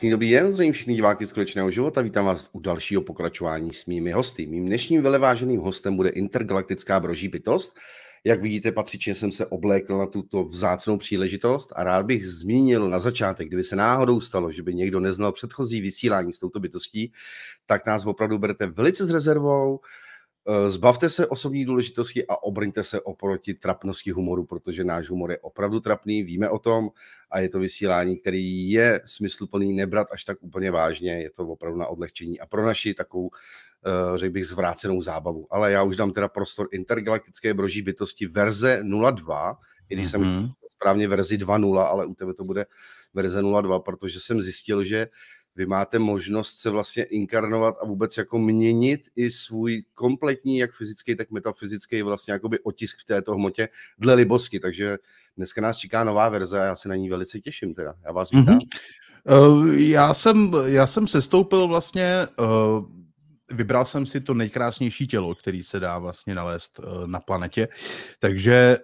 Krásný dobrý den, zdravím všichni diváky z skutečného života. Vítám vás u dalšího pokračování s mými hosty. Mým dnešním veleváženým hostem bude intergalaktická broží bytost. Jak vidíte, patřičně jsem se oblékl na tuto vzácnou příležitost a rád bych zmínil na začátek, kdyby se náhodou stalo, že by někdo neznal předchozí vysílání s touto bytostí, tak nás opravdu berete velice s rezervou Eh, zbavte se osobní důležitosti a obrňte se oproti trapnosti humoru, protože náš humor je opravdu trapný, víme o tom a je to vysílání, který je smysluplný nebrat až tak úplně vážně, je to opravdu na odlehčení a pro naši takovou eh, řekl bych, zvrácenou zábavu. Ale já už dám teda prostor intergalaktické broží bytosti verze 02, když mm-hmm. jsem mhm. správně verzi 2.0, ale u tebe to bude verze 02, protože jsem zjistil, že vy máte možnost se vlastně inkarnovat a vůbec jako měnit i svůj kompletní, jak fyzický, tak metafyzický vlastně jakoby otisk v této hmotě dle libosky, takže dneska nás čeká nová verze a já se na ní velice těším teda. Já vás vítám. Mm-hmm. Já jsem, já jsem sestoupil vlastně, eh, vybral jsem si to nejkrásnější tělo, který se dá vlastně nalézt eh, na planetě, takže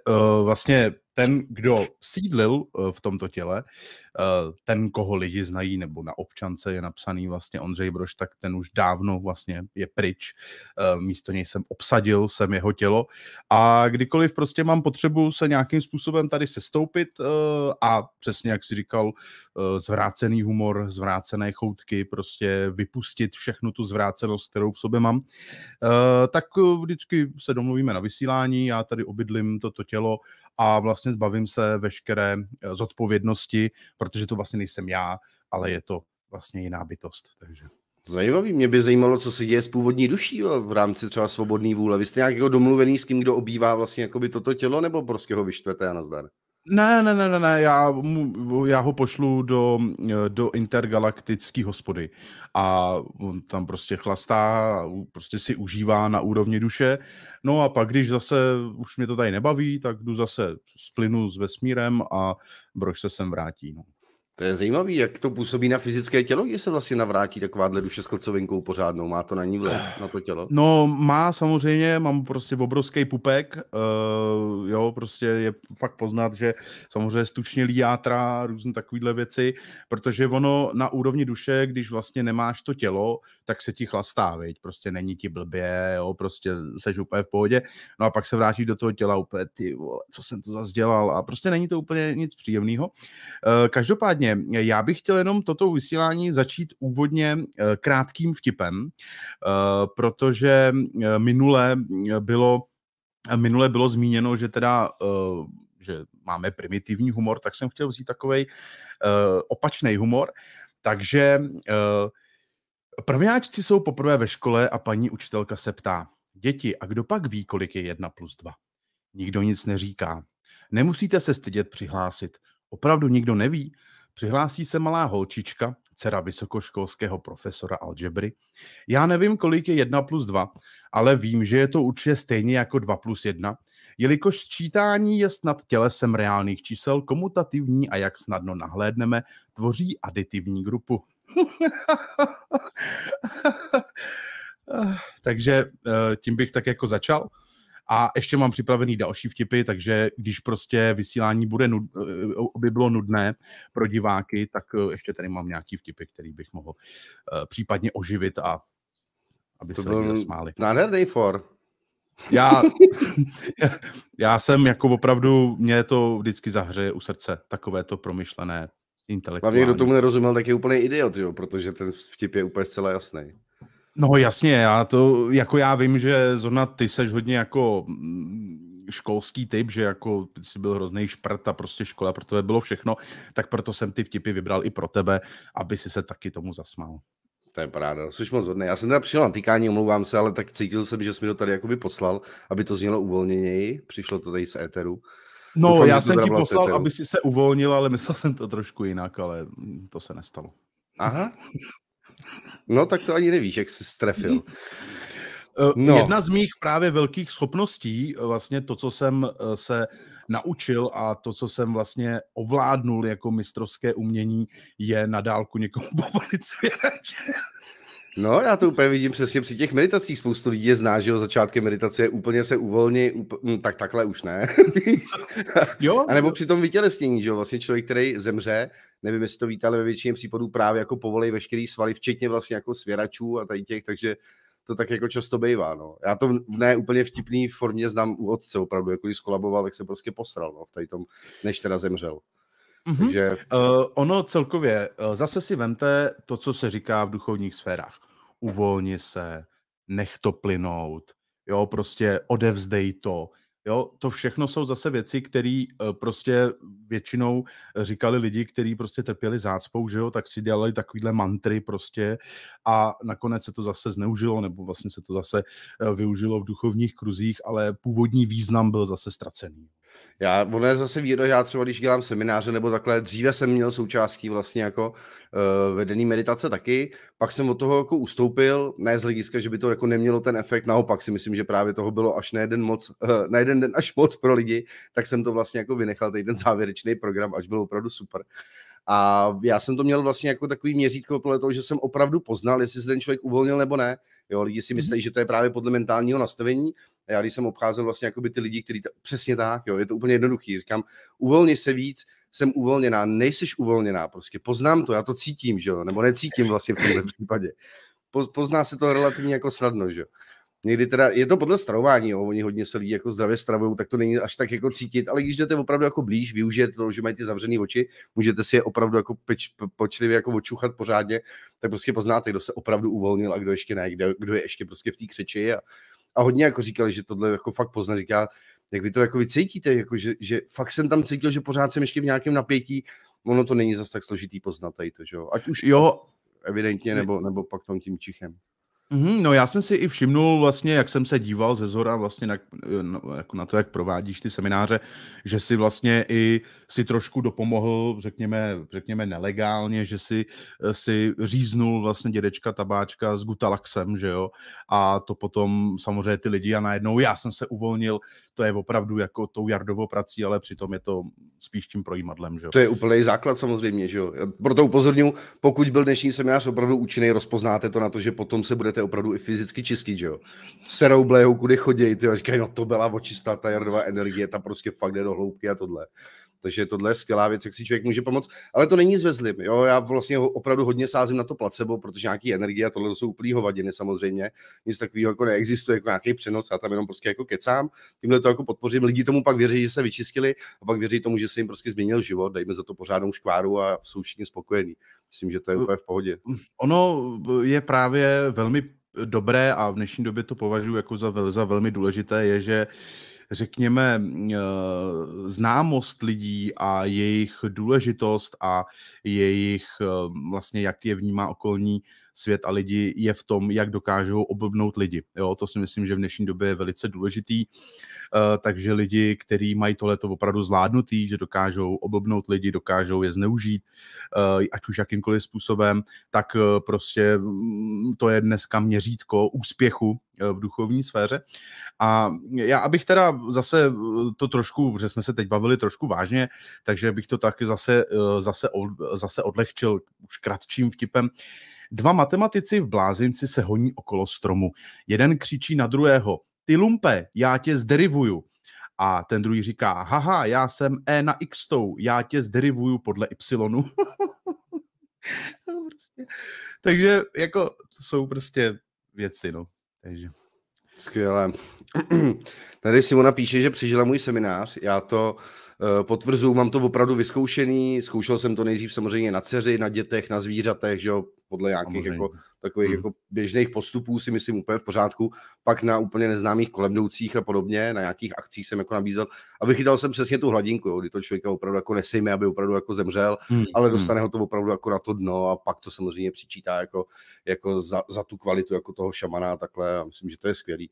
vlastně ten, kdo sídlil eh, v tomto těle, eh, ten, koho lidi znají, nebo na občance je napsaný vlastně Ondřej Brož, tak ten už dávno vlastně je pryč. Eh, místo něj jsem obsadil, jsem jeho tělo a kdykoliv prostě mám potřebu se nějakým způsobem tady sestoupit a přesně jak si říkal, zvrácený humor, zvrácené choutky, prostě vypustit všechnu tu zvrácenost, kterou v sobě mám, tak vždycky se domluvíme na vysílání, já tady obydlím toto tělo a vlastně zbavím se veškeré eh, zodpovědnosti, protože to vlastně nejsem já, ale je to vlastně jiná bytost. Takže. Zajímavý, mě by zajímalo, co se děje s původní duší v rámci třeba svobodné vůle. Vy jste nějak jako domluvený s kým, kdo obývá vlastně jakoby toto tělo, nebo prostě ho vyštvete a nazdar? Ne, ne, ne, ne, ne, já, mu, já ho pošlu do, do intergalaktické hospody a on tam prostě chlastá, prostě si užívá na úrovni duše. No a pak, když zase už mě to tady nebaví, tak jdu zase splynu s vesmírem a brož se sem vrátí. No. To je zajímavé, jak to působí na fyzické tělo, když se vlastně navrátí takováhle duše s kocovinkou pořádnou, má to na ní vliv, na to tělo? No má samozřejmě, mám prostě obrovský pupek, uh, jo, prostě je fakt poznat, že samozřejmě stučně játra, různé takovéhle věci, protože ono na úrovni duše, když vlastně nemáš to tělo, tak se ti chlastá, viď? prostě není ti blbě, jo, prostě seš úplně v pohodě, no a pak se vrátíš do toho těla úplně, ty vole, co jsem to zase dělal a prostě není to úplně nic příjemného. Uh, každopádně Každopádně, já bych chtěl jenom toto vysílání začít úvodně eh, krátkým vtipem, eh, protože eh, minule bylo, minule bylo zmíněno, že teda že máme primitivní humor, tak jsem chtěl vzít takovej opačný humor. Takže prvňáčci jsou poprvé ve škole a paní učitelka se ptá, děti, a kdo pak ví, kolik je jedna plus dva? Nikdo nic neříká. Nemusíte se stydět přihlásit. Opravdu nikdo neví. Přihlásí se malá holčička, dcera vysokoškolského profesora algebry. Já nevím, kolik je 1 plus 2, ale vím, že je to určitě stejně jako 2 plus 1, jelikož sčítání je snad tělesem reálných čísel komutativní a jak snadno nahlédneme, tvoří aditivní grupu. Takže eh, tím bych tak jako začal. A ještě mám připravený další vtipy, takže když prostě vysílání bude nud, eh, by bylo nudné pro diváky, tak eh, ještě tady mám nějaký vtipy, který bych mohl eh, případně oživit a aby to se byl lidi smáli. Nádherný for. Já, já jsem jako opravdu, mě to vždycky zahřeje u srdce, takové to promyšlené intelektuální. Hlavně kdo tomu nerozuměl, tak je úplně idiot, jo, protože ten vtip je úplně zcela jasný. No jasně, já to, jako já vím, že zrovna ty seš hodně jako mm, školský typ, že jako jsi byl hrozný šprt a prostě škola pro tebe bylo všechno, tak proto jsem ty vtipy vybral i pro tebe, aby si se taky tomu zasmál. To je paráda, no, jsi moc hodný. Já jsem teda přišel na týkání, omlouvám se, ale tak cítil jsem, že jsi mi to tady jakoby poslal, aby to znělo uvolněněji. Přišlo to tady z éteru. No, Doufám, já jsem ti poslal, aby si se uvolnil, ale myslel jsem to trošku jinak, ale mm, to se nestalo. Aha, No tak to ani nevíš, jak jsi strefil. Eh, no. Jedna z mých právě velkých schopností, eh, vlastně to, co jsem eh, se naučil a to, co jsem vlastně ovládnul jako mistrovské umění, je na dálku někomu povolit svěrače. No, já to úplně vidím přesně při těch meditacích. Spoustu lidí je zná, že jo, začátky meditace úplně se uvolní, úpl... no, tak takhle už ne. jo. A nebo při tom vytělesnění, že jo, vlastně člověk, který zemře, nevím, jestli to víte, ale ve většině případů právě jako povolej veškerý svaly, včetně vlastně jako svěračů a tady těch, takže to tak jako často bývá, no. Já to v ne úplně vtipný formě znám u otce opravdu, jako když skolaboval, tak se prostě posral, no, v tady tom, než teda zemřel. Mm-hmm. Takže... Uh, ono celkově, uh, zase si vemte to, co se říká v duchovních sférách uvolni se, nech to plynout, jo, prostě odevzdej to. Jo, to všechno jsou zase věci, které eh, prostě většinou říkali lidi, kteří prostě trpěli zácpou, že jo, tak si dělali takovýhle mantry prostě a nakonec se to zase zneužilo, nebo vlastně se to zase eh, využilo v duchovních kruzích, ale původní význam byl zase ztracený. Já, ono je zase výhoda, já třeba když dělám semináře nebo takhle, dříve jsem měl součástí vlastně jako uh, vedený meditace taky, pak jsem od toho jako ustoupil, ne z hlediska, že by to jako nemělo ten efekt, naopak si myslím, že právě toho bylo až na jeden, moc, uh, na jeden den až moc pro lidi, tak jsem to vlastně jako vynechal, ten závěrečný program, až byl opravdu super. A já jsem to měl vlastně jako takový měřítko podle toho, že jsem opravdu poznal, jestli se ten člověk uvolnil nebo ne. Jo, lidi si mhm. myslí, že to je právě podle mentálního nastavení. A já když jsem obcházel vlastně by ty lidi, kteří přesně tak, jo, je to úplně jednoduchý. Říkám, uvolni se víc, jsem uvolněná, nejsiš uvolněná, prostě poznám to, já to cítím, že jo, nebo necítím vlastně v tomto případě. Po, pozná se to relativně jako snadno, že jo. Někdy teda, je to podle stravování, jo, oni hodně se lidi jako zdravě stravují, tak to není až tak jako cítit, ale když jdete opravdu jako blíž, využijete to, že mají ty zavřené oči, můžete si je opravdu jako peč, počlivě jako očuchat pořádně, tak prostě poznáte, kdo se opravdu uvolnil a kdo ještě ne, kdo, kdo je ještě prostě v té křeči a, a hodně jako říkali, že tohle jako fakt pozná, říká, jak vy to jako cítíte, jako že, že fakt jsem tam cítil, že pořád jsem ještě v nějakém napětí, ono to není zas tak složitý poznat tady to, že jo? Ať už jo, evidentně, nebo, nebo pak tom tím čichem. Mm-hmm, no já jsem si i všimnul vlastně, jak jsem se díval ze zora vlastně na, na, no, jako na to, jak provádíš ty semináře, že si vlastně i si trošku dopomohl, řekněme, řekněme nelegálně, že si, eh, si říznul vlastně dědečka tabáčka s gutalaxem, že jo, a to potom samozřejmě ty lidi a najednou já jsem se uvolnil, to je opravdu jako tou jardovou prací, ale přitom je to spíš tím projímadlem, že jo. To je úplný základ samozřejmě, že jo. Proto upozorňuji, pokud byl dnešní seminář opravdu účinný, rozpoznáte to na to, že potom se bude je opravdu i fyzicky čistit, že jo. Serou roublejou, kudy chodí, ty říkají, no to byla očistá ta jardová energie, ta prostě fakt jde do hloubky a tohle. Takže tohle je skvělá věc, jak si člověk může pomoct. Ale to není zvezlim. Jo? Já vlastně opravdu hodně sázím na to placebo, protože nějaký energie a tohle jsou úplný hovadiny samozřejmě. Nic takového jako neexistuje, jako nějaký přenos, já tam jenom prostě jako kecám. Tímhle to jako podpořím. Lidi tomu pak věří, že se vyčistili a pak věří tomu, že se jim prostě změnil život. Dejme za to pořádnou škváru a jsou všichni spokojení. Myslím, že to je úplně v pohodě. Ono je právě velmi dobré a v dnešní době to považuji jako za, za velmi důležité, je, že uh, řekněme, e, známost lidí a jejich důležitost a jejich e, vlastně, jak je vnímá okolní svět a lidi je v tom, jak dokážou oblbnout lidi. Jo, to si myslím, že v dnešní době je velice důležitý, eh, takže lidi, kteří mají tohleto opravdu zvládnutý, že dokážou oblbnout lidi, dokážou je zneužít, eh, ať už jakýmkoliv způsobem, tak eh, prostě mm, to je dneska měřítko úspěchu v duchovní sféře. A já, abych teda zase to trošku, protože jsme se teď bavili trošku vážně, takže bych to taky zase, zase, zase odlehčil už kratším vtipem. Dva matematici v blázinci se honí okolo stromu. Jeden křičí na druhého, ty lumpe, já tě zderivuju. A ten druhý říká, haha, já jsem E na X tou, já tě zderivuju podle Y. No, prostě. Takže jako jsou prostě věci, no. Takže. Skvěle. Tady Simona píše, že přežila můj seminář. Já to Eh, potvrzuju, mám to opravdu vyzkoušený, zkoušel jsem to nejdřív samozřejmě na dceři, na dětech, na zvířatech, že jo, podle nějakých jako, takových hmm. jako běžných postupů si myslím úplně v pořádku, pak na úplně neznámých kolebnoucích a podobně, na nějakých akcích jsem jako nabízel a vychytal jsem přesně tu hladinku, jo, kdy to člověka opravdu jako nesejme, aby opravdu jako zemřel, hmm. ale hmm. dostane ho to opravdu jako na to dno a pak to samozřejmě přičítá jako, jako za, za tu kvalitu jako toho šamana a takhle a myslím, že to je skvělý.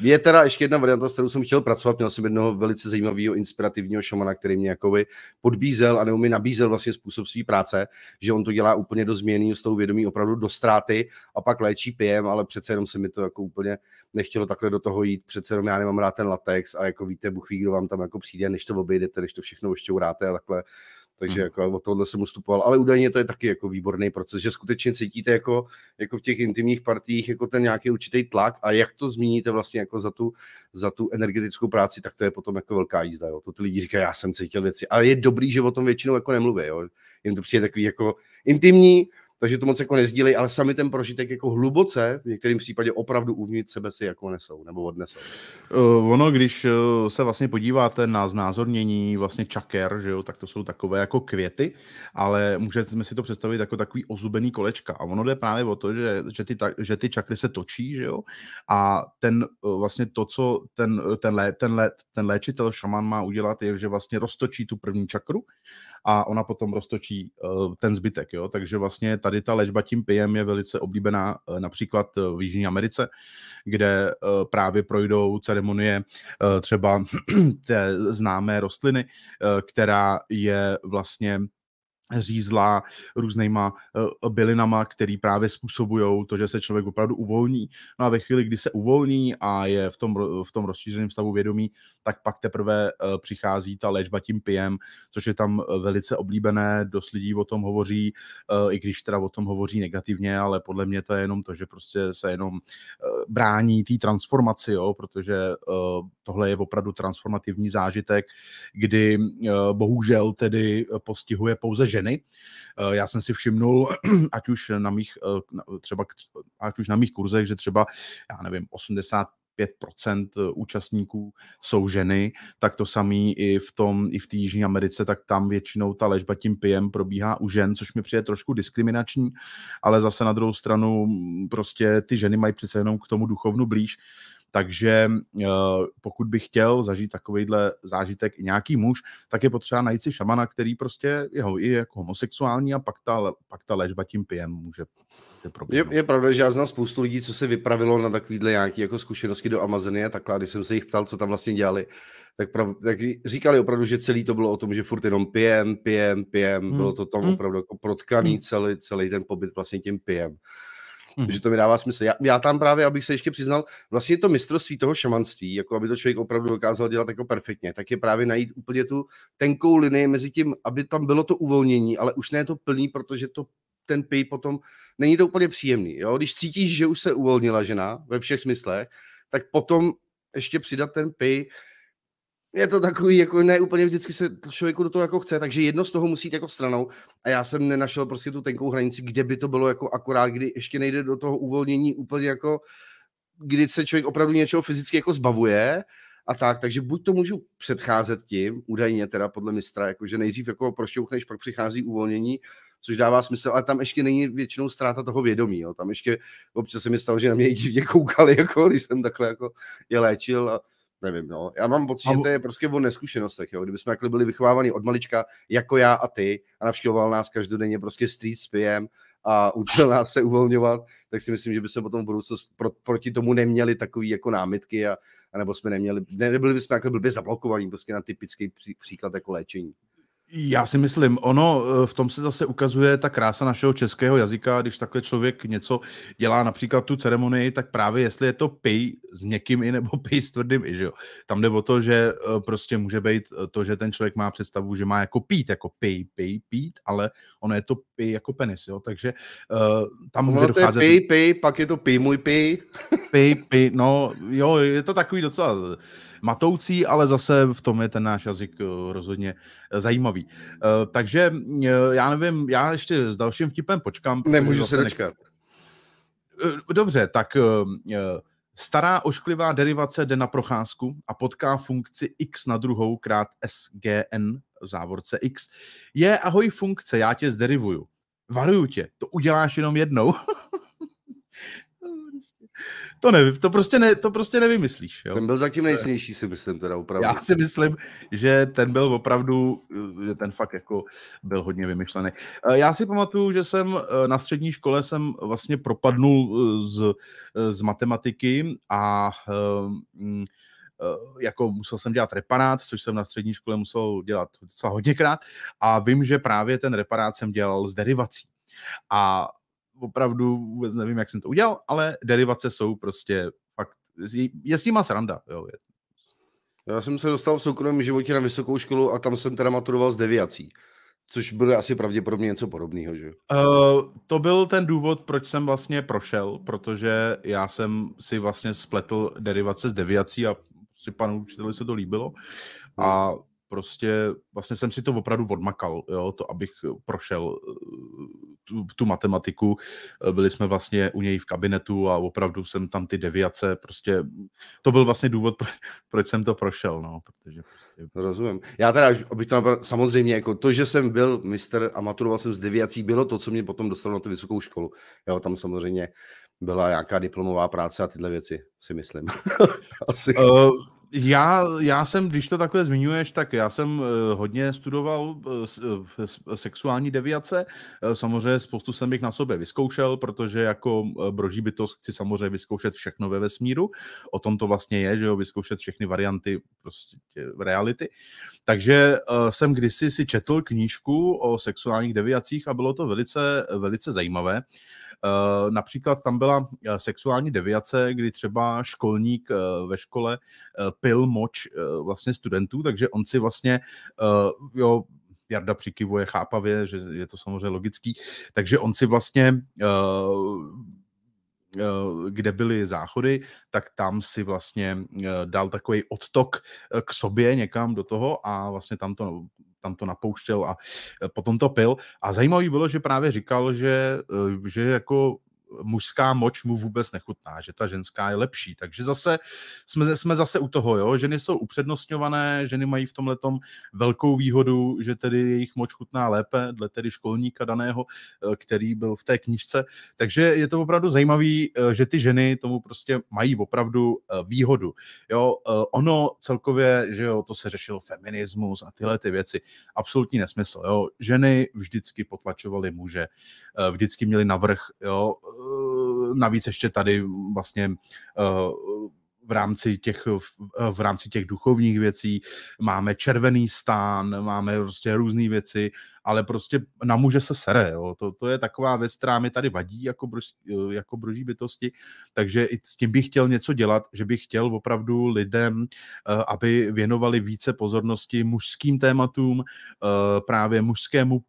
Je teda ještě jedna varianta, s kterou jsem chtěl pracovat. Měl jsem jednoho velice zajímavého inspirativního šamana, který mě jakoby podbízel a nebo mi nabízel vlastně způsob své práce, že on to dělá úplně do změny, s tou vědomí opravdu do ztráty a pak léčí pijem, ale přece jenom se mi to jako úplně nechtělo takhle do toho jít. Přece jenom já nemám rád ten latex a jako víte, buchví, kdo vám tam jako přijde, než to obejdete, než to všechno uráte a takhle. Takže mhm. jako od tohohle jsem ustupoval, ale údajně to je taky jako výborný proces, že skutečně cítíte jako, jako v těch intimních partiích jako ten nějaký určitý tlak a jak to zmíníte vlastně jako za tu, za tu energetickou práci, tak to je potom jako velká jízda. Jo. To ty lidi říkají, já jsem cítil věci. A je dobrý, že o tom většinou jako nemluví. Jo. Jim to přijde takový jako intimní, takže to moc jako nezdílej, ale sami ten prožitek jako hluboce, v některém případě opravdu uvnitř sebe si jako nesou nebo odnesou. Uh, ono, když uh, se vlastně podíváte na znázornění vlastně čaker, že jo, tak to jsou takové jako květy, ale můžeme si to představit jako takový ozubený kolečka a ono jde právě o to, že, že, ty, ta, že ty čakry se točí, že jo, a ten uh, vlastně to, co ten, ten, lé, ten, lé, ten léčitel, šaman má udělat, je, že vlastně roztočí tu první čakru a ona potom roztočí eh, ten zbytek. Jo? Takže vlastně tady ta léčba tím pijem je velice oblíbená eh, například eh, v Jižní Americe, kde právě projdou ceremonie třeba té známé rostliny, která je vlastně řízla různýma bylinama, který právě způsobují to, že se člověk opravdu uvolní. No a ve chvíli, kdy se uvolní a je v tom, v tom rozšířeném stavu vědomí, tak pak teprve eh, přichází ta léčba tím pijem, což je tam eh, velice oblíbené, dost lidí o tom hovoří, eh, i když teda o tom hovoří negativně, ale podle mě to je jenom to, že prostě se jenom brání té transformaci, jo, protože tohle je opravdu transformativní zážitek, kdy bohužel tedy postihuje pouze ženy. Já jsem si všimnul, ať už na mých, třeba, ať už na mých kurzech, že třeba, já nevím, 80 5% eh, účastníků jsou ženy, tak to samý i v tom, i v té Jižní Americe, tak tam většinou ta léčba tím pijem probíhá u žen, což mi přijde trošku diskriminační, ale zase na druhou stranu mm, prostě ty ženy mají přece jenom k tomu duchovnu blíž, takže eh, pokud bych chtěl zažít takovýhle zážitek i nějaký muž, tak je potřeba najít si šamana, který prostě jeho i jako homosexuální a pak ta, pak ta léčba tím pijem může ty problémy. Je, je pravda, že já znám spoustu lidí, co se vypravilo na takovýhle nějaký jako zkušenosti do Amazonie, a takhle, když jsem se jich ptal, co tam vlastně dělali, tak, prav, tak říkali opravdu, že celý to bylo o tom, že furt jenom pijem, pijem, pijem, hmm. bylo to tam hmm. opravdu jako protkaný hmm. celý, celý ten pobyt vlastně tím pijem. Hmm. Že to mi dává smysl. Já, já tam právě, abych se ještě přiznal, vlastně to mistrovství toho šamanství, jako aby to člověk opravdu dokázal dělat jako perfektně, tak je právě najít úplně tu tenkou linii mezi tím, aby tam bylo to uvolnění, ale už ne to plný, protože to ten pej potom, není to úplně příjemný. Jo? Když cítíš, že už se uvolnila žena ve všech smyslech, tak potom ještě přidat ten pej, je to takový, jako ne úplně vždycky se člověku do toho jako chce, takže jedno z toho musí jít jako stranou a já jsem nenašel prostě tu tenkou hranici, kde by to bylo jako akorát, kdy ještě nejde do toho uvolnění úplně jako, kdy se člověk opravdu něčeho fyzicky jako zbavuje a tak, takže buď to můžu předcházet tím, údajně teda podle mistra, jako že nejdřív jako prošťouchneš, pak přichází uvolnění, což dává smysl, ale tam ještě není většinou ztráta toho vědomí. Jo. Tam ještě občas se mi stalo, že na mě i divně koukali, jako, když jsem takhle jako je léčil a nevím, no. Já mám pocit, a... že to je prostě o neskušenostech, jo. Kdybychom jakli byli vychovávaní od malička, jako já a ty, a navštěvoval nás každodenně prostě street s pijem a učil nás se uvolňovat, tak si myslím, že bychom potom v budoucnosti pro, proti tomu neměli takový jako námitky a, nebo jsme neměli, nebyli bychom jako blbě zablokovaní prostě na typický pří, příklad jako léčení. Já si myslím, ono eh, v tom se zase ukazuje ta krása našeho českého jazyka, když takhle člověk něco dělá, například tu ceremonii, tak právě jestli je to pej s někým i nebo pej s tvrdým i, že jo. Tam jde o to, že eh, prostě může být eh, to, že ten člověk má představu, že má jako pít, jako pej, pej, pít, ale ono je to pej jako penis, jo, takže uh, tam může No, to docházet... je pej, pej, pak je to pej, můj pej. Pej, pej, no jo, je to takový docela matoucí, ale zase v tom je ten náš jazyk eh, rozhodně eh, zajímavý. Eh, takže já nevím, já ještě s dalším vtipem počkám. Nemůžu se dočkat. Ne... Dobře, tak Stará ošklivá derivace jde na procházku a potká funkci x na druhou krát sgn v závorce x. Je ahoj funkce, já tě zderivuju. Varuju tě, to uděláš jenom jednou. To nevím, to prostě, ne, to prostě nevymyslíš. Jo? Ten byl zatím nejsnější, si myslím teda opravdu. Já si myslím, že ten byl opravdu, že ten fakt jako byl hodně vymyšlený. Eh, já si pamatuju, že jsem eh, na střední škole jsem vlastně propadnul eh, z, z matematiky a mm, jako musel jsem dělat reparát, což jsem na střední škole musel dělat docela hodněkrát a vím, že právě ten reparát jsem dělal z derivací. A opravdu vůbec nevím, jak jsem to udělal, ale derivace jsou prostě fakt, je s nima sranda, jo. Já jsem se dostal v soukromém životě na vysokou školu a tam jsem teda maturoval s deviací. Což bude asi pravděpodobně něco podobného, že? Uh, to byl ten důvod, proč jsem vlastně prošel, protože já jsem si vlastně spletl derivace s deviací a si panu učiteli se to líbilo. A prostě vlastně jsem si to opravdu odmakal, jo, to, abych prošel eh, tu, tu matematiku. Eh, byli jsme vlastně u něj v kabinetu a opravdu jsem tam ty deviace, prostě to byl vlastně důvod, proč, proč jsem to prošel, no, protože prostě... No, rozumím. Já teda, abych to napravil, samozřejmě, jako to, že jsem byl mistr a maturoval jsem z deviací, bylo to, co mě potom dostalo na tu vysokou školu. Jo, tam samozřejmě byla nějaká diplomová práce a tyhle věci, si myslím. Asi. Uh, já, já jsem, když to takhle zmiňuješ, tak já jsem eh, hodně studoval eh, eh, sexuální deviace. Samozřejmě spoustu jsem jich na sobě vyzkoušel, protože jako broží bytost chci samozřejmě vyzkoušet všechno ve vesmíru. O tom to vlastně je, že jo, vyzkoušet všechny varianty prostě reality. Takže jsem kdysi si četl knížku o sexuálních deviacích a bylo to velice, velice zajímavé. Eh, například tam byla eh, sexuální deviace, kdy třeba školník eh, ve škole pil moč vlastně studentů, takže on si vlastně jo, Jarda přikivuje chápavě, že je to samozřejmě logický, takže on si vlastně Eh, kde byly záchody, tak tam si vlastně eh, dal takový odtok eh, k sobě někam do toho a vlastně tam to, tam to napouštěl a potom to pil. A zajímavý bylo, že právě říkal, že, že jako mužská moč mu vůbec nechutná, že ta ženská je lepší. Takže zase jsme, jsme zase u toho, jo? ženy jsou upřednostňované, ženy mají v tomhle velkou výhodu, že tedy jejich moč chutná lépe, dle tedy školníka daného, eh, který byl v té knížce. Takže je to opravdu zajímavé, eh, že ty ženy tomu prostě mají opravdu eh, výhodu. Jo? Ono celkově, že jo, to se řešilo feminismus a tyhle ty věci. Absolutní nesmysl. Jo? Ženy vždycky potlačovaly muže, vždycky měly navrh, jo? Eh, navíc ještě tady vlastně eh, v rámci těch, eh, v rámci těch duchovních věcí, máme červený stán, máme prostě různé věci, ale prostě na muže se sere, jo. To, to je taková věc, která mi tady vadí jako, brož, jako broží bytosti, takže i s tím bych chtěl něco dělat, že bych chtěl opravdu lidem, aby věnovali více pozornosti mužským tématům, právě mužskému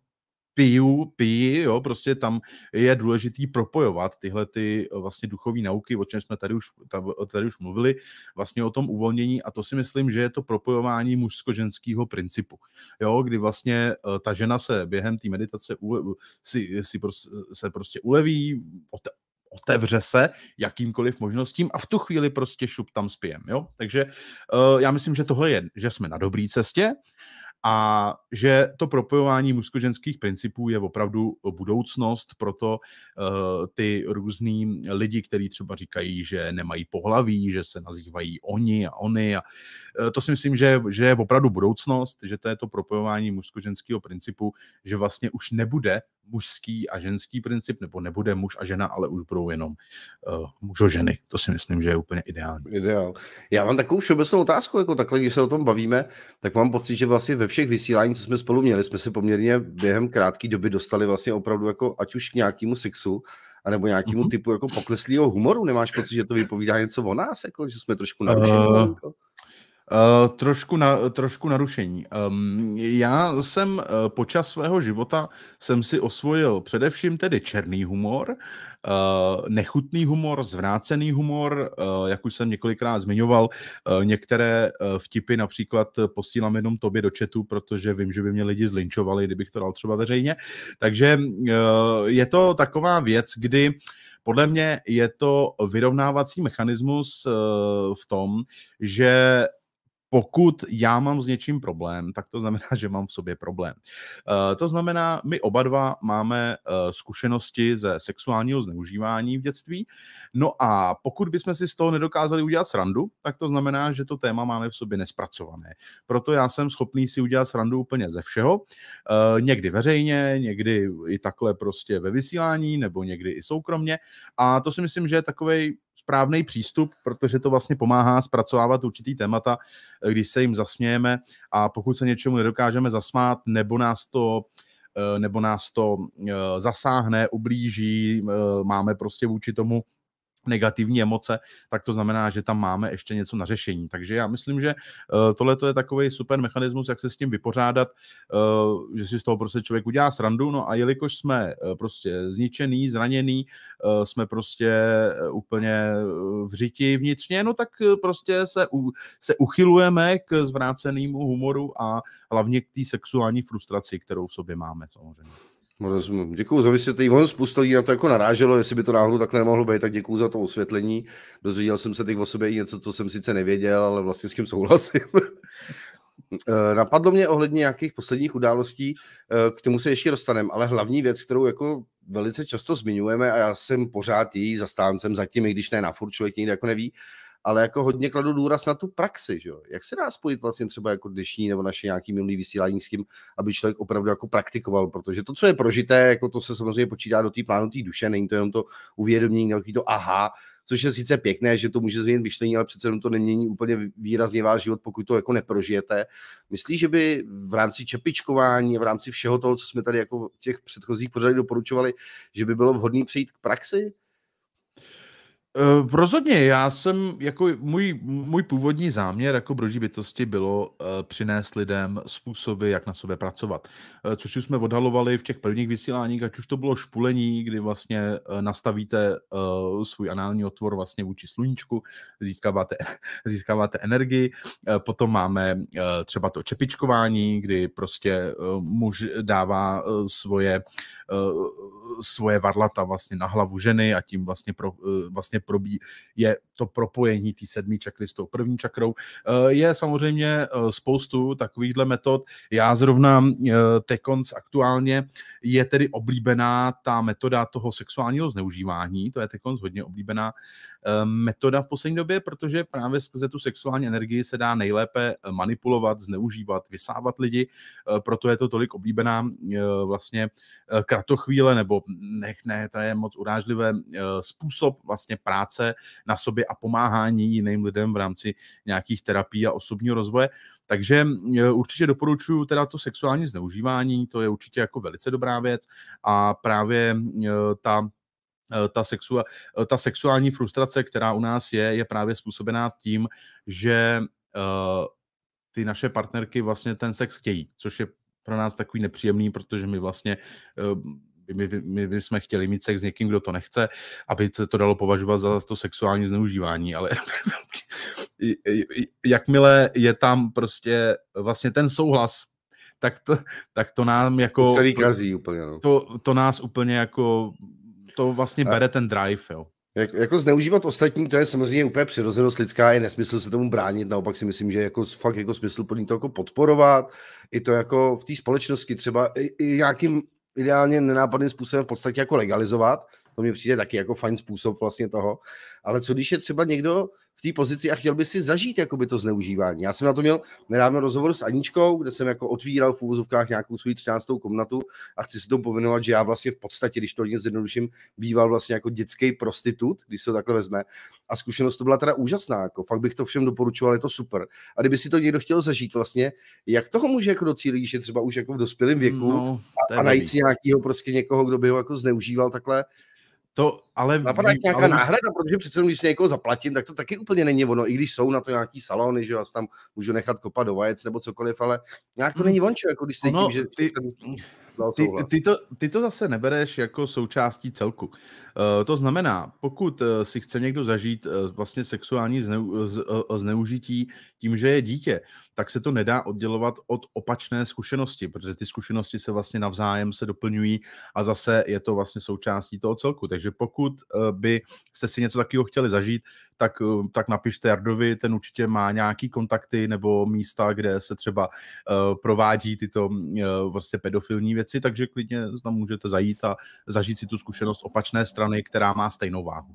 piju, piji, jo, prostě tam je důležitý propojovat tyhle ty eh, vlastně duchovní nauky, o čem jsme tady už, tady už mluvili, vlastně o tom uvolnění a to si myslím, že je to propojování mužsko-ženského principu, jo, kdy vlastně eh, ta žena se během té meditace si, si prostě, se prostě uleví, otevře se jakýmkoliv možnostím a v tu chvíli prostě šup tam spijem, jo. Takže eh, já myslím, že tohle je, že jsme na dobré cestě a že to propojování mužsko-ženských principů je opravdu budoucnost, proto eh, ty různý lidi, kteří třeba říkají, že nemají pohlaví, že se nazývají oni a oni a eh, to si myslím, že, že je opravdu budoucnost, že to je to propojování mužsko-ženského principu, že vlastně už nebude mužský a ženský princip, nebo nebude muž a žena, ale už budou jenom uh, eh, mužo ženy. To si myslím, že je úplně ideální. Ideál. Já mám takovou všeobecnou otázku, jako takhle, když se o tom bavíme, tak mám pocit, že vlastně ve všech vysíláních, co jsme spolu měli, jsme se poměrně během krátké doby dostali vlastně opravdu jako ať už k nějakému sexu, anebo nějakému mm-hmm. typu jako pokleslého humoru. Nemáš pocit, že to vypovídá něco o nás, jako, že jsme trošku eh, narušení? Uh... Jako? Eh, trošku, na, trošku narušení. Um, já jsem uh, počas svého života jsem si osvojil především tedy černý humor, uh, nechutný humor, zvrácený humor, uh, jak už jsem několikrát zmiňoval, uh, některé uh, vtipy například posílám jenom tobě do četu, protože vím, že by mě lidi zlinčovali, kdybych to dal třeba veřejně. Takže uh, je to taková věc, kdy podle mě je to vyrovnávací mechanismus v tom, že pokud já mám s něčím problém, tak to znamená, že mám v sobě problém. Eh, to znamená, my oba dva máme eh, zkušenosti ze sexuálního zneužívání v dětství. No a pokud bychom si z toho nedokázali udělat srandu, tak to znamená, že to téma máme v sobě nespracované. Proto já jsem schopný si udělat srandu úplně ze všeho. Eh, někdy veřejně, někdy i takhle prostě ve vysílání, nebo někdy i soukromně. A to si myslím, že je takovej správný přístup, protože to vlastně pomáhá zpracovávat určitý témata, eh, když se jim zasmějeme a pokud se něčemu nedokážeme zasmát nebo nás to eh, nebo nás to eh, zasáhne, ublíží, máme prostě vůči tomu negativní emoce, tak to znamená, že tam máme ještě něco na řešení. Takže já myslím, že eh, tohle je takový super mechanismus, jak se s tím vypořádat, eh, že si z toho prostě člověk udělá srandu, no a jelikož jsme eh, prostě zničený, zraněný, jsme prostě úplně v řiti vnitřně, no tak prostě se, u, se uchylujeme k zvrácenému humoru a hlavně k té sexuální frustraci, kterou v sobě máme samozřejmě. No, rozumím. Děkuji za vysvětlení. Ono spousta lidí na to jako naráželo, jestli by to náhodou takhle nemohlo být, tak děkuji za to osvětlení. Dozvěděl jsem se těch o sobě i něco, co jsem sice nevěděl, ale vlastně s tím souhlasím. Eh, napadlo mě ohledně nějakých posledních událostí, eh, k tomu se ještě dostaneme, ale hlavní věc, kterou jako velice často zmiňujeme a já jsem pořád její zastáncem zatím, i když ne na furt, člověk někde jako neví, ale jako hodně kladu důraz na tu praxi, že jo? Jak se dá spojit vlastně třeba jako dnešní nebo naše nějaký minulý vysílání s tím, aby člověk opravdu jako praktikoval, protože to, co je prožité, jako to se samozřejmě počítá do té plánu té duše, není to jenom to uvědomění, nějaký to aha, což je sice pěkné, že to může změnit myšlení, ale přece jenom to nemění úplně výrazně váš život, pokud to jako neprožijete. Myslí, že by v rámci čepičkování, v rámci všeho toho, co jsme tady jako v těch předchozích pořadí doporučovali, že by bylo vhodné přejít k praxi? Uh, rozhodně, já jsem, jako můj, můj původní záměr jako broží bytosti bylo uh, přinést lidem způsoby, jak na sobě pracovat, uh, což už jsme odhalovali v těch prvních vysíláních, ať už to bylo špulení, kdy vlastně uh, nastavíte uh, svůj anální otvor vlastně vůči sluníčku, získáváte, získáváte energii, uh, potom máme uh, třeba to čepičkování, kdy prostě uh, muž dává uh, svoje uh, svoje varlata vlastně na hlavu ženy a tím vlastně, pro, eh, vlastně probí, je to propojení té sedmý čakry s tou první čakrou. Eh, je samozřejmě eh, spoustu takovýchhle metod. Já zrovna tekonc aktuálně je tedy oblíbená ta metoda toho sexuálního zneužívání, to je tekonc hodně oblíbená metoda v poslední době, protože právě skrze tu sexuální energii se dá nejlépe manipulovat, zneužívat, vysávat lidi, proto je to tolik oblíbená vlastně kratochvíle nebo nebo nech ne, to je moc urážlivé, eh, způsob vlastně práce na sobě a pomáhání jiným lidem v rámci nějakých terapií a osobního rozvoje. Takže eh, určitě doporučuji teda to sexuální zneužívání, to je určitě jako velice dobrá věc a právě eh, ta ta, sexu, ta sexuální frustrace, která u nás je, je právě způsobená tím, že uh, ty naše partnerky vlastně ten sex chtějí, což je pro nás takový nepříjemný, protože my vlastně uh, my, my, my chtěli mít sex s někým, kdo to nechce, aby to dalo považovat za to sexuální zneužívání, ale jakmile je tam prostě vlastně ten souhlas, tak to, tak to nám jako... Celý kazí úplně, no. to, to nás úplně jako... To vlastně bere ten drive, jo. Jak, jako zneužívat ostatní, to je samozřejmě úplně přirozenost lidská, je nesmysl se tomu bránit, naopak si myslím, že jako fakt jako plný to jako podporovat, i to jako v té společnosti třeba i, i nějakým ideálně nenápadným způsobem v podstatě jako legalizovat, to mi přijde taky jako fajn způsob vlastně toho, ale co když je třeba někdo v té pozici a chtěl by si zažít jakoby to zneužívání. Já jsem na to měl nedávno rozhovor s Aničkou, kde jsem jako otvíral v úvozovkách nějakou svůj 13. komnatu a chci si tomu povinovat, že já vlastně v podstatě, když to hodně zjednoduším, býval vlastně jako dětský prostitut, když se to takhle vezme. A zkušenost to byla teda úžasná, jako fakt bych to všem doporučoval, je to super. A kdyby si to někdo chtěl zažít vlastně, jak toho může jako docílit, když je třeba už jako v dospělém věku no, a, a najít si nějakého prostě někoho, kdo by ho jako zneužíval takhle, to ale... Napadá no nějaká ale... náhrada, protože přece když si někoho zaplatím, tak to taky úplně není ono, i když jsou na to nějaký salony, že já tam můžu nechat kopat do vajec nebo cokoliv, ale nějak to hmm. není vončo, jako když se no, tím, že... Ty ty, ty, to, ty to zase nebereš jako součástí celku. Uh, to znamená, pokud uh, si chce někdo zažít uh, vlastně sexuální zneu, z, uh, zneužití tím, že je dítě, tak se to nedá oddělovat od opačné zkušenosti, protože ty zkušenosti se vlastně navzájem se doplňují a zase je to vlastně součástí toho celku. Takže pokud uh, by jste si něco takového chtěli zažít, tak, eh, tak napište Jardovi, ten určitě má nějaký kontakty nebo místa, kde se třeba eh, provádí tyto eh, vlastně pedofilní věci, takže klidně tam můžete zajít a zažít si tu zkušenost opačné strany, která má stejnou váhu.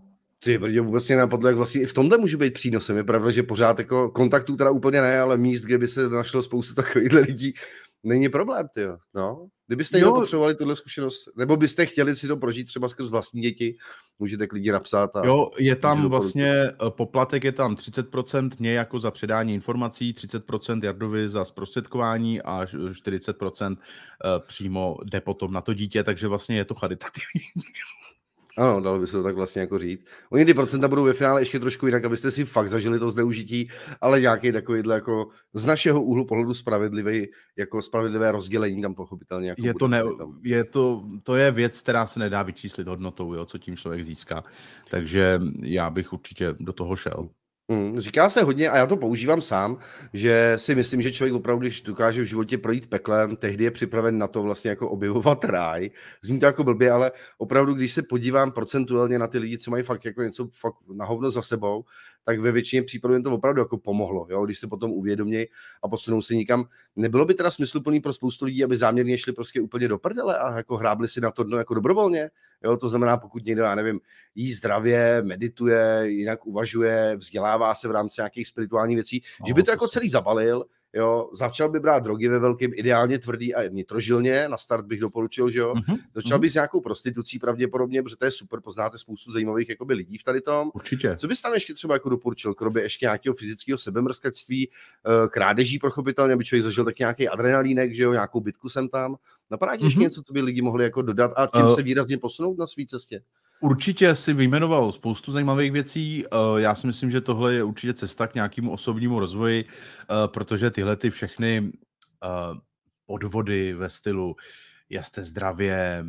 Ty, protože vůbec mě napadlo, jak vlastně i v tomhle může být přínosem. Je pravda, že pořád jako kontaktů teda úplně ne, ale míst, kde by se našlo spoustu takových lidí, Není problém, ty no. Kdybyste někdo potřebovali tuhle zkušenost, nebo byste chtěli si to prožít třeba skrz vlastní děti, můžete klidně napsat. A jo, je tam vlastně, eh, poplatek je tam 30% mě jako za předání informací, 30% Jardovi za zprostředkování a 40% eh, přímo jde potom na to dítě, takže vlastně je to charitativní. Ano, dalo by se to tak vlastně jako říct. Oni ty procenta budou ve finále ještě trošku jinak, abyste si fakt zažili to zneužití, ale nějaký takovýhle jako z našeho úhlu pohledu spravedlivý, jako spravedlivé rozdělení tam pochopitelně. Jako je to, ne, tam. je to, to, je věc, která se nedá vyčíslit hodnotou, jo, co tím člověk získá. Takže já bych určitě do toho šel. Hmm, říká se hodně, a já to používám sám, že si myslím, že člověk opravdu, když dokáže v životě projít peklem, tehdy je připraven na to vlastně jako objevovat ráj. Zní to jako blbě, ale opravdu, když se podívám procentuálně na ty lidi, co mají fakt jako něco fakt na hovno za sebou, tak ve většině případů jim to opravdu jako pomohlo, jo, když se potom uvědomějí a posunou se nikam. Nebylo by teda smysluplný pro spoustu lidí, aby záměrně šli prostě úplně do prdele a jako hrábli si na to dno jako dobrovolně. Jo, to znamená, pokud někdo, já nevím, jí zdravě, medituje, jinak uvažuje, vzdělává se v rámci nějakých spirituálních věcí, no, že by to jako celý zabalil, jo, začal by brát drogy ve velkém, ideálně tvrdý a nitrožilně, na start bych doporučil, že jo, mm-hmm. začal mhm. by s nějakou prostitucí pravděpodobně, protože to je super, poznáte spoustu zajímavých jakoby, lidí v tady tom. Určitě. Co bys tam ještě třeba jako doporučil, kromě ještě nějakého fyzického sebemrskačství, eh, krádeží prochopitelně, aby člověk zažil tak nějaký adrenalínek, že jo, nějakou bitku jsem tam. Napadá ti mm-hmm. ještě mhm. něco, co by lidi mohli jako dodat a tím uh, se výrazně posunout na své cestě? Určitě si vyjmenoval spoustu zajímavých věcí. Eh, já si myslím, že tohle je určitě cesta k nějakému osobnímu rozvoji, eh, protože tyhle ty všechny eh, podvody ve stylu jeste zdravě,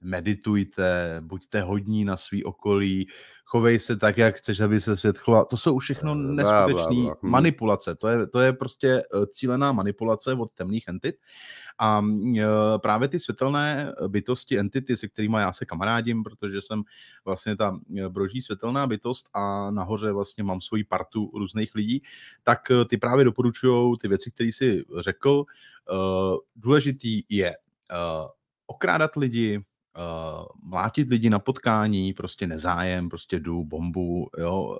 meditujte, buďte hodní na svý okolí, chovej se tak, jak chceš, aby se svět choval. To jsou všechno eh, neskutečné hm. manipulace. To je, to je prostě eh, cílená manipulace od temných entit. A eh, právě ty světelné bytosti, entity, se kterými já se kamarádím, protože jsem vlastně ta broží světelná bytost a nahoře vlastně mám svoji partu různých lidí, tak ty právě doporučují ty věci, které si řekl. Důležitý je uh, okrádat lidi, uh, mlátit lidi na potkání, prostě nezájem, prostě jdu, bombu, jo.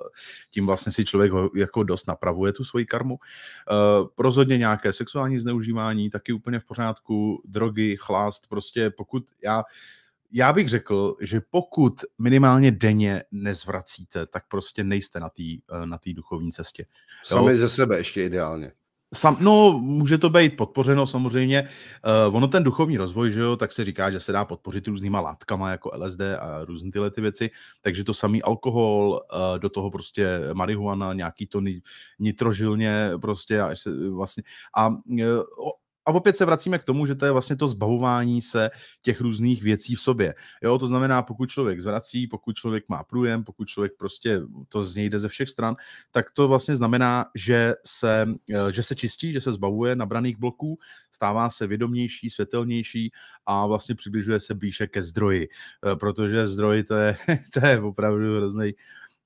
Tím vlastně si člověk ho, jako dost napravuje tu svoji karmu. Uh, rozhodně nějaké sexuální zneužívání, taky úplně v pořádku, drogy, chlást, prostě pokud já já bych řekl, že pokud minimálně denně nezvracíte, tak prostě nejste na té na tý duchovní cestě. Sami jo? ze sebe ještě ideálně. Sam, no, může to být podpořeno samozřejmě. Uh, ono ten duchovní rozvoj, že jo, tak se říká, že se dá podpořit různýma látkama jako LSD a různé tyhle ty věci, takže to samý alkohol, uh, do toho prostě marihuana, nějaký to nitrožilně prostě a, se, vlastně, a uh, a opět se vracíme k tomu, že to je vlastně to zbavování se těch různých věcí v sobě. Jo, to znamená, pokud člověk zvrací, pokud člověk má průjem, pokud člověk prostě to z něj jde ze všech stran, tak to vlastně znamená, že se, eh, že se čistí, že se zbavuje nabraných bloků, stává se vědomější, světelnější a vlastně přibližuje se blíže ke zdroji, eh, protože zdroj to je, to je opravdu hrozný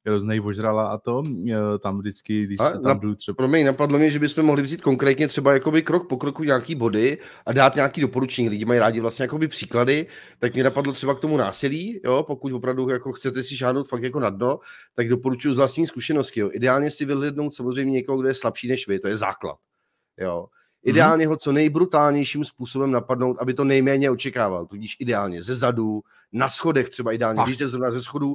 hrozný vožrala a to, e, tam vždycky, když a se tam jdu třeba... Promiň, napadlo mě, že bychom mohli vzít konkrétně třeba jakoby krok po kroku nějaký body a dát nějaký doporučení. Lidi mají rádi vlastně jakoby příklady, tak mě napadlo třeba k tomu násilí, jo, pokud opravdu jako chcete si žádnout fakt jako na dno, tak doporučuji z vlastní zkušenosti, jo. Ideálně si vyhlednout samozřejmě někoho, kdo je slabší než vy, to je základ, jo. Mhm. Ideálně ho co nejbrutálnějším způsobem napadnout, aby to nejméně očekával, tudíž ideálně ze zadu, na schodech třeba ideálně, Ach. když jde zrovna ze schodu,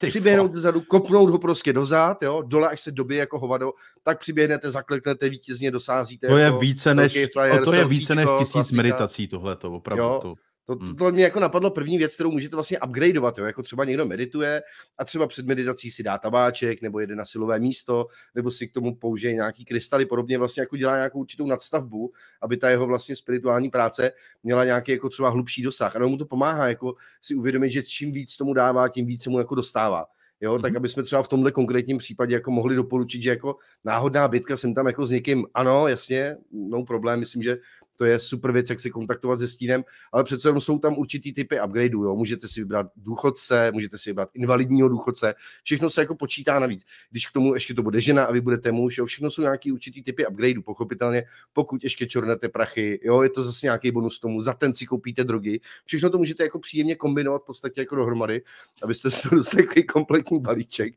ty přiběhnout zadu, kopnout ho prostě dozad, jo, dole, až se dobije jako hovado, tak přiběhnete, zakleknete vítězně, dosázíte. To jako je více než, flyer, to je více než tisíc klasika. meditací tohleto, opravdu. Jo. To. To, to, hmm. to mě jako napadlo první věc, kterou můžete vlastně upgradeovat. Jo? Jako třeba někdo medituje a třeba před meditací si dá tabáček nebo jede na silové místo, nebo si k tomu použije nějaký krystaly, podobně vlastně jako dělá nějakou určitou nadstavbu, aby ta jeho vlastně spirituální práce měla nějaký jako třeba hlubší dosah. A mu to pomáhá jako si uvědomit, že čím víc tomu dává, tím víc se mu jako dostává. Jo, mm-hmm. tak mhm. aby jsme třeba v tomhle konkrétním případě jako mohli doporučit, že jako náhodná bitka jsem tam jako s někým, ano, jasně, no problém, myslím, že to je super věc, jak si kontaktovat se stínem, ale přece jenom jsou tam určitý typy upgradeů, jo. můžete si vybrat důchodce, můžete si vybrat invalidního důchodce, všechno se jako počítá navíc. Když k tomu ještě to bude žena a vy budete muž, jo, všechno jsou nějaký určitý typy upgradeů, pochopitelně, pokud ještě čornete prachy, jo, je to zase nějaký bonus tomu, za ten si koupíte drogy, všechno to můžete jako příjemně kombinovat v podstatě jako dohromady, abyste si dostali kompletní balíček.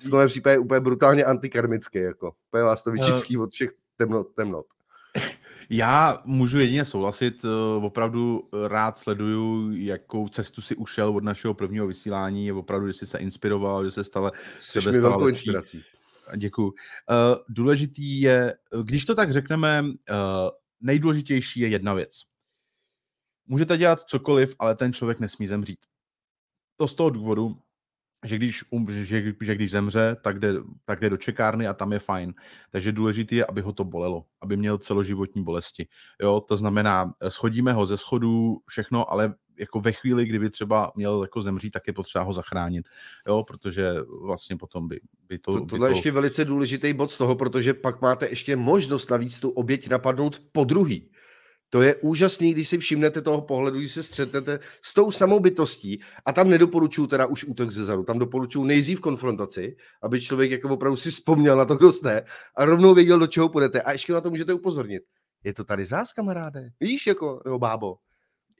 V tomhle případě úplně brutálně antikarmický, jako. Úplně vás to vyčistí eh. od všech temnot, temnot. Já můžu jedině souhlasit, eh, opravdu rád sleduju, jakou cestu si ušel od našeho prvního vysílání, je opravdu, že jsi se inspiroval, že se stále sebe stala Inspirací. Děkuju. Eh, důležitý je, eh, když to tak řekneme, nejdůležitější je jedna věc. Můžete dělat cokoliv, ale ten člověk nesmí zemřít. To z toho důvodu, že když, um, že, že když zemře, tak jde, tak jde do čekárny a tam je fajn. Takže důležité je, aby ho to bolelo, aby měl celoživotní bolesti. Jo, to znamená, eh, schodíme ho ze schodů, všechno, ale jako ve chvíli, kdyby třeba měl jako zemřít, tak je potřeba ho zachránit, jo, protože vlastně potom by, by to... to tohle by to... ještě velice důležitý bod z toho, protože pak máte ještě možnost navíc tu oběť napadnout po druhý. To je úžasný, když si všimnete toho pohledu, když se střetnete s tou samou bytostí a tam nedoporučuju teda už útok ze zadu, tam doporučuju nejdřív konfrontaci, aby člověk jako opravdu si vzpomněl na to, kdo jste a rovnou věděl, do čeho půjdete a ještě na to můžete upozornit. Je to tady zás, kamaráde? Víš, jako, nebo bábo?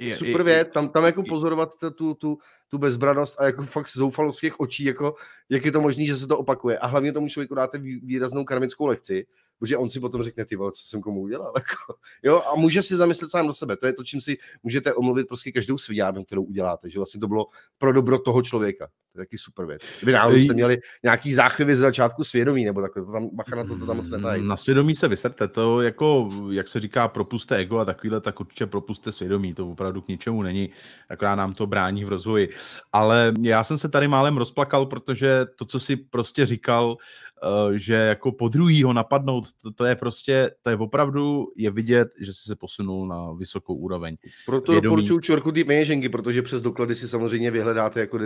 Je, Super je, věc, tam, tam jako pozorovat tu, tu, tu bezbranost a jako fakt zoufalost v těch očí, jako, jak je to možné, že se to opakuje. A hlavně tomu člověku dáte výraznou karmickou lekci, protože on si potom řekne, ty vole, co jsem komu udělal. Jako, jo? A může si zamyslet sám do sebe. To je to, čím si můžete omluvit prostě každou sviárnu, kterou uděláte, že vlastně to bylo pro dobro toho člověka. To je taky super věc. Kdyby náhodou jste měli nějaký záchvěvy z začátku svědomí, nebo takhle, to tam, bacha na to, to tam moc mm, netají. Na svědomí se vyserte, to jako, jak se říká, propuste ego a takovýhle, tak určitě propuste svědomí, to opravdu k ničemu není, akorát nám to brání v rozvoji. Ale já jsem se tady málem rozplakal, protože to, co si prostě říkal, Eh, že jako po druhý ho napadnout, to, to je prostě, to je opravdu, je vidět, že si se posunul na vysokou úroveň. Proto Vědomí... doporučuju čorku ty peněženky, protože přes doklady si samozřejmě vyhledáte jako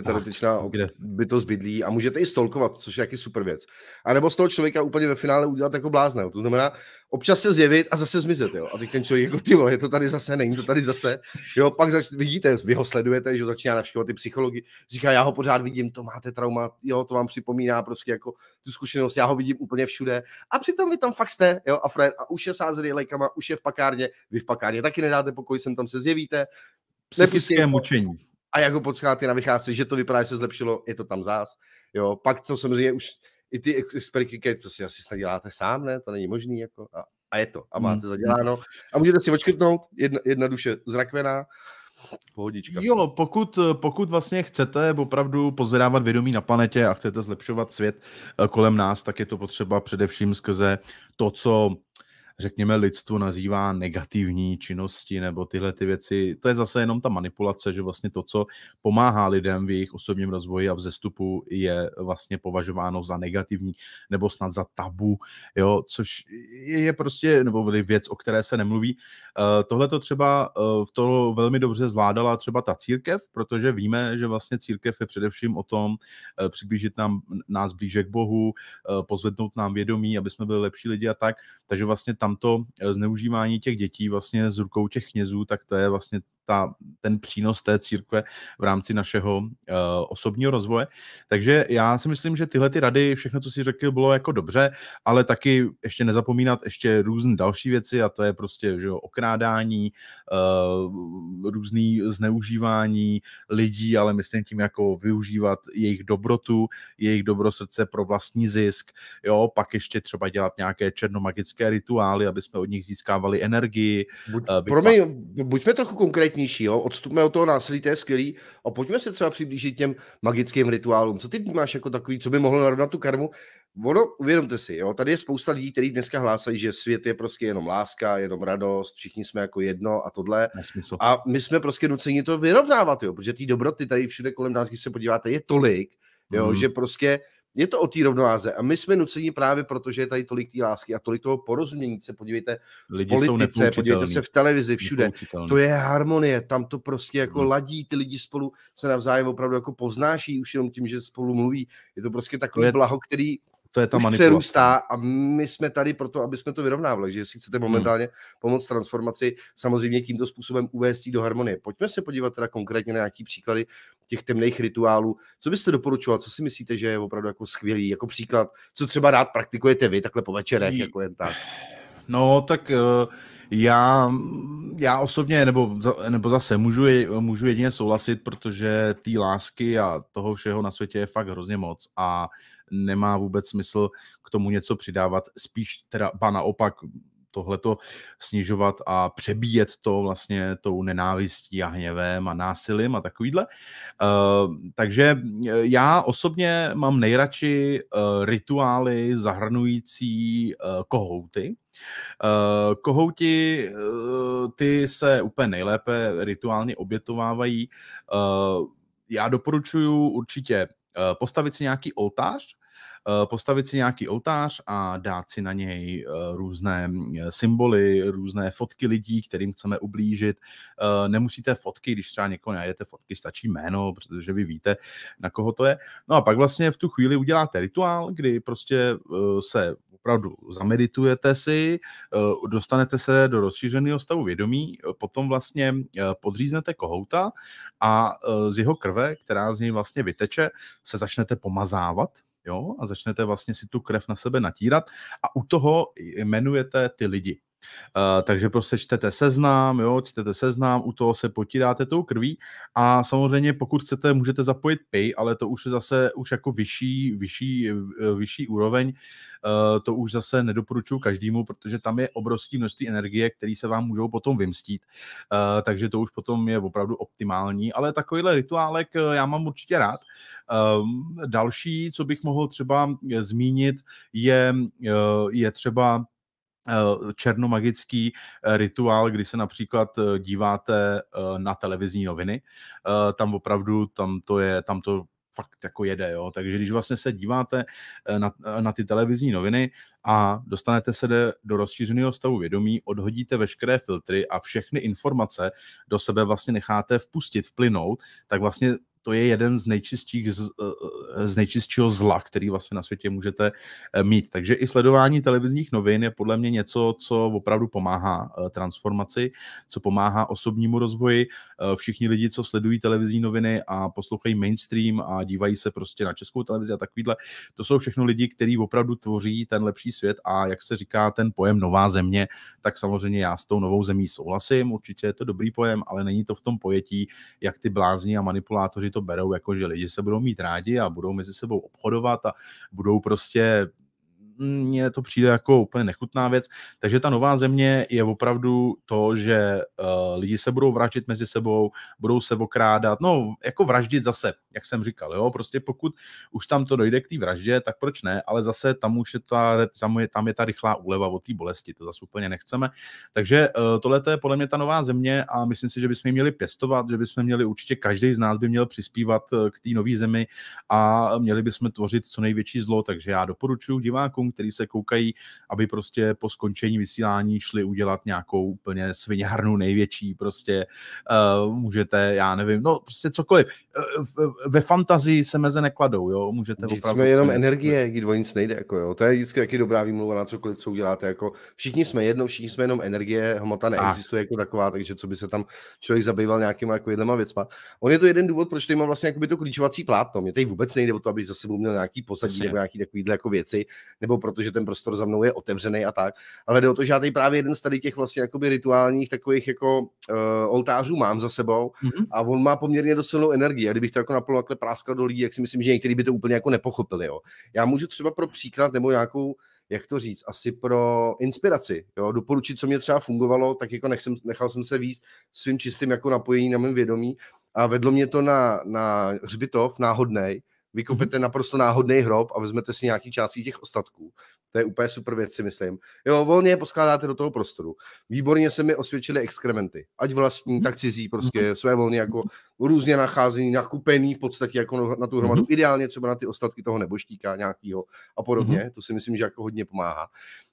by to bydlí a můžete i stolkovat, což je jaký super věc. A nebo z toho člověka úplně ve finále udělat jako blázne. To znamená, občas se zjevit a zase zmizet, jo. A teď ten člověk, jako ty vole, je to tady zase, není to tady zase, jo. Pak zač, vidíte, vy ho sledujete, že ho začíná navštěvovat ty psychologi, říká, já ho pořád vidím, to máte trauma, jo, to vám připomíná prostě jako tu zkušenost, já ho vidím úplně všude. A přitom vy tam fakt jste, jo, a Fred, a už je sázený lékama, už je v pakárně, vy v pakárně taky nedáte pokoj, sem tam se zjevíte. Psychické mučení. A jako ho na vycházce, že to vypadá, že se zlepšilo, je to tam zás. Jo, pak to samozřejmě už i ty experti říkají, si asi snad děláte sám, ne? To není možný, jako. A, a je to. A hmm. máte zaděláno. A můžete si očkrtnout, jedna, jedna duše zrakvená, pohodička. Jo, pokud, pokud vlastně chcete opravdu pozvedávat vědomí na planetě a chcete zlepšovat svět eh, kolem nás, tak je to potřeba především skrze to, co řekněme, lidstvo nazývá negativní činnosti nebo tyhle ty věci. To je zase jenom ta manipulace, že vlastně to, co pomáhá lidem v jejich osobním rozvoji a vzestupu, je vlastně považováno za negativní nebo snad za tabu, jo, což je prostě, nebo věc, o které se nemluví. Eh, tohle to třeba eh, v to velmi dobře zvládala třeba ta církev, protože víme, že vlastně církev je především o tom eh, přiblížit nám, nás blíže k Bohu, pozvednout nám vědomí, aby jsme byli lepší lidi a tak. Takže vlastně tam tam to eh, zneužívání těch dětí vlastně z rukou těch knězů, tak to je vlastně ta, ten přínos té církve v rámci našeho uh, osobního rozvoje. Takže já si myslím, že tyhle ty rady, všechno, co si řekl, bylo jako dobře, ale taky ještě nezapomínat ještě různé další věci a to je prostě že jo, okrádání, uh, různý zneužívání lidí, ale myslím tím jako využívat jejich dobrotu, jejich dobrosrdce pro vlastní zisk, jo, pak ještě třeba dělat nějaké černomagické rituály, aby jsme od nich získávali energii. Buď, uh, eh, vytvář... Promiň, buďme trochu konkrétní, nejpěknější. Jo? Odstupme od toho násilí, to je skvělý. A pojďme se třeba přiblížit těm magickým rituálům. Co ty vnímáš jako takový, co by mohlo narovnat tu karmu? Ono, uvědomte si, jo? tady je spousta lidí, kteří dneska hlásají, že svět je prostě jenom láska, jenom radost, všichni jsme jako jedno a tohle. Nesmysl. A my jsme prostě nuceni to vyrovnávat, jo? protože ty dobroty tady všude kolem nás, když se podíváte, je tolik, jo? Mm. že prostě je to o té rovnováze a my jsme nuceni právě proto, že je tady tolik té lásky a tolik toho porozumění. Se podívejte lidi v politice, podívejte se v televizi, všude. To je harmonie, tam to prostě jako hmm. ladí, ty lidi spolu se navzájem opravdu jako poznáší už jenom tím, že spolu mluví. Je to prostě takové je... blaho, který, to je ta už manipulace. přerůstá a my jsme tady proto, aby jsme to vyrovnávali. Že jestli chcete hmm. momentálně hmm. pomoct transformaci, samozřejmě tímto způsobem uvést do harmonie. Pojďme se podívat teda konkrétně na nějaký příklady těch temných rituálů. Co byste doporučoval? Co si myslíte, že je opravdu jako skvělý, jako příklad? Co třeba rád praktikujete vy takhle po večerech, jako jen tak? No, tak uh, já, já osobně, nebo, nebo zase můžu, můžu jedině souhlasit, protože té lásky a toho všeho na světě je fakt hrozně moc a nemá vůbec smysl k tomu něco přidávat, spíš teda ba naopak tohleto snižovat a přebíjet to vlastně tou nenávistí a hněvem a násilím a takovýhle. Uh, takže eh, já osobně mám nejradši uh, rituály zahrnující uh, kohouty, Uh, kohouti, uh, ty se úplně nejlépe rituálně obětovávají. Uh, já doporučuji určitě postavit si nějaký oltář, postavit si nějaký oltář a dát si na něj různé symboly, různé fotky lidí, kterým chceme ublížit. Nemusíte fotky, když třeba někoho najdete fotky, stačí jméno, protože vy víte, na koho to je. No a pak vlastně v tu chvíli uděláte rituál, kdy prostě se opravdu zameditujete si, eh, dostanete se do rozšířeného stavu vědomí, eh, potom vlastně eh, podříznete kohouta a z jeho krve, která z něj vlastně vyteče, se začnete pomazávat, jo, a začnete vlastně si tu krev na sebe natírat a u toho jmenujete ty lidi. Uh, takže prostě čtete seznám, jo, čtete seznám, u toho se potíráte tou krví a samozřejmě pokud chcete, můžete zapojit pay, ale to už je zase už jako vyšší, vyšší, eh, vyšší úroveň, uh, to už zase nedoporučuji každému, protože tam je obrovské množství energie, které se vám můžou potom vymstít, uh, takže to už potom je opravdu optimální, ale takovýhle rituálek já mám určitě rád. další, co bych mohl třeba zmínit, je, je třeba Eh, černomagický eh, rituál, kdy se například eh, díváte na televizní noviny. Tam opravdu, tam to je, tam to fakt jako jede, jo. Takže když vlastně se díváte na, na ty televizní noviny a dostanete se do rozšířeného stavu vědomí, odhodíte veškeré filtry a všechny informace do sebe vlastně necháte vpustit, vplynout, tak vlastně to je jeden z nejčistších, z, eh, eh, z nejčistšího zla, který vlastně na světě můžete eh, mít. Takže i sledování televizních novin je podle mě něco, co opravdu pomáhá transformaci, co pomáhá osobnímu rozvoji. Všichni lidi, co sledují televizní noviny a poslouchají mainstream a dívají se prostě na českou televizi a takovýhle, to jsou všechno lidi, kteří opravdu tvoří ten lepší svět a jak se říká ten pojem nová země, tak samozřejmě já s tou novou zemí souhlasím, určitě je to dobrý pojem, ale není to v tom pojetí, jak ty blázni a manipulátoři to berou jako, že lidi se budou mít rádi a budou mezi sebou obchodovat a budou prostě mně to přijde jako úplně nechutná věc. Takže ta nová země je opravdu to, že uh, lidi se budou vraždit mezi sebou, budou se okrádat, no jako vraždit zase, jak jsem říkal, jo, prostě pokud už tam to dojde k té vraždě, tak proč ne, ale zase tam už je ta, tam je, tam je ta rychlá úleva od té bolesti, to zase úplně nechceme. Takže uh, tohle je podle mě ta nová země a myslím si, že bychom ji měli pěstovat, že bychom měli určitě každý z nás by měl přispívat eh, k té nové zemi a měli bychom tvořit co největší zlo, takže já doporučuji divákům, který se koukají, aby prostě po skončení vysílání šli udělat nějakou úplně sviněharnu největší, prostě uh, můžete, já nevím, no prostě cokoliv. Eh, ve fantazii se meze nekladou, jo, můžete Vždyť opravdu... jsme jenom energie, když o nic nejde, jako jo, to je vždycky taky dobrá výmluva na cokoliv, co uděláte, jako všichni jsme jedno, všichni jsme jenom energie, hmota neexistuje tak. jako taková, takže co by se tam člověk zabýval nějakýma jako jednama věcma. On je to jeden důvod, proč tady mám vlastně jako by to klíčovací plátno, mě tady vůbec nejde o to, aby za sebou měl nějaký pozadí nebo nějaký takovýhle jako věci, nebo nebo protože ten prostor za mnou je otevřený a tak. Ale jde o to, že já tady právě jeden z tady těch vlastně jakoby rituálních takových jako uh, oltářů mám za sebou mm-hmm. a on má poměrně docelou energii. A kdybych to jako naplno takhle práskal do lidí, jak si myslím, že někteří by to úplně jako nepochopili. Jo. Já můžu třeba pro příklad nebo nějakou jak to říct, asi pro inspiraci, jo, doporučit, co mě třeba fungovalo, tak jako nech nechal jsem se víc svým čistým jako napojení na mém vědomí a vedlo mě to na, na hřbitov náhodnej, Vykoupete mhm. naprosto náhodný hrob a vezmete si nějaký částí těch ostatků. To je úplně super věc, si myslím. Jo, volně je poskládáte do toho prostoru. Výborně se mi osvědčily exkrementy. Ať vlastní, mhm. tak cizí, prostě mhm. své volně jako různě nacházení, nakupený v podstatě jako na tu hromadu. Ideálně třeba na ty ostatky toho neboštíka nějakého a podobně. To si myslím, že jako hodně pomáhá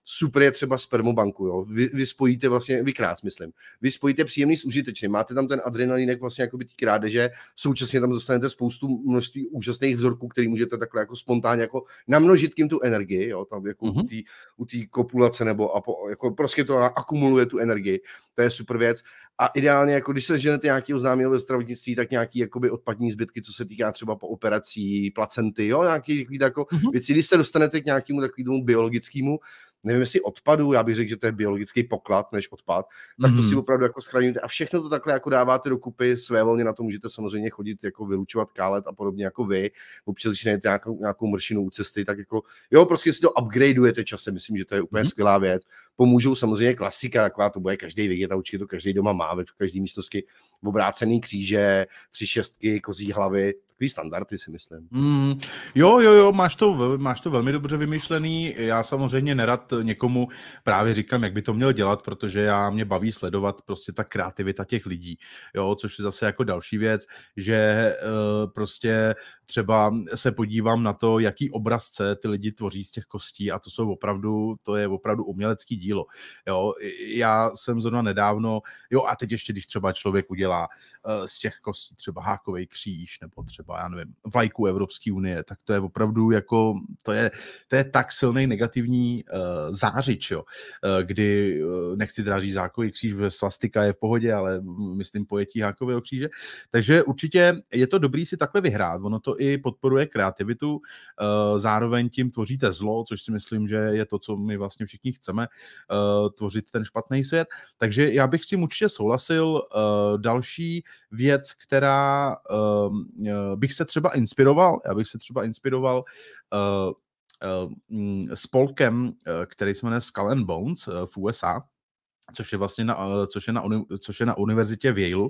super je třeba spermobanku, jo. Vy, vy spojíte vlastně, vy krát, myslím, vy spojíte příjemný s užitečným, máte tam ten adrenalinek vlastně jako by tí krádeže, současně tam dostanete spoustu množství úžasných vzorků, který můžete takhle jako spontánně jako namnožit tím tu energii, jo, tam jako mm-hmm. u té u tý kopulace nebo a po, jako prostě to akumuluje tu energii, to je super věc a ideálně jako když se ženete nějaký oznámil ve zdravotnictví, tak nějaký jakoby odpadní zbytky, co se týká třeba po operací, placenty, jo, nějaký takový jako mm-hmm. věci, když se dostanete k nějakému takovému biologickému, nevím jestli odpadu, já bych řekl, že to je biologický poklad než odpad, tak to mm-hmm. si mhm. opravdu jako schraňujete a všechno to takhle jako dáváte dokupy své volně, na to můžete samozřejmě chodit jako vylučovat kálet a podobně jako vy, občas když najdete nějakou, nějakou mršinu u cesty, tak jako jo, prostě si to upgradeujete časem, myslím, že to je úplně mm-hmm. skvělá věc. Pomůžou samozřejmě klasika, taková to bude každý vidět a určitě to každý doma má ve každý místnosti obrácený kříže, tři šestky, kozí hlavy, takový standardy, si myslím. Mm, jo, jo, jo, máš to, máš to velmi dobře vymyšlený. Já samozřejmě nerad někomu právě říkám, jak by to měl dělat, protože já mě baví sledovat prostě ta kreativita těch lidí, jo, což je zase jako další věc, že uh, prostě třeba se podívám na to, jaký obrazce ty lidi tvoří z těch kostí a to jsou opravdu, to je opravdu umělecký dílo, jo. Já jsem zrovna nedávno, jo, a teď ještě, když třeba člověk udělá uh, z těch kostí třeba hákový kříž nebo třeba třeba, já nevím, vlajku Evropské unie, tak to je opravdu jako, to je, to je tak silný negativní uh, zářič, jo, uh, kdy, uh, nechci teda říct zákový kříž, protože svastika je v pohodě, ale myslím pojetí hákového kříže, takže určitě je to dobrý si takhle vyhrát, ono to i podporuje kreativitu, uh, zároveň tím tvoříte zlo, což si myslím, že je to, co my vlastně všichni chceme, uh, tvořit ten špatný svět, takže já bych s tím určitě souhlasil, uh, další věc, která bych se třeba inspiroval, já bych se třeba inspiroval uh, uh, spolkem, eh, který se jmenuje Skull and Bones v USA, což je vlastně na, eh, což je na, uni, což je na univerzitě v Yale.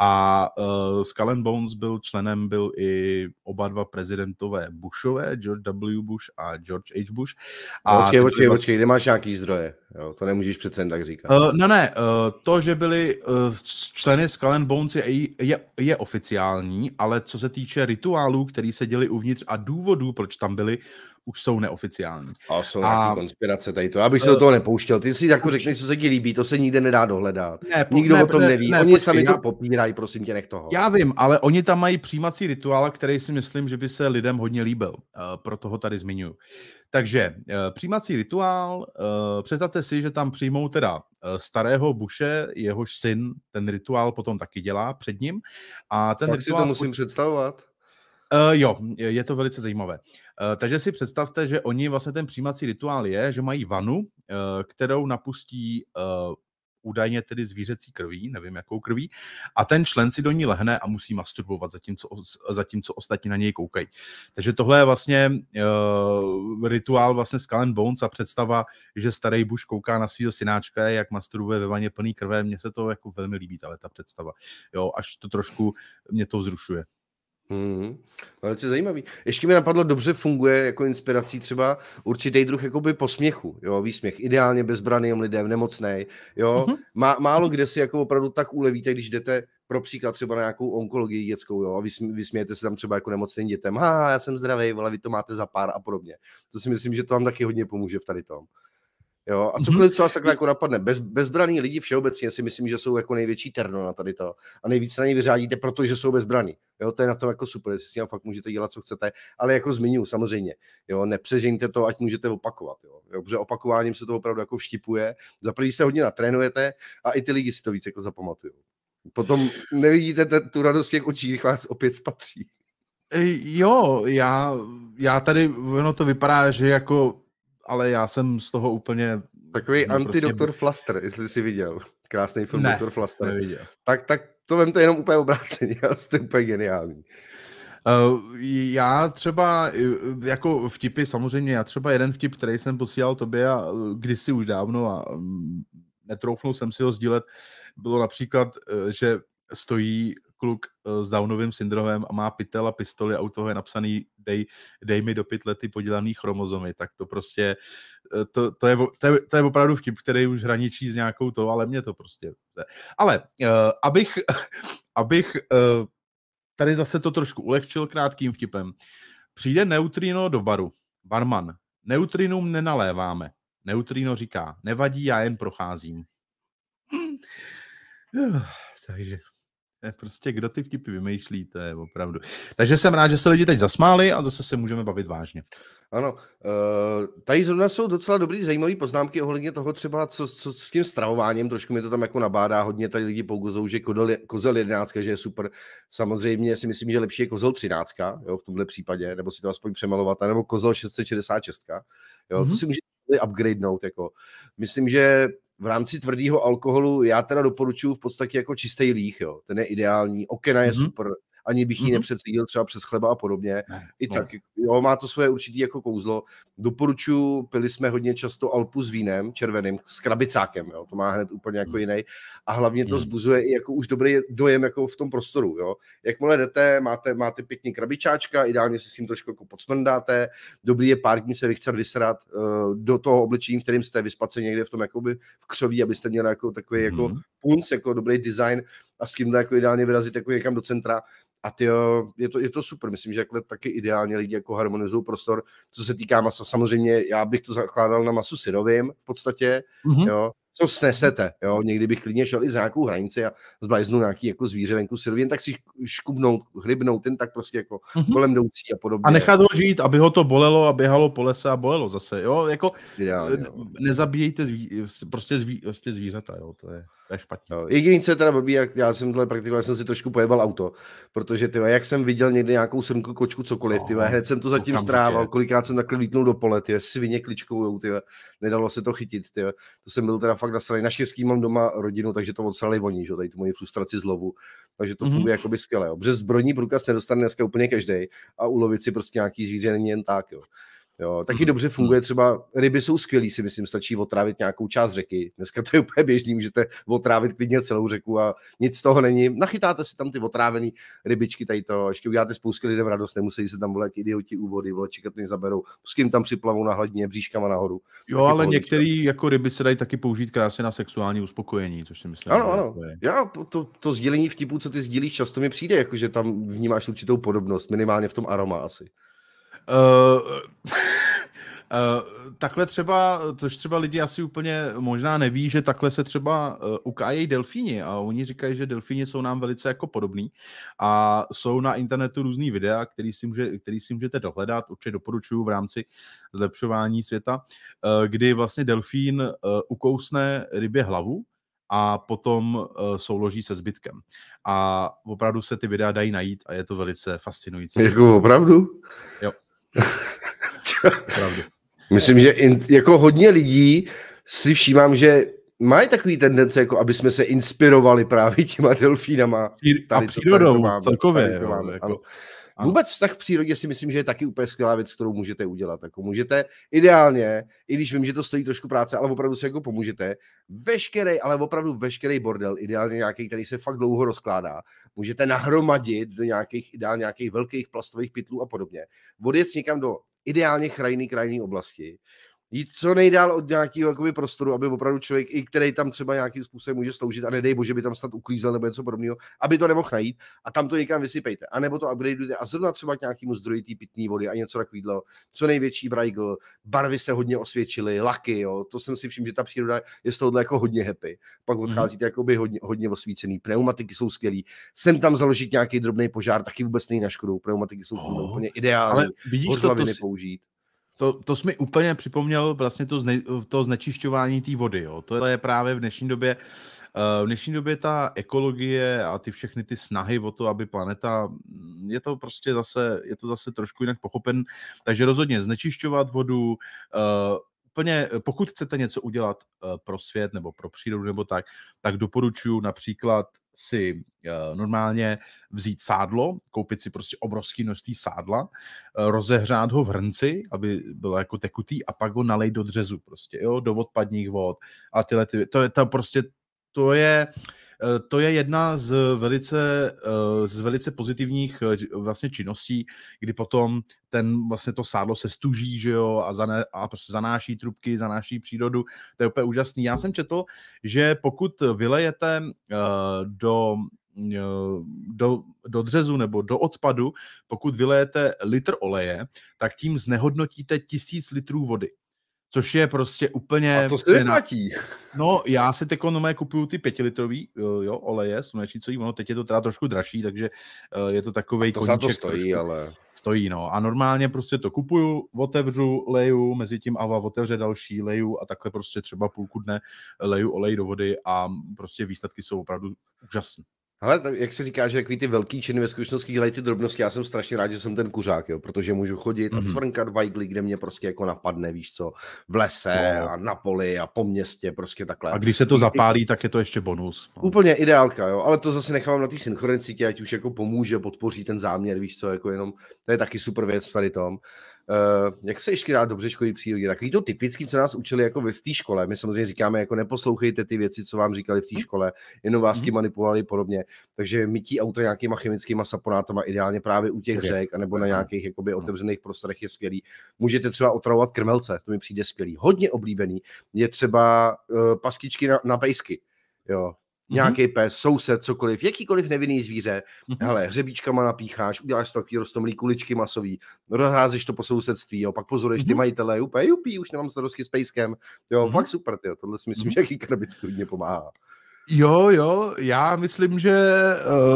A uh, Skull and Bones byl členem, byl i oba dva prezidentové Bushové, George W. Bush a George H. Bush. A počkej, počkej, vlastně... počkej, kde máš nějaký zdroje? Jo, to nemůžeš přece jen tak říkat. Uh, no ne, uh, to, že byli uh, členy Skull and Bones je, je, je oficiální, ale co se týče rituálů, který se děli uvnitř a důvodů, proč tam byli, už jsou neoficiální. A jsou a... konspirace tady to. Abych se uh, do eh, toho nepouštěl. Ty si jako řekneš, co se ti líbí, to se nikde nedá dohledat. Ne, po, Nikdo ne, o tom ne, neví. Ne, oni počkej, sami já... to popírají, prosím tě, nech toho. Já vím, ale oni tam mají přijímací rituál, který si myslím, že by se lidem hodně líbil. Uh, proto ho tady zmiňuji. Takže uh, přijímací rituál, uh, představte si, že tam přijmou teda starého Buše, jehož syn ten rituál potom taky dělá před ním. A ten tak rituál si to musím spod... představovat. Uh, jo, je to velice zajímavé. Eh, takže si představte, že oni vlastně ten přijímací rituál je, že mají vanu, eh, kterou napustí eh, údajně tedy zvířecí krví, nevím jakou krví, a ten člen si do ní lehne a musí masturbovat, zatímco, zatímco ostatní na něj koukají. Takže tohle je vlastně uh, rituál vlastně Skull and Bones a představa, že starý buš kouká na svého synáčka, jak masturbuje ve vaně plný krve, mně se to jako velmi líbí, ale ta představa. Jo, až to trošku mě to vzrušuje. Hmm, velice zajímavý. Ještě mi napadlo, dobře funguje jako inspirací třeba určitý druh jakoby posměchu, jo, výsměch, ideálně bezbraným lidem, nemocný, jo, mm-hmm. Má, málo kde si jako opravdu tak ulevíte, když jdete pro příklad třeba na nějakou onkologii dětskou, jo, a vysmí, vysmějete se tam třeba jako nemocným dětem, ha, já jsem zdravý, ale vy to máte za pár a podobně. To si myslím, že to vám taky hodně pomůže v tady tom. Jo, a mhm. cokoliv, co vás takhle jako napadne. Bez, bezbraný lidi všeobecně si myslím, že jsou jako největší terno na tady to. A nejvíc na ně vyřádíte, protože jsou bezbraní. Jo, to je na tom jako super, jestli s ním fakt můžete dělat, co chcete, ale jako zmiňu, samozřejmě. Jo, nepřežeňte to, ať můžete opakovat. Jo, jo protože opakováním se to opravdu jako vštipuje. Za první se hodně natrénujete a i ty lidi si to víc jako zapamatují. Potom nevidíte t- tu radost v očí, očích, vás opět spatří. Jo, já, já tady, ono to vypadá, že jako ale já jsem z toho úplně... Takový no, prostě anti-doktor prostě... Flaster, jestli jsi viděl. Krásný film ne, Doktor Flaster. Neviděl. Tak, tak to to jenom úplně obráceně, já jste úplně geniální. Eh, já třeba, eh, jako vtipy samozřejmě, já třeba jeden vtip, který jsem posílal tobě a eh, kdysi už dávno a mm, netroufnul jsem si ho sdílet, bylo například, že stojí kluk eh, s Downovým syndromem a má pytel a pistoli a u toho je napsaný dej, dej mi do pytle ty podělaný chromozomy, tak to prostě, eh, to, to, je, to, je, to je opravdu vtip, který už hraničí s nějakou to, ale mě to prostě... Ale eh, abych, abych tady zase to trošku ulehčil krátkým vtipem. Přijde neutrino do baru, barman. Neutrinum nenaléváme. Neutrino říká, nevadí, já jen procházím. Takže Prostě kdo ty vtipy vymýšlí, to je opravdu. Takže jsem rád, že se lidi teď zasmáli a zase se můžeme bavit vážně. Ano, eh, tady zrovna jsou docela dobrý zajímavé poznámky ohledně toho třeba, co, co s tím stravováním, trošku mi to tam jako nabádá, hodně tady lidi poukazují, že kodol, kozel 11, že je super, samozřejmě si myslím, že lepší je kozel 13, jo, v tomhle případě, nebo si to aspoň přemalovat, nebo kozel 666, jo, mm-hmm. to mhm. si může upgradenout, jako. Myslím, že v rámci tvrdého alkoholu já teda doporučuji v podstatě jako čistý líh, jo. Ten je ideální. Okena je mm-hmm. super, ani bych ji mhm. nepředsedil třeba přes chleba a podobně. Ne, I no. tak, jo, má to svoje určitý jako kouzlo. Doporučuju, pili jsme hodně často Alpu s vínem červeným, s krabicákem, jo, to má hned úplně jako mhm. jiný. A hlavně to mhm. zbuzuje i jako už dobrý dojem jako v tom prostoru, jo. Jakmile jdete, máte, máte pěkný krabičáčka, ideálně si s tím trošku jako podsmrdáte, dobrý je pár dní se vychcet vysrat uh, do toho oblečení, v kterým jste vyspat se někde v tom jakoby v křoví, abyste měli jako takový jako punc, jako dobrý design a s kým dá jako ideálně vyrazit jako někam do centra. A ty, je, to, je to super, myslím, že takhle taky ideálně lidi jako harmonizují prostor. Co se týká masa, samozřejmě já bych to zakládal na masu syrovým v podstatě, mm-hmm. jo, co snesete, jo, někdy bych klidně šel i za nějakou hranici a zblajznu nějaký jako zvíře venku syrovým, tak si škubnout, hrybnout, ten tak prostě jako mm-hmm. kolem jdoucí a podobně. A nechat ho žít, aby ho to bolelo a běhalo po lese a bolelo zase, jo, jako ideálně, jo. No. nezabíjejte zví, prostě, zví, prostě zvířata, jo, to je... To je špatně. No, jediný, co je teda blbý, jak já jsem tohle praktikoval, jsem si trošku pojebal auto, protože ty, jak jsem viděl někde nějakou srnku, kočku, cokoliv, ty, no, hned jsem to zatím strával, kolikrát jsem takhle lítnul do pole, ty, svině kličkou, ty, nedalo se to chytit, ty, to jsem byl teda fakt straně. Naštěstí mám doma rodinu, takže to odsrali oni, že tady tu moji frustraci zlovu, takže to mm-hmm. funguje jako by skvěle. Protože zbrojní průkaz nedostane dneska úplně každý a ulovit si prostě nějaký zvíře není jen tak, jo. Jo, taky mhm. dobře funguje mhm. třeba, ryby jsou skvělý, si myslím, stačí otrávit nějakou část řeky. Dneska to je úplně běžný, můžete otrávit klidně celou řeku a nic z toho není. Nachytáte si tam ty otrávené rybičky, tady to, ještě uděláte spousty lidem radost, nemusí se tam volat idioti úvody, vole, čekat než zaberou, prostě jim tam připlavou na hladině, bříškama nahoru. Jo, ale některé jako ryby se dají taky použít krásně na sexuální uspokojení, což si myslím. Ano, ano. Jako je. Já, to, to sdílení vtipů, co ty sdílíš, často mi přijde, jakože tam vnímáš určitou podobnost, minimálně v tom aroma asi. Uh, Uh, takhle třeba, tož třeba lidi asi úplně možná neví, že takhle se třeba uh, ukájejí delfíni a oni říkají, že delfíni jsou nám velice jako podobný a jsou na internetu různý videa, který si, může, který si můžete dohledat, určitě doporučuju v rámci zlepšování světa, uh, kdy vlastně delfín uh, ukousne rybě hlavu a potom uh, souloží se zbytkem. A opravdu se ty videa dají najít a je to velice fascinující. Jako opravdu? Jo. Myslím, že in, jako hodně lidí si všímám, že mají takový tendence, jako aby jsme se inspirovali právě těma delfínama. Tady, a přírodou tady to máme, celkově. Tady to máme, jo, jako. ano. Ano. Vůbec vztah k přírodě si myslím, že je taky úplně skvělá věc, kterou můžete udělat. Jako můžete ideálně, i když vím, že to stojí trošku práce, ale opravdu si jako pomůžete, veškerý, ale opravdu veškerý bordel, ideálně nějaký, který se fakt dlouho rozkládá, můžete nahromadit do nějakých, ideálně nějakých velkých plastových pytlů a podobně, Vodec někam do ideálně krajiny krajinné oblasti, jít co nejdál od nějakého jakoby, prostoru, aby opravdu člověk, i který tam třeba nějakým způsobem může sloužit, a nedej bože by tam snad uklízel nebo něco podobného, aby to nemohl najít a tam to někam vysypejte. A nebo to upgradeujte a zrovna třeba k nějakému zdroji té pitné vody a něco takového. Co největší brajgl, barvy se hodně osvědčily, laky, jo. to jsem si všiml, že ta příroda je z tohohle jako hodně happy. Pak mhm. odcházíte mm jakoby hodně, hodně osvícený, pneumatiky jsou skvělé, Sem tam založit nějaký drobný požár, taky vůbec není na škodu, pneumatiky jsou oh, úplně ideální. Ale vidíš, to, to si, použít. To, to jsi mi úplně připomněl vlastně to, zne, to znečišťování té vody. Jo. To je právě v dnešní době eh, v dnešní době ta ekologie a ty všechny ty snahy o to, aby planeta, mm, je to prostě zase, je to zase trošku jinak pochopen, takže rozhodně znečišťovat vodu, eh, úplně, pokud chcete něco udělat eh, pro svět nebo pro přírodu nebo tak, tak doporučuji například si eh, normálně vzít sádlo, koupit si prostě obrovský množství sádla, eh, rozehřát ho v hrnci, aby bylo jako tekutý a pak ho nalej do dřezu prostě, jo, do odpadních vod a tyhle ty, to je to prostě, to je, uh, Eh, to je jedna z velice, eh, z velice pozitivních eh, vlastně činností, kdy potom ten vlastně to sádlo se stuží, že jo, a, zane, a prostě zanáší trubky, zanáší přírodu, to je úplně úžasný. Já jsem četl, že pokud vylejete do do, do dřezu nebo do odpadu, pokud vylejete litr oleje, tak tím znehodnotíte tisíc litrů vody což je prostě úplně... A to se platí? No, já si teď nomé kupuju ty pětilitrový jo, oleje slunečnicový, ono teď je to teda trošku dražší, takže eh, je to takový to koníček. to stojí, trošku. ale... Stojí, no. A normálně prostě to kupuju, otevřu, leju, mezi tím Ava otevře další, leju a takhle prostě třeba půlku dne eh, leju olej do vody a prostě výsledky jsou opravdu úžasné. Ale tak, jak se říká, že takový ty velký činy ve skutečnosti dělají ty drobnosti, já jsem strašně rád, že jsem ten kuřák, jo, protože můžu chodit mm-hmm. a mhm. cvrnkat vajgly, kde mě prostě jako napadne, víš co, v lese no, no. a na poli a po městě, prostě takhle. A když se to zapálí, I... tak je to ještě bonus. No. Úplně ideálka, jo, ale to zase nechávám na té synchronicitě, ať už jako pomůže, podpoří ten záměr, víš co, jako jenom, to je taky super věc v tady tom. Eh, jak se ještě dá dobře škodit přírodě? Takový to typický, co nás učili jako ve té škole. My samozřejmě říkáme, jako neposlouchejte ty věci, co vám říkali v té mhm. škole, jenom vás tím mhm. manipulovali podobně. Takže mytí auto nějakýma chemickýma saponátama, ideálně právě u těch řek, anebo na nějakých jakoby, no. otevřených prostorech je skvělý. Můžete třeba otravovat krmelce, to mi přijde skvělý. Hodně oblíbený je třeba uh, pastičky na, na pejsky. Jo, Mhm. nějaký pes, soused, cokoliv, jakýkoliv nevinný zvíře, mm-hmm. hele, hřebíčkama napícháš, uděláš takový rostomlý kuličky masový, rozházíš to po sousedství, jo, pak pozoruješ mm-hmm. ty mhm. majitele, úplně jupí, už nemám starosti s pejskem, jo, mm-hmm. fakt super, jo, tohle si myslím, mm-hmm. že jaký karabicky hodně pomáhá. Jo, jo, já myslím, že,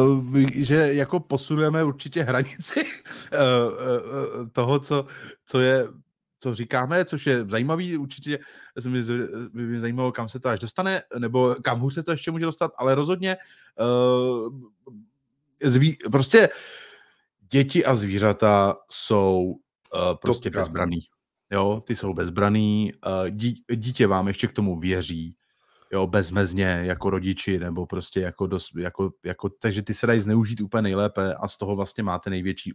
uh, že jako posuneme určitě hranici uh, uh, toho, co, co je co říkáme, což je zajímavý, určitě by mě zajímalo, kam se to až dostane, nebo kam hůř se to ještě může dostat, ale rozhodně uh, zví, prostě děti a zvířata jsou uh, prostě bezbraný. Jo, ty jsou bezbraný, uh, dí, dítě vám ještě k tomu věří, jo, bezmezně jako rodiči nebo prostě jako, dos, jako, jako, takže ty se dají zneužít úplně nejlépe a z toho vlastně máte největší,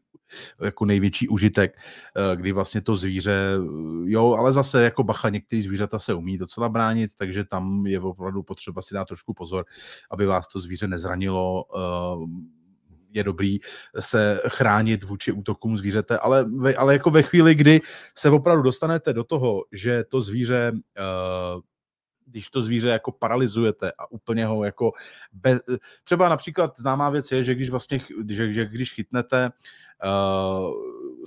jako největší užitek, eh, kdy vlastně to zvíře, eh, jo, ale zase jako bacha, některý zvířata se umí docela bránit, takže tam je opravdu potřeba si dát trošku pozor, aby vás to zvíře nezranilo, eh, je dobrý se chránit vůči útokům zvířete, ale, ale jako ve chvíli, kdy se opravdu dostanete do toho, že to zvíře když to zvíře jako paralizujete a úplně ho jako... Bez, třeba například známá věc je, že když vlastně, že, že když chytnete uh,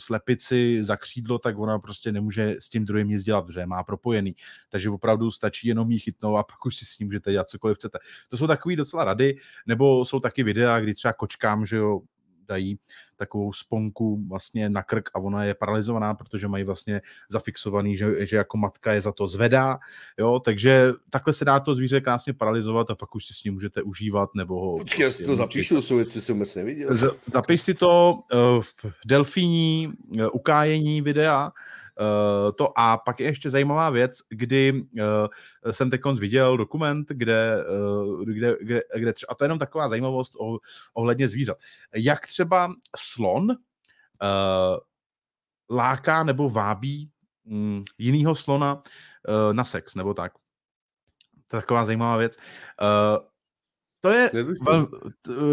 slepici za křídlo, tak ona prostě nemůže s tím druhým nic dělat, protože má propojený. Takže opravdu stačí jenom jí chytnout a pak už si s ním můžete dělat cokoliv chcete. To jsou takové docela rady, nebo jsou taky videa, kdy třeba kočkám, že jo, dají takovou sponku vlastně na krk a ona je paralizovaná, protože mají vlastně zafixovaný, že, že jako matka je za to zvedá, jo, takže takhle se dá to zvíře krásně paralizovat a pak už si s ním můžete užívat nebo ho... Počkej, prostě já si prostě to zapíšu, to jsou věci, jsem neviděl. Z, zapiš si to uh, v delfíní uh, ukájení videa, Eh, to. A pak je ještě zajímavá věc, kdy eh, jsem teď viděl dokument, kde, eh, kde, kde, kde třeba, a to je jenom taková zajímavost o, ohledně zvířat, jak třeba slon láká nebo vábí hm, jinýho slona na sex, nebo tak. To je taková zajímavá věc. To je, vel,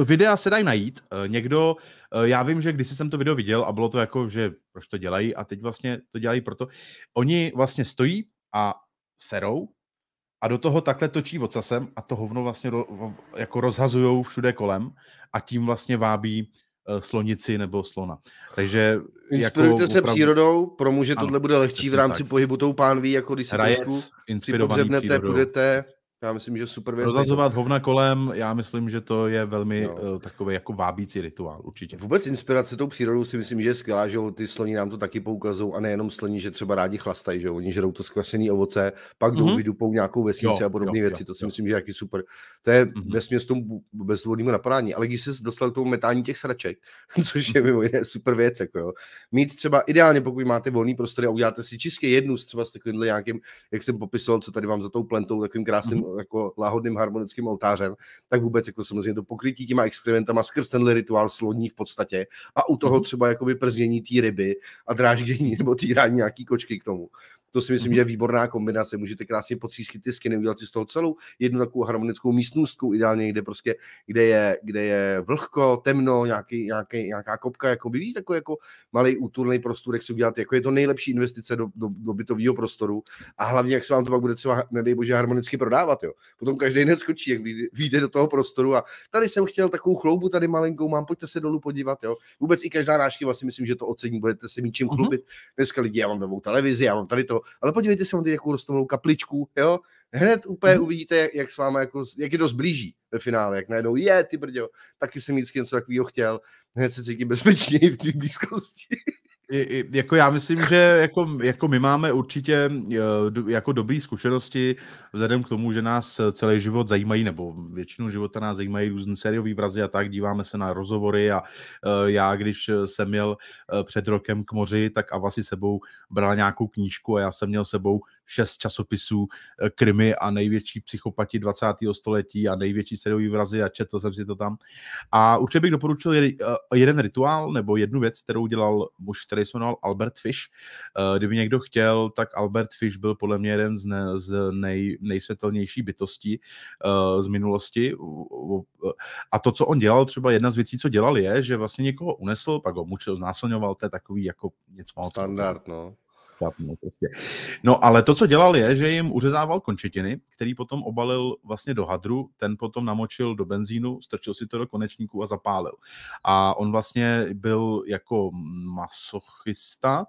videa se dají najít. Eh, někdo, eh, já vím, že když jsem to video viděl a bylo to jako, že proč to dělají a teď vlastně to dělají proto. Oni vlastně stojí a serou a do toho takhle točí ocasem a to hovno vlastně ro, jako rozhazujou všude kolem a tím vlastně vábí eh, slonici nebo slona. Takže jako Inspirujte jako se opravdu... přírodou, pro muže tohle bude lehčí v rámci tak. pohybu tou pánví, jako když si trošku připodřebnete, budete já myslím, že super věc. Rozhazovat hovna kolem, já myslím, že to je velmi no. uh, takový jako vábící rituál, určitě. Vůbec inspirace tou přírodou si myslím, že je skvělá, že ty sloni nám to taky poukazují a nejenom sloni, že třeba rádi chlastají, že oni žerou to zkvasené ovoce, pak jdou mm-hmm. vydupou nějakou vesnici jo, a podobné věci, jo, to si jo. myslím, že je jaký super. To je mm-hmm. vesměs tomu bezdůvodnému napadání, ale když se dostal k tomu metání těch sraček, což je mhm. mimo jiné super věc, jako jo. Mít třeba ideálně, pokud máte volný prostor a uděláte si čistě jednu třeba s takovým nějakým, jak jsem popisoval, co tady mám za tou plentou, takovým krásným mm-hmm jako láhodným harmonickým oltářem, tak vůbec jako samozřejmě to pokrytí těma exkrementama skrz tenhle rituál slodní v podstatě a u toho mhm. třeba jakoby prznění té ryby a dráždění nebo týrání nějaký kočky k tomu. To si myslím, že je mhm. výborná kombinace. Můžete krásně potřískit ty skiny, udělat si z toho celou jednu takovou harmonickou místnostku, ideálně kde prostě, kde je, kde je vlhko, temno, nějaký, nějaký, nějaká kopka, jako by takový jako malý útulný jak si udělat, jako je to nejlepší investice do, do, do bytového prostoru a hlavně, jak se vám to pak bude třeba, nedej bože, harmonicky prodávat, jo. Potom každý den skočí, jak vyjde do toho prostoru a tady jsem chtěl takovou chloubu tady malinkou, mám, pojďte se dolů podívat, jo. Vůbec i každá náštěva si myslím, že to ocení, budete se mít čím mhm. chlubit. Dneska lidi, já mám novou televizi, já mám tady to, ale podívejte se na ty jakou rostou kapličku, jo, hned úplně hmm. uvidíte, jak, jak, s váma jako, jak je to zblíží ve finále, jak najednou je, ty brďo, taky jsem vždycky něco takového chtěl, hned se cítím bezpečněji v té blízkosti jako já myslím, že jako, jako my máme určitě eh, jako dobré zkušenosti vzhledem k tomu, že nás celý život zajímají, nebo většinu života nás zajímají různé sériové vrazy a tak, díváme se na rozhovory a eh, já, když jsem měl eh, před rokem k moři, tak Ava si sebou brala nějakou knížku a já jsem měl sebou šest časopisů Krymy a největší psychopati 20. století a největší sériové vrazy a četl jsem si to tam. A určitě bych doporučil jeden rituál nebo jednu věc, kterou dělal muž, který který se jmenoval Albert Fish. Eh, kdyby někdo chtěl, tak Albert Fish byl podle mě jeden z, ne, z nej, nejsvětelnější bytostí eh, z minulosti. A to, co on dělal, třeba jedna z věcí, co dělal, je, že vlastně někoho unesl, pak ho mučil, znásilňoval, to je takový jako něco malo Standard, no chápu, no, prostě. No ale to, co dělal je, že jim uřezával končetiny, který potom obalil vlastně do hadru, ten potom namočil do benzínu, strčil si to do konečníku a zapálil. A on vlastně byl jako masochista,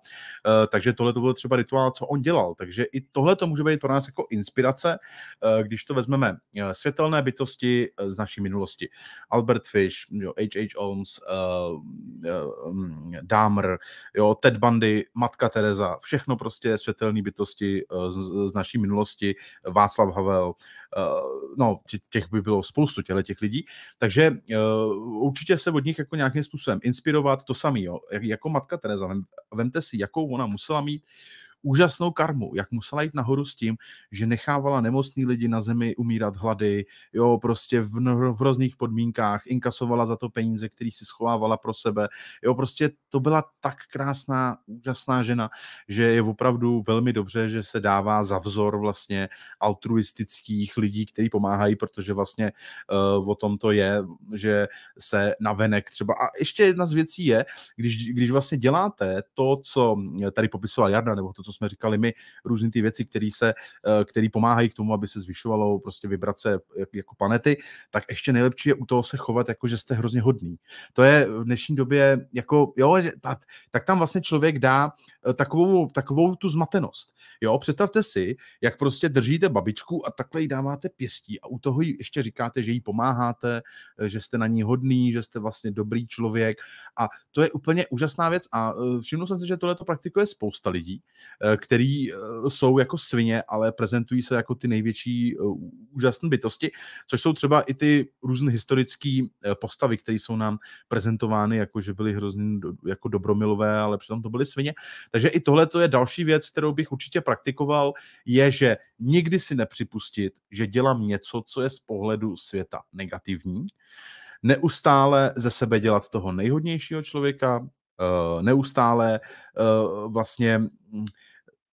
eh, takže tohle to byl třeba rituál, co on dělal. Takže i tohle to může být pro nás jako inspirace, eh, když to vezmeme eh, světelné bytosti z naší minulosti. Albert Fish, H.H. H. Holmes, mm, Dahmer, jo, Ted Bundy, Matka Teresa, všechno všechno prostě světelné bytosti eh, z, z naší minulosti, Václav Havel, eh, no těch by bylo spoustu těle těch lidí, takže eh, určitě se od nich jako nějakým způsobem inspirovat to samý, jo. jako matka Teresa, vemte si, jakou ona musela mít úžasnou karmu, jak musela jít nahoru s tím, že nechávala nemocný lidi na zemi umírat hlady, jo, prostě v, v různých podmínkách, inkasovala za to peníze, který si schovávala pro sebe, jo, prostě to byla tak krásná, úžasná žena, že je opravdu velmi dobře, že se dává za vzor vlastně altruistických lidí, kteří pomáhají, protože vlastně uh, o tom to je, že se navenek třeba, a ještě jedna z věcí je, když, když vlastně děláte to, co tady popisoval Jarda, nebo to, co jsme říkali my, různé ty věci, které se, eh, který pomáhají k tomu, aby se zvyšovalo prostě vibrace jako planety, tak ještě nejlepší je u toho se chovat, jako že jste hrozně hodný. To je v dnešní době, jako, jo, že, tak, tak tam vlastně člověk dá eh, takovou, takovou tu zmatenost. Jo, představte si, jak prostě držíte babičku a takhle jí dáváte pěstí a u toho jí ještě říkáte, že jí pomáháte, eh, že jste na ní hodný, že jste vlastně dobrý člověk a to je úplně úžasná věc a všiml jsem si, že tohle to praktikuje spousta lidí, Eh, který eh, jsou jako svině, ale prezentují se jako ty největší eh, úžasné bytosti, což jsou třeba i ty různé historické postavy, které jsou nám prezentovány, jako že byly hrozně jako dobromilové, ale přitom to byly svině. Takže i tohle to je další věc, kterou bych určitě praktikoval, je, že nikdy si nepřipustit, že dělám něco, co je z pohledu světa negativní, neustále ze sebe dělat toho nejhodnějšího člověka, Eh, neustále eh, vlastně mm,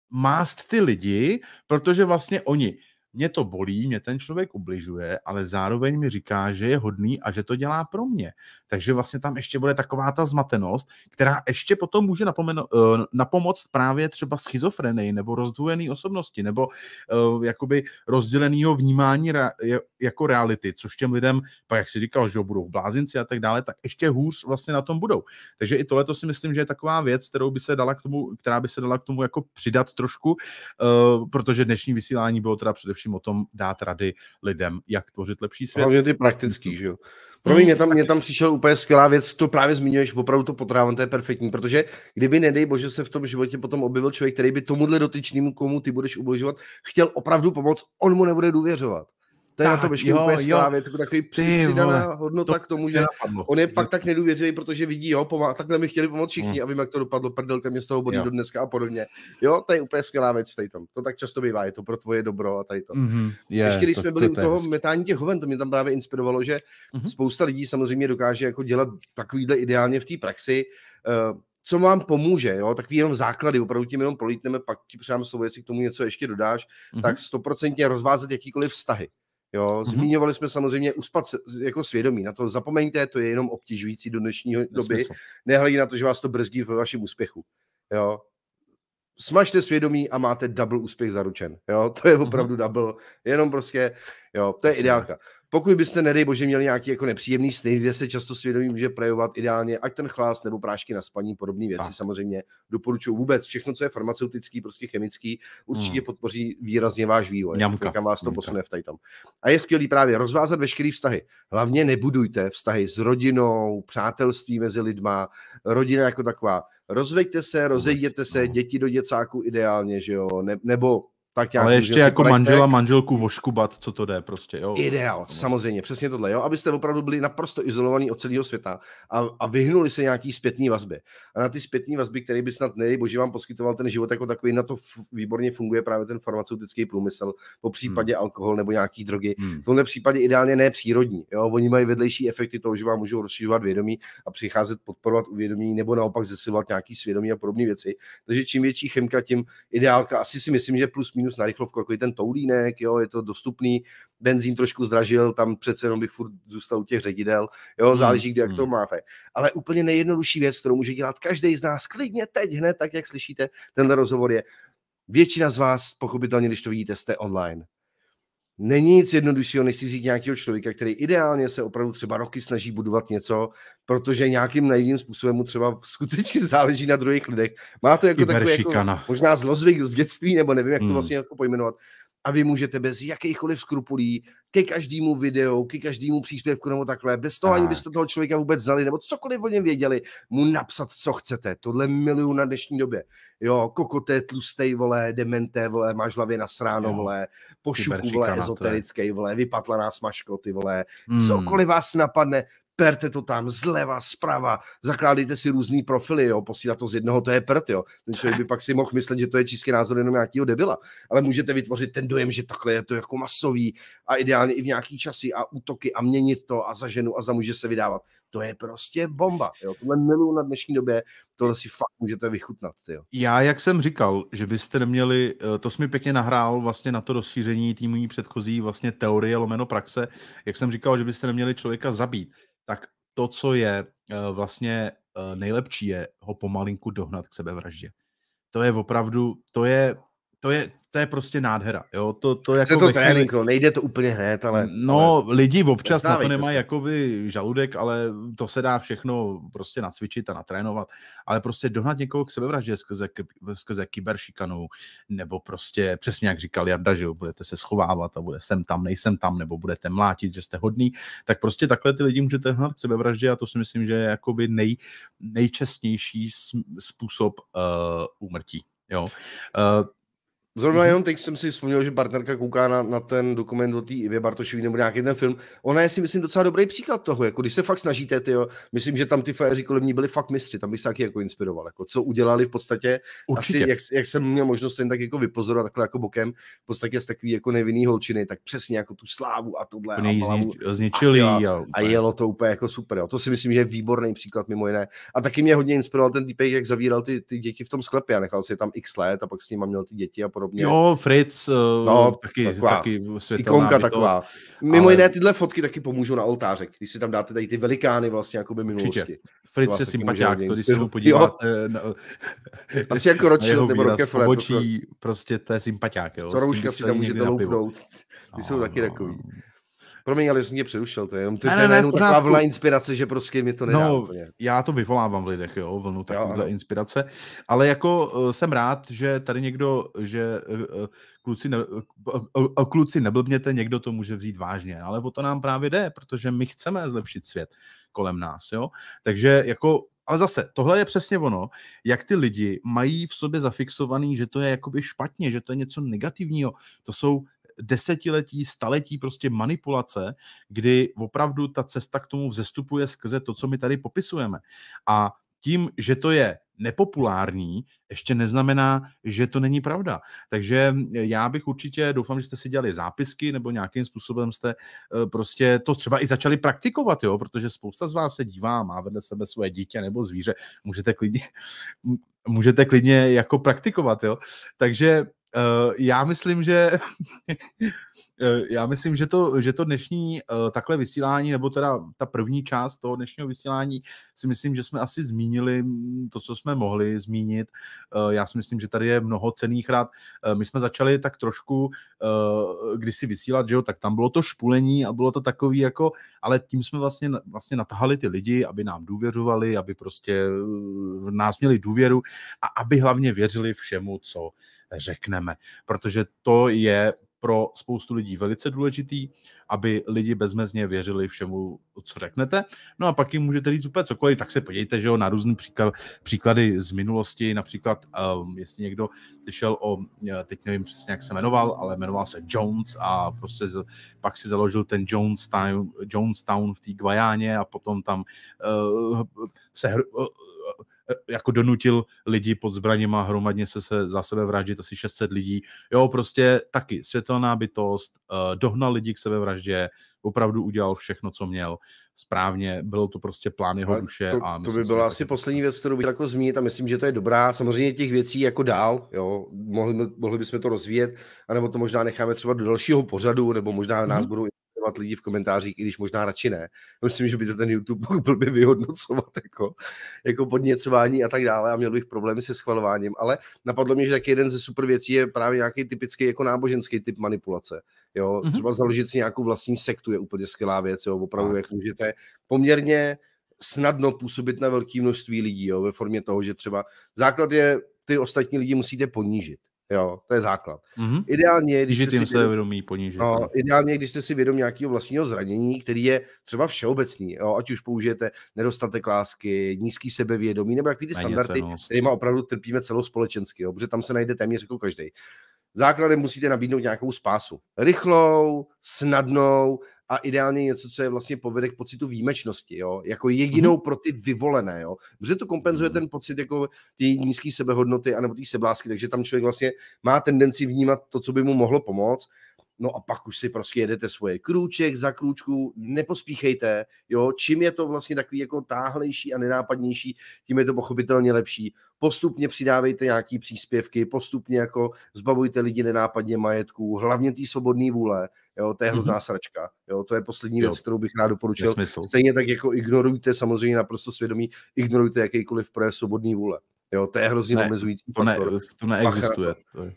mást ty lidi, protože vlastně oni mě to bolí, mě ten člověk ubližuje, ale zároveň mi říká, že je hodný a že to dělá pro mě. Takže vlastně tam ještě bude taková ta zmatenost, která ještě potom může napomoc eh, napomoct právě třeba schizofrenii nebo rozdvojený osobnosti nebo eh, jakoby rozděleného vnímání jako reality, což těm lidem, pak jak si říkal, že budou blázinci a tak dále, tak ještě hůř vlastně na tom budou. Takže i tohle to si myslím, že je taková věc, kterou by se dala k tomu, která by se dala k tomu jako přidat trošku, eh, protože dnešní vysílání bylo teda především především o tom dát rady lidem, jak tvořit lepší svět. Hlavně ty praktický, že jo. Pro mě hmm. tam, mě tam přišel úplně skvělá věc, to právě zmiňuješ, opravdu to potrávám, to je perfektní, protože kdyby, nedej bože, se v tom životě potom objevil člověk, který by tomuhle dotyčnému, komu ty budeš ubližovat, chtěl opravdu pomoct, on mu nebude důvěřovat. To je tak, na to ještě úplně sklávě, to jako takový přidaná hodnota to, k tomu, že napadlo, on je pak tak nedůvěřivý, protože vidí, jo, pomá- takhle mi chtěli pomoct všichni hmm. a vím, jak to dopadlo, prdelka mě z toho bodí do dneska a podobně. Jo, to je úplně skvělá věc v tom. To tak často bývá, je to pro tvoje dobro a tady to. Mm-hmm. Yeah, ještě když to, jsme byli to, to u toho metání těch hoven, to mě tam právě inspirovalo, že mm-hmm. spousta lidí samozřejmě dokáže jako dělat takovýhle ideálně v té praxi, uh, co vám pomůže, jo, tak jenom základy, opravdu tím jenom prolítneme, pak ti předám slovo, jestli k tomu něco ještě dodáš, mm-hmm. tak stoprocentně rozvázat jakýkoliv vztahy. Jo, mhm. zmiňovali jsme samozřejmě uspat se, jako svědomí. Na to zapomeňte, to je jenom obtěžující do dnešní doby. Nehledí na to, že vás to brzdí ve vašem úspěchu. Jo, smažte svědomí a máte double úspěch zaručen. Jo, to je mhm. opravdu double, jenom prostě, jo, to je ideálka. Pokud byste, nedej bože, měli nějaký jako nepříjemný sny, kde se často svědomí může projevovat ideálně, ať ten chlás nebo prášky na spaní, podobné věci tak. samozřejmě doporučuju vůbec. Všechno, co je farmaceutický, prostě chemický, určitě hmm. podpoří výrazně váš vývoj. Jamka. Jako kam vás to Jamka. posune v tady tom. A je skvělý právě rozvázat veškeré vztahy. Hlavně nebudujte vztahy s rodinou, přátelství mezi lidma, rodina jako taková. Rozveďte se, rozejděte se, no. děti do děcáku ideálně, že jo, ne, nebo tak nějak, Ale ještě jako manžela manželku voškubat, co to jde prostě, jo. Ideál, no. samozřejmě, přesně tohle, jo, abyste opravdu byli naprosto izolovaní od celého světa a, a vyhnuli se nějaký zpětní vazby. A na ty zpětní vazby, které by snad nej, bože vám poskytoval ten život jako takový, na to výborně funguje právě ten farmaceutický průmysl, po případě hmm. alkohol nebo nějaký drogy. Hmm. V tomhle případě ideálně ne přírodní, jo, oni mají vedlejší efekty toho, že vám můžou rozšiřovat vědomí a přicházet podporovat uvědomí nebo naopak zesilovat nějaký svědomí a podobné věci. Takže čím větší chemka, tím ideálka. Asi si myslím, že plus minus minus na rychlovku, jako je ten toulínek, jo, je to dostupný, benzín trošku zdražil, tam přece jenom bych furt zůstal u těch ředidel, jo, hmm, záleží, kde, jak hmm. to máte. Ale úplně nejjednodušší věc, kterou může dělat každý z nás klidně teď hned, tak jak slyšíte, ten rozhovor je, většina z vás, pochopitelně, když to vidíte, jste online. Není nic jednoduššího, než si vzít nějakého člověka, který ideálně se opravdu třeba roky snaží budovat něco, protože nějakým naivním způsobem mu třeba skutečně záleží na druhých lidech. Má to jako takové jako, možná zlozvyk z dětství, nebo nevím, jak to hmm. vlastně jako pojmenovat, a vy můžete bez jakýchkoliv skrupulí ke každému videu, ke každému příspěvku nebo takhle, bez toho, tak. ani byste toho člověka vůbec znali nebo cokoliv o něm věděli, mu napsat, co chcete. Tohle miluju na dnešní době. Jo, kokoté, tlustej, vole, dementé, vole, máš hlavě na sráno, jo. vole, pošuku, vole, ezoterický, vole, vypatlaná smažko, ty vole, hmm. cokoliv vás napadne, perte to tam zleva, zprava, zakládejte si různý profily, jo, posílat to z jednoho, to je prt, jo. Ten člověk by pak si mohl myslet, že to je čistě názor jenom nějakého debila, ale můžete vytvořit ten dojem, že takhle je to jako masový a ideálně i v nějaký časy a útoky a měnit to a za ženu a za muže se vydávat. To je prostě bomba, jo. Tohle miluju na dnešní době, tohle si fakt můžete vychutnat, jo. Já, jak jsem říkal, že byste neměli, eh, to jsi mi pěkně nahrál vlastně na to rozšíření týmu předchozí vlastně teorie lomeno praxe, jak jsem říkal, že byste neměli člověka zabít tak to, co je eh, vlastně eh, nejlepší, je ho pomalinku dohnat k sebevraždě. To je opravdu, to je to je, to je prostě nádhera. Jo? To, to jako to chvíli... trénink, nejde to úplně hned, ale... No, ale... lidi občas na to nemají jakoby žaludek, ale to se dá všechno prostě nacvičit a natrénovat. Ale prostě dohnat někoho k sebevraždě skrze, skrze kyberšikanu, nebo prostě přesně jak říkal Jarda, že budete se schovávat a bude sem tam, nejsem tam, nebo budete mlátit, že jste hodný, tak prostě takhle ty lidi můžete hnat k sebevraždě a to si myslím, že je jakoby nej, nejčestnější způsob uh, úmrtí. Jo. Uh, Zrovna mhm. jenom teď jsem si vzpomněl, že partnerka kouká na, na ten dokument o té Ivě Bartošový nebo nějaký ten film. Ona je si myslím docela dobrý příklad toho, jako když se fakt snažíte, tyjo, myslím, že tam ty frajeři kolem ní byli fakt mistři, tam bych se taky jako inspiroval, jako co udělali v podstatě, Určitě. asi, jak, jak, jsem měl možnost ten tak jako vypozorovat takhle jako bokem, v podstatě z takový jako nevinný holčiny, tak přesně jako tu slávu a tohle. a zničili a, jo, a, jelo to úplně jako super, jo. to si myslím, že je výborný příklad mimo jiné. A taky mě hodně inspiroval ten týpek, jak zavíral ty, ty děti v tom sklepě a nechal si je tam x let a pak s ním měl ty děti a podobně podobně. Jo, Fritz, eh, no, taky, taková, taky světelná taková. Mimo jiné, ale... tyhle fotky taky pomůžou na oltářek, když si tam dáte tady ty velikány vlastně jako by minulosti. Určitě. Fritz je sympatiák, to když se mu podíváte. Na, Asi jako ročil nebo Rockefeller. Obočí, prostě to je sympatiák. Co rouška si tam můžete loupnout. Ty jsou taky takový. Promiň, ale jsem tě přerušil, to je jenom, ty, ne, ne, ne, taková vlna inspirace, že prostě mi to no, nedá. No, já to vyvolávám v lidech, jo, vlnu takovéhle inspirace, ale jako uh, jsem rád, že tady někdo, že uh, kluci, ne, uh, kluci neblbněte, někdo to může vzít vážně, ale o to nám právě jde, protože my chceme zlepšit svět kolem nás, jo, takže jako ale zase, tohle je přesně ono, jak ty lidi mají v sobě zafixovaný, že to je jakoby špatně, že to je něco negativního. To jsou desetiletí, staletí prostě manipulace, kdy opravdu ta cesta k tomu vzestupuje skrze to, co my tady popisujeme. A tím, že to je nepopulární, ještě neznamená, že to není pravda. Takže eh, já bych určitě, doufám, že jste si dělali zápisky nebo nějakým způsobem jste eh, prostě to třeba i začali praktikovat, jo? protože spousta z vás se dívá, má vedle sebe svoje dítě nebo zvíře, můžete klidně, můžete klidně jako praktikovat. Jo? Takže Eh, já myslím, že Eh, já myslím, že to, že to dnešní eh, takhle vysílání, nebo teda ta první část toho dnešního vysílání, si myslím, že jsme asi zmínili mm, to, co jsme mohli zmínit. Eh, já si myslím, že tady je mnoho cených rad. My jsme začali tak trošku když si vysílat, že jo, tak tam bylo to špulení a bylo to takový jako, ale tím jsme vlastně, vlastně natahali ty lidi, aby nám důvěřovali, aby prostě v nás měli důvěru a aby hlavně věřili všemu, co řekneme, protože to je pro spoustu lidí velice důležitý, aby lidi bezmezně věřili všemu, co řeknete. No a pak jim můžete říct úplně cokoliv, tak se podívejte že jo, na různé příklad, příklady z minulosti, například, um, jestli někdo slyšel o, eh, teď nevím přesně, jak se jmenoval, ale jmenoval se Jones a prostě z, pak si založil ten Jonestown, Jonestown v té Guajáně a potom tam uh, se... Uh, E, jako donutil lidi pod zbraněma hromadně se, se za sebe vraždit asi 600 lidí. Jo, prostě taky světelná bytost, e, dohnal lidi k sebevraždě, opravdu udělal všechno, co měl správně, bylo to prostě plán jeho duše. To, a to by byla asi tak... poslední věc, kterou bych jako zmínit a myslím, že to je dobrá. Samozřejmě těch věcí jako dál, jo, mohli, mohli bychom to rozvíjet, anebo to možná necháme třeba do dalšího pořadu, nebo možná nás mm-hmm. budou vyhodnocovat lidi v komentářích, i když možná radši ne. Myslím, že by to ten YouTube mohl by vyhodnocovat jako, jako podněcování a tak dále a měl bych problémy se schvalováním. Ale napadlo mě, že tak jeden ze super věcí je právě nějaký typický jako náboženský typ manipulace. Jo? Mm-hmm. Třeba založit si nějakou vlastní sektu je úplně skvělá věc. Jo? Opravdu, jak můžete poměrně snadno působit na velké množství lidí jo? ve formě toho, že třeba základ je ty ostatní lidi musíte ponížit. Jo, to je základ. Mm-hmm. Ideálně, když, jste si vědom, vědomí ponížit. No, ideálně, když jste si vědom nějakého vlastního zranění, který je třeba všeobecný, jo, ať už použijete nedostatek lásky, nízký sebevědomí, nebo takový ty standardy, kterýma opravdu trpíme celospolečensky, jo, protože tam se najde téměř jako každý. Základem musíte nabídnout nějakou spásu. Rychlou, snadnou, a ideálně něco, co je vlastně povede k pocitu výjimečnosti, jo, jako jedinou mhm. pro ty vyvolené, jo, protože to kompenzuje mhm. ten pocit jako ty nízké sebehodnoty anebo ty seblásky, takže tam člověk vlastně má tendenci vnímat to, co by mu mohlo pomoct no a pak už si prostě jedete svoje krůček za krůčku, nepospíchejte, jo, čím je to vlastně takový jako táhlejší a nenápadnější, tím je to pochopitelně lepší. Postupně přidávejte nějaký příspěvky, postupně jako zbavujte lidi nenápadně majetků, hlavně té svobodné vůle, jo, to je hrozná mm-hmm. sračka, jo, to je poslední jo. věc, kterou bych rád doporučil. Nesmysl. Stejně tak jako ignorujte samozřejmě naprosto svědomí, ignorujte jakýkoliv projev svobodné vůle. Jo, to je hrozně ne, omezující to Ne, to neexistuje. Pachra.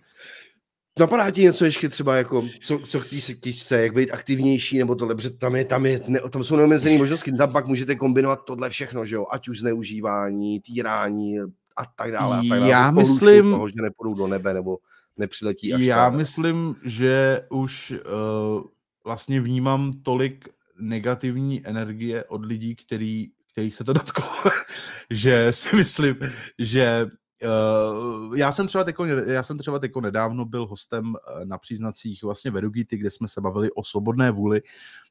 Napadá ti něco ještě třeba jako, co, co k se kyčce, jak být aktivnější nebo tohle, protože tam, je, tam, je, ne, tam jsou neomezené možnosti, tam pak můžete kombinovat tohle všechno, že jo, ať už zneužívání, týrání a tak dále. A tak dále. Já jako myslím... Toho, že nepůjdou do nebe nebo nepřiletí až Já tam. myslím, že už uh, vlastně vnímám tolik negativní energie od lidí, který, kterých se to dotklo, že si myslím, že Eh, já jsem třeba teko, já jsem třeba teko nedávno byl hostem eh, na příznacích vlastně Verugity, kde jsme se bavili o svobodné vůli,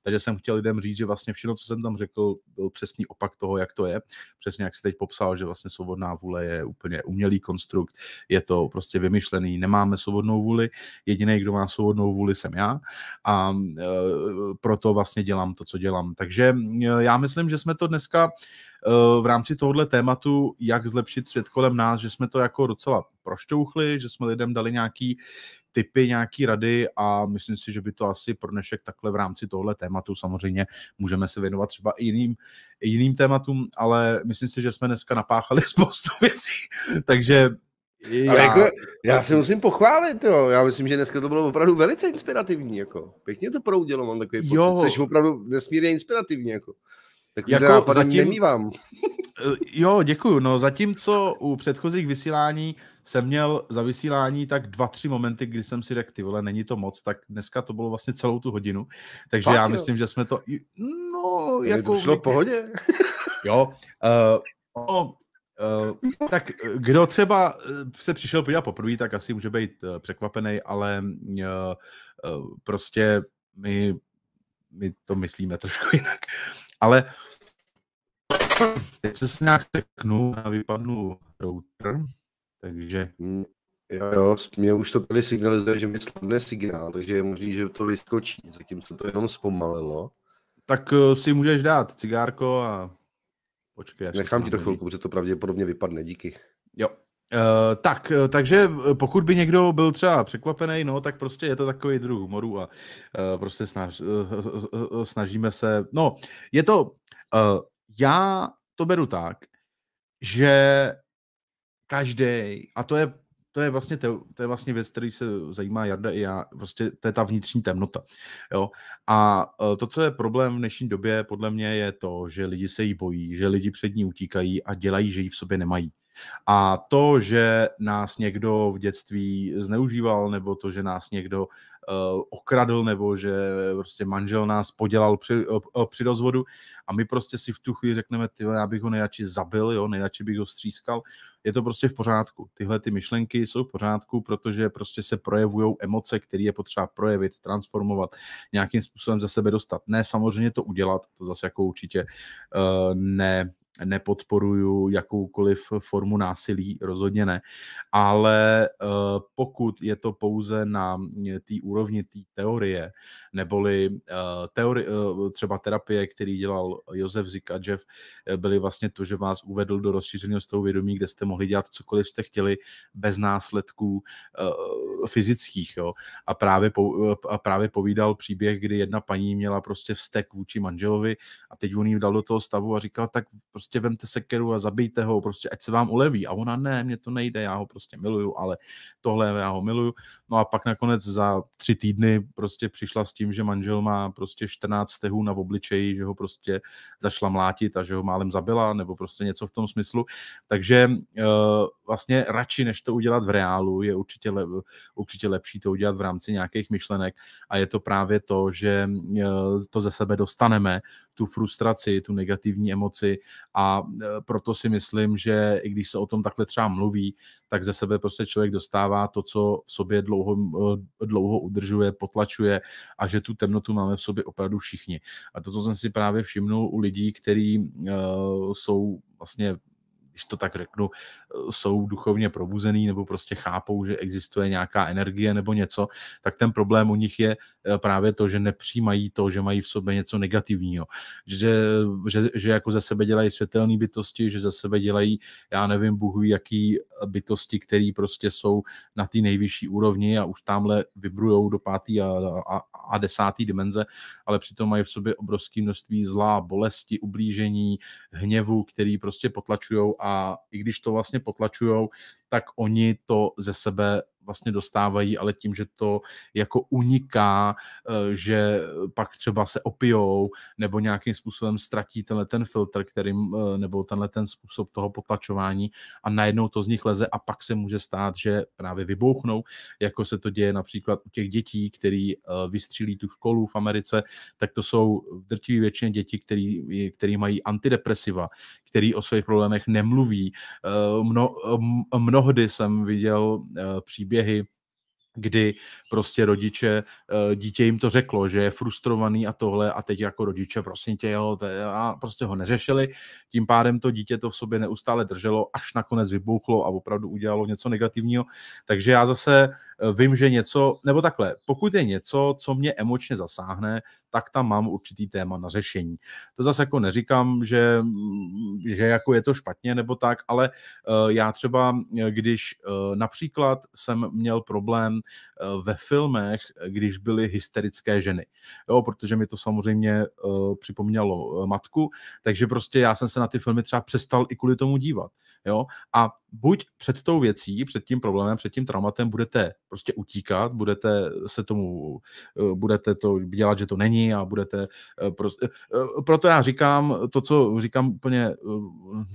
takže jsem chtěl lidem říct, že vlastně všechno, co jsem tam řekl, byl přesný opak toho, jak to je. Přesně jak si teď popsal, že vlastně svobodná vůle je úplně umělý konstrukt, je to prostě vymyšlený, nemáme svobodnou vůli, jediný, kdo má svobodnou vůli, jsem já a eh, proto vlastně dělám to, co dělám. Takže já myslím, že jsme to dneska Eh, v rámci tohohle tématu, jak zlepšit svět kolem nás, že jsme to jako docela prošťouchli, že jsme lidem dali nějaký typy, nějaký rady a myslím si, že by to asi pro dnešek takhle v rámci tohle tématu samozřejmě můžeme se věnovat třeba i jiným, jiným tématům, ale myslím si, že jsme dneska napáchali spoustu věcí, takže já. Ale jako, já se musím pochválit, jo. Já myslím, že dneska to bylo opravdu velice inspirativní, jako. Pěkně to proudilo, mám takový pocit. Jo. Jsi opravdu nesmírně inspirativní, jako. Tak jako zatím, nemývám. Eh, jo, děkuju. No zatímco u předchozích vysílání jsem měl za vysílání tak dva, tři momenty, kdy jsem si řekl, ty vole, není to moc, tak dneska to bylo vlastně celou tu hodinu. Takže Fakt, já jo. myslím, že jsme to... No, jako... To šlo v pohodě. jo. Uh, no, Uh, tak kdo třeba se přišel podívat poprvé, tak asi může být uh, překvapený, ale uh, uh, prostě my, my to myslíme trošku jinak. Ale Teď se si nějak teknu a vypadnu router, takže... Mm, jo, jo, mě už to tady signalizuje, že mi slabne signál, takže je možný, že to vyskočí, zatím se to jenom zpomalilo. Tak eh, si můžeš dát cigárko a počkej. Nechám ti to chvilku, protože to pravděpodobně vypadne, díky. Jo, Uh, tak, eh, takže pokud by někdo byl třeba překvapený, no, tak prostě je to takový druh humoru a uh, prostě snaž, uh, uh, uh, snažíme se, no, je to, uh, já to beru tak, že každý, a to je, to je vlastně te, to je vlastně věc, který se zajímá Jarda i já, prostě to je ta vnitřní temnota. Jo? A e, to, co je problém v dnešní době, podle mě je to, že lidi se jí bojí, že lidi před ní utíkají a dělají, že ji v sobě nemají. A to, že nás někdo v dětství zneužíval, nebo to, že nás někdo uh, okradl, nebo že prostě manžel nás podělal při, uh, při rozvodu a my prostě si v tu chvíli řekneme, ty, já bych ho nejradši zabil, jo, nejradši bych ho střískal, je to prostě v pořádku. Tyhle ty myšlenky jsou v pořádku, protože prostě se projevují emoce, které je potřeba projevit, transformovat, nějakým způsobem ze sebe dostat. Ne samozřejmě to udělat, to zase jako určitě uh, ne, nepodporuju jakoukoliv formu násilí, rozhodně ne, ale eh, pokud je to pouze na eh, té úrovni té teorie, neboli eh, teori, třeba terapie, který dělal Josef Zikadžev, byly vlastně to, že vás uvedl do rozšířeného stavu vědomí, kde jste mohli dělat cokoliv jste chtěli bez následků fyzických. Jo. A, právě po, a právě povídal příběh, kdy jedna paní měla prostě vztek vůči manželovi a teď on jí dal do toho stavu a říkal, tak prostě prostě vemte sekeru a zabijte ho, prostě ať se vám uleví. A ona ne, mě to nejde, já ho prostě miluju, ale tohle já ho miluju. No a pak nakonec za tři týdny prostě přišla s tím, že manžel má prostě 14 stehů na obličeji, že ho prostě zašla mlátit a že ho málem zabila, nebo prostě něco v tom smyslu. Takže uh, vlastně radši, než to udělat v reálu, je určitě, le, určitě lepší to udělat v rámci nějakých myšlenek a je to právě to, že uh, to ze sebe dostaneme, tu frustraci, tu negativní emoci a e, proto si myslím, že i když se o tom takhle třeba mluví, tak ze sebe prostě člověk dostává to, co v sobě dlouho, e, dlouho udržuje, potlačuje a že tu temnotu máme v sobě opravdu všichni. A to, co jsem si právě všimnul u lidí, kteří uh, e, jsou vlastně když to tak řeknu, eh, jsou duchovně probuzený nebo prostě chápou, že existuje nějaká energie nebo něco, tak ten problém u nich je eh, právě to, že nepřijímají to, že mají v sobě něco negativního, že, že, že jako ze sebe dělají světelné bytosti, že ze sebe dělají, já nevím, Bůh ví, jaký bytosti, které prostě jsou na té nejvyšší úrovni a už tamhle vybrujou do pátý a, a, a desátý dimenze, ale přitom mají v sobě obrovské množství zlá, bolesti, ublížení, hněvu, který prostě potlačují a a i když to vlastně potlačujou, tak oni to ze sebe vlastně dostávají, ale tím, že to jako uniká, eh, že pak třeba se opijou nebo nějakým způsobem ztratí tenhle ten filtr, kterým, eh, nebo tenhle ten způsob toho potlačování a najednou to z nich leze a pak se může stát, že právě vybouchnou, jako se to děje například u těch dětí, který eh, vystřílí tu školu v Americe, tak to jsou drtivý většině děti, který, který mají antidepresiva, který o svých problémech nemluví. Mno, mno mnohdy jsem viděl eh, příběhy kdy prostě rodiče, eh, dítě jim to řeklo, že je frustrovaný a tohle a teď jako rodiče prosím tě, jo, je, a prostě ho neřešili, tím pádem to dítě to v sobě neustále drželo, až nakonec vybouchlo a opravdu udělalo něco negativního, takže já zase eh, vím, že něco, nebo takhle, pokud je něco, co mě emočně zasáhne, tak tam mám určitý téma na řešení. To zase jako neříkám, že, mm, že jako je to špatně nebo tak, ale eh, já třeba, když například jsem měl problém Eh, ve filmech, když byly hysterické ženy. Jo, protože mi to samozřejmě uh, eh, připomínalo eh, matku, takže prostě já jsem se na ty filmy třeba přestal i kvůli tomu dívat. Jo? A buď před tou věcí, před tím problémem, před tím traumatem budete prostě utíkat, budete se tomu, budete to dělat, že to není a budete prostě, proto já říkám to, co říkám úplně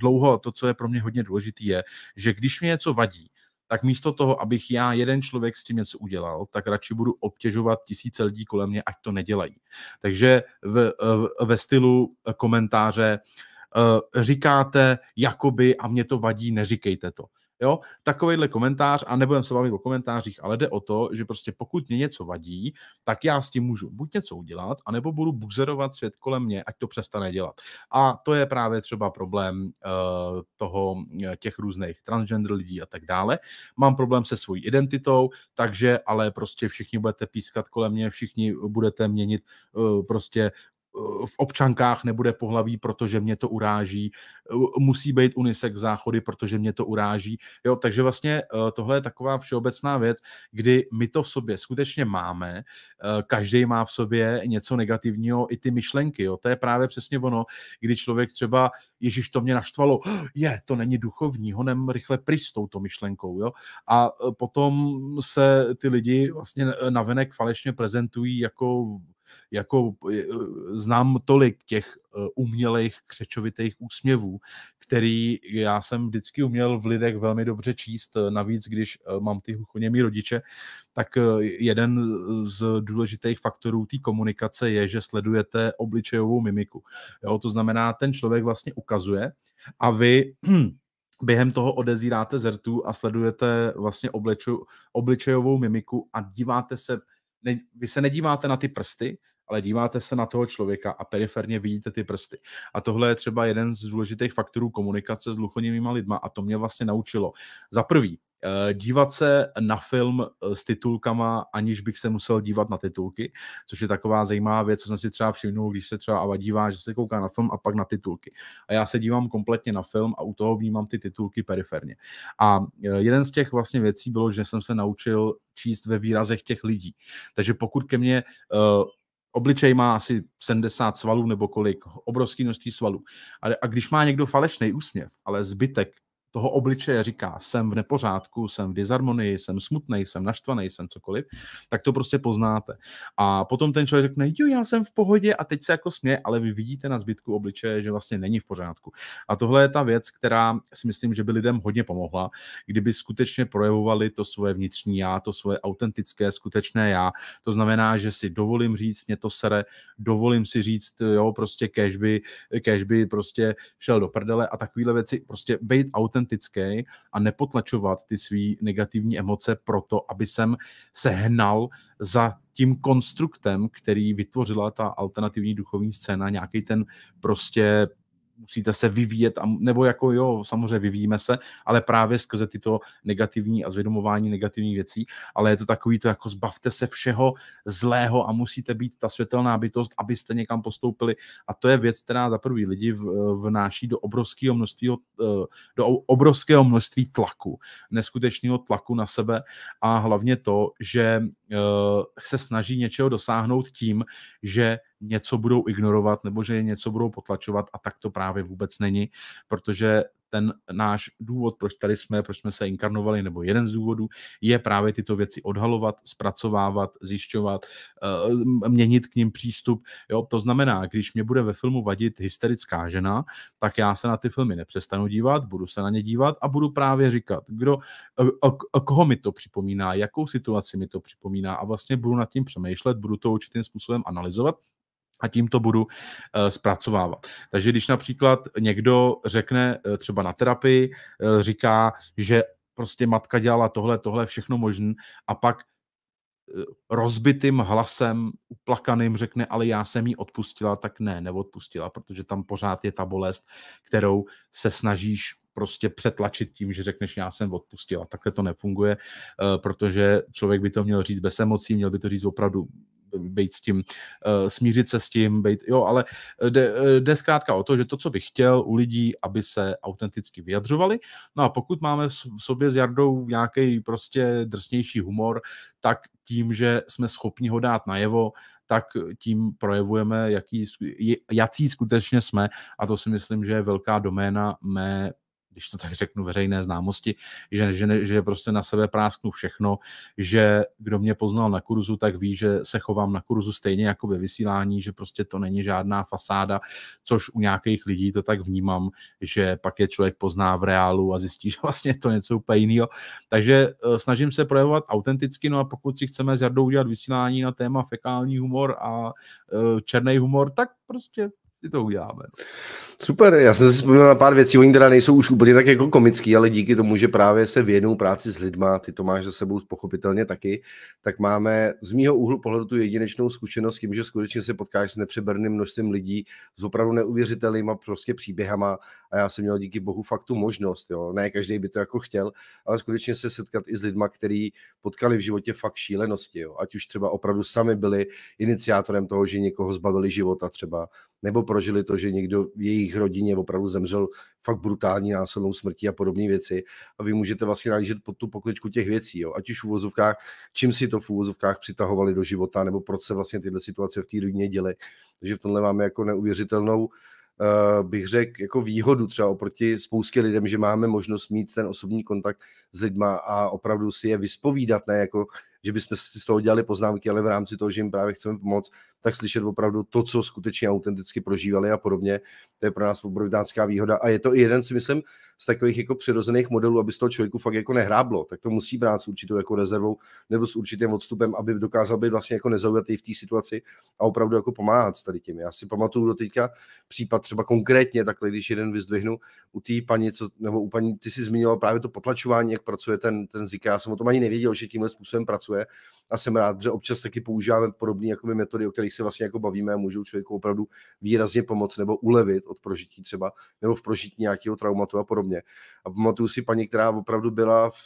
dlouho, to, co je pro mě hodně důležité, je, že když mě něco vadí, tak místo toho, abych já jeden člověk s tím něco udělal, tak radši budu obtěžovat tisíce lidí kolem mě, ať to nedělají. Takže v, v, ve stylu eh, komentáře eh, říkáte jakoby a mě to vadí, neříkejte to. Jo, takovýhle komentář, a nebudem se bavit o komentářích, ale jde o to, že prostě pokud mě něco vadí, tak já s tím můžu buď něco udělat, anebo budu buzerovat svět kolem mě, ať to přestane dělat. A to je právě třeba problém uh, toho, eh, těch různých transgender lidí a tak dále. Mám problém se svojí identitou, takže ale prostě všichni budete pískat kolem mě, všichni budete měnit uh, prostě Eh, v občankách nebude pohlaví, protože mě to uráží, eh, musí být unisek záchody, protože mě to uráží. Jo, takže vlastně eh, tohle je taková všeobecná věc, kdy my to v sobě skutečně máme, každý má v sobě něco negativního, i ty myšlenky, jo, to je právě přesně ono, kdy člověk třeba, Ježíš to mě naštvalo, je, to není duchovní, honem rychle pryč s touto myšlenkou, jo, a potom se ty lidi vlastně navenek falešně prezentují jako jako eh, znám tolik těch eh, umělých křečovitých úsměvů, který já jsem vždycky uměl v lidech velmi dobře číst. Navíc, když eh, mám ty hluchoněmí rodiče, tak jeden z důležitých faktorů té komunikace je, že sledujete obličejovou mimiku. Jo, to znamená, ten člověk vlastně ukazuje a vy během toho odezíráte zertu a sledujete vlastně obliču, obličejovou mimiku a díváte se ne, vy se nedíváte na ty prsty, ale díváte se na toho člověka a periferně vidíte ty prsty. A tohle je třeba jeden z důležitých faktorů komunikace s hluchoniměma lidma a to mě vlastně naučilo. Za prvý, Eh, dívat se na film eh, s titulkama, aniž bych se musel dívat na titulky, což je taková zajímavá věc, co jsem si třeba všimnul, když se třeba Ava dívá, že se kouká na film a pak na titulky. A já se dívám kompletně na film a u toho vnímám ty titulky periferně. A eh, jeden z těch vlastně věcí bylo, že jsem se naučil číst ve výrazech těch lidí. Takže pokud ke mně obličej má asi 70 svalů nebo kolik, obrovský množství svalů. A, a když má někdo falešný úsměv, ale zbytek toho obličeje říká, jsem v nepořádku, jsem v disharmonii, jsem smutný, jsem naštvaný, jsem cokoliv, tak to prostě poznáte. A potom ten člověk řekne, jo, já jsem v pohodě a teď se jako směje, ale vy vidíte na zbytku obličeje, že vlastně není v pořádku. A tohle je ta věc, která si myslím, že by lidem hodně pomohla, kdyby skutečně projevovali to svoje vnitřní já, to svoje autentické, skutečné já. To znamená, že si dovolím říct, mě to sere, dovolím si říct, jo, prostě kežby, kežby prostě šel do prdele a takovéhle věci, prostě být autentický autentický a nepotlačovat ty svý negativní emoce proto, aby jsem se hnal za tím konstruktem, který vytvořila ta alternativní duchovní scéna, nějaký ten prostě musíte se vyvíjet, a, nebo jako jo, samozřejmě vyvíjíme se, ale právě skrze tyto negativní a zvědomování negativních věcí, ale je to takový to jako zbavte se všeho zlého a musíte být ta světelná bytost, abyste někam postoupili a to je věc, která za prvý lidi v, vnáší do obrovského množství, e, do obrovského množství tlaku, neskutečného tlaku na sebe a hlavně to, že Eh, se snaží něčeho dosáhnout tím, že něco budou ignorovat nebo že něco budou potlačovat a tak to právě vůbec není, protože ten náš důvod, proč tady jsme, proč jsme se inkarnovali, nebo jeden z důvodů, je právě tyto věci odhalovat, zpracovávat, zjišťovat, eh, měnit k ním přístup. Jo, to znamená, když mě bude ve filmu vadit hysterická žena, tak já se na ty filmy nepřestanu dívat, budu se na ně dívat a budu právě říkat, kdo, a, eh, a koho mi to připomíná, jakou situaci mi to připomíná a vlastně budu nad tím přemýšlet, budu to určitým způsobem analyzovat a tím to budu eh, zpracovávat. Takže když například někdo řekne eh, třeba na terapii, eh, říká, že prostě matka dělala tohle, tohle, všechno možné a pak rozbitým hlasem, uplakaným řekne, ale já jsem jí odpustila, tak ne, neodpustila, protože tam pořád je ta bolest, kterou se snažíš prostě přetlačit tím, že řekneš, já jsem odpustila. Takhle to nefunguje, protože člověk by to měl říct bez emocí, měl by to říct opravdu být s tím, eh, smířit se s tím, být, jo, ale eh, jde, eh, jde zkrátka o to, že to, co bych chtěl u lidí, aby se autenticky vyjadřovali, no a pokud máme v sobě s Jardou nějaký prostě drsnější humor, tak tím, že jsme schopni ho dát najevo, tak tím projevujeme, jaký, jací skutečně jsme a to si myslím, že je velká doména mé když to tak řeknu, veřejné známosti, že, že, že prostě na sebe prásknu všechno, že kdo mě poznal na kurzu, tak ví, že se chovám na kurzu stejně jako ve vysílání, že prostě to není žádná fasáda, což u nějakých lidí to tak vnímám, že pak je člověk pozná v reálu a zjistí, že vlastně je to něco úplně jiného. Takže eh, snažím se projevovat autenticky, no a pokud si chceme s Jardou udělat vysílání na téma fekální humor a eh, černý humor, tak prostě si to uděláme. No. Super, já jsem si vzpomněl na pár věcí, oni teda nejsou už úplně tak jako komický, ale díky tomu, že právě se věnují práci s lidma, ty to máš za sebou pochopitelně taky, tak máme z mýho úhlu pohledu tu jedinečnou zkušenost s tím, že skutečně se potkáš s nepřeberným množstvím lidí, s opravdu neuvěřitelnýma prostě příběhama a já jsem měl díky bohu fakt tu možnost, jo. ne každý by to jako chtěl, ale skutečně se setkat i s lidma, který potkali v životě fakt šílenosti, jo. ať už třeba opravdu sami byli iniciátorem toho, že někoho zbavili života třeba, nebo prožili to, že někdo v jejich rodině opravdu zemřel fakt brutální násilnou smrtí a podobné věci. A vy můžete vlastně nalížet pod tu pokličku těch věcí, jo. ať už v uvozovkách, čím si to v uvozovkách přitahovali do života, nebo proč se vlastně tyhle situace v té rodině děly. Takže v tomhle máme jako neuvěřitelnou Uh, bych řekl, jako výhodu třeba oproti spoustě lidem, že máme možnost mít ten osobní kontakt s lidma a opravdu si je vyspovídat, ne jako že bychom si z toho dělali poznámky, ale v rámci toho, že jim právě chceme pomoct, tak slyšet opravdu to, co skutečně autenticky prožívali a podobně. To je pro nás obrovitánská výhoda. A je to i jeden, si myslím, z takových jako přirozených modelů, aby z toho člověku fakt jako nehráblo. Tak to musí brát s určitou jako rezervou nebo s určitým odstupem, aby dokázal být vlastně jako nezaujatý v té situaci a opravdu jako pomáhat s tady tím. Já si pamatuju do teďka případ třeba konkrétně, takhle když jeden vyzdvihnu u té paní, co, nebo u paní, ty si zmiňoval právě to potlačování, jak pracuje ten, ten Zika. Já jsem o tom ani nevěděl, že tímhle způsobem pracuje pracuje a jsem rád, že občas taky používáme podobné jako metody, o kterých se vlastně jako bavíme a můžou člověku opravdu výrazně pomoct nebo ulevit od prožití třeba, nebo v prožití nějakého traumatu a podobně. A pamatuju si paní, která opravdu byla v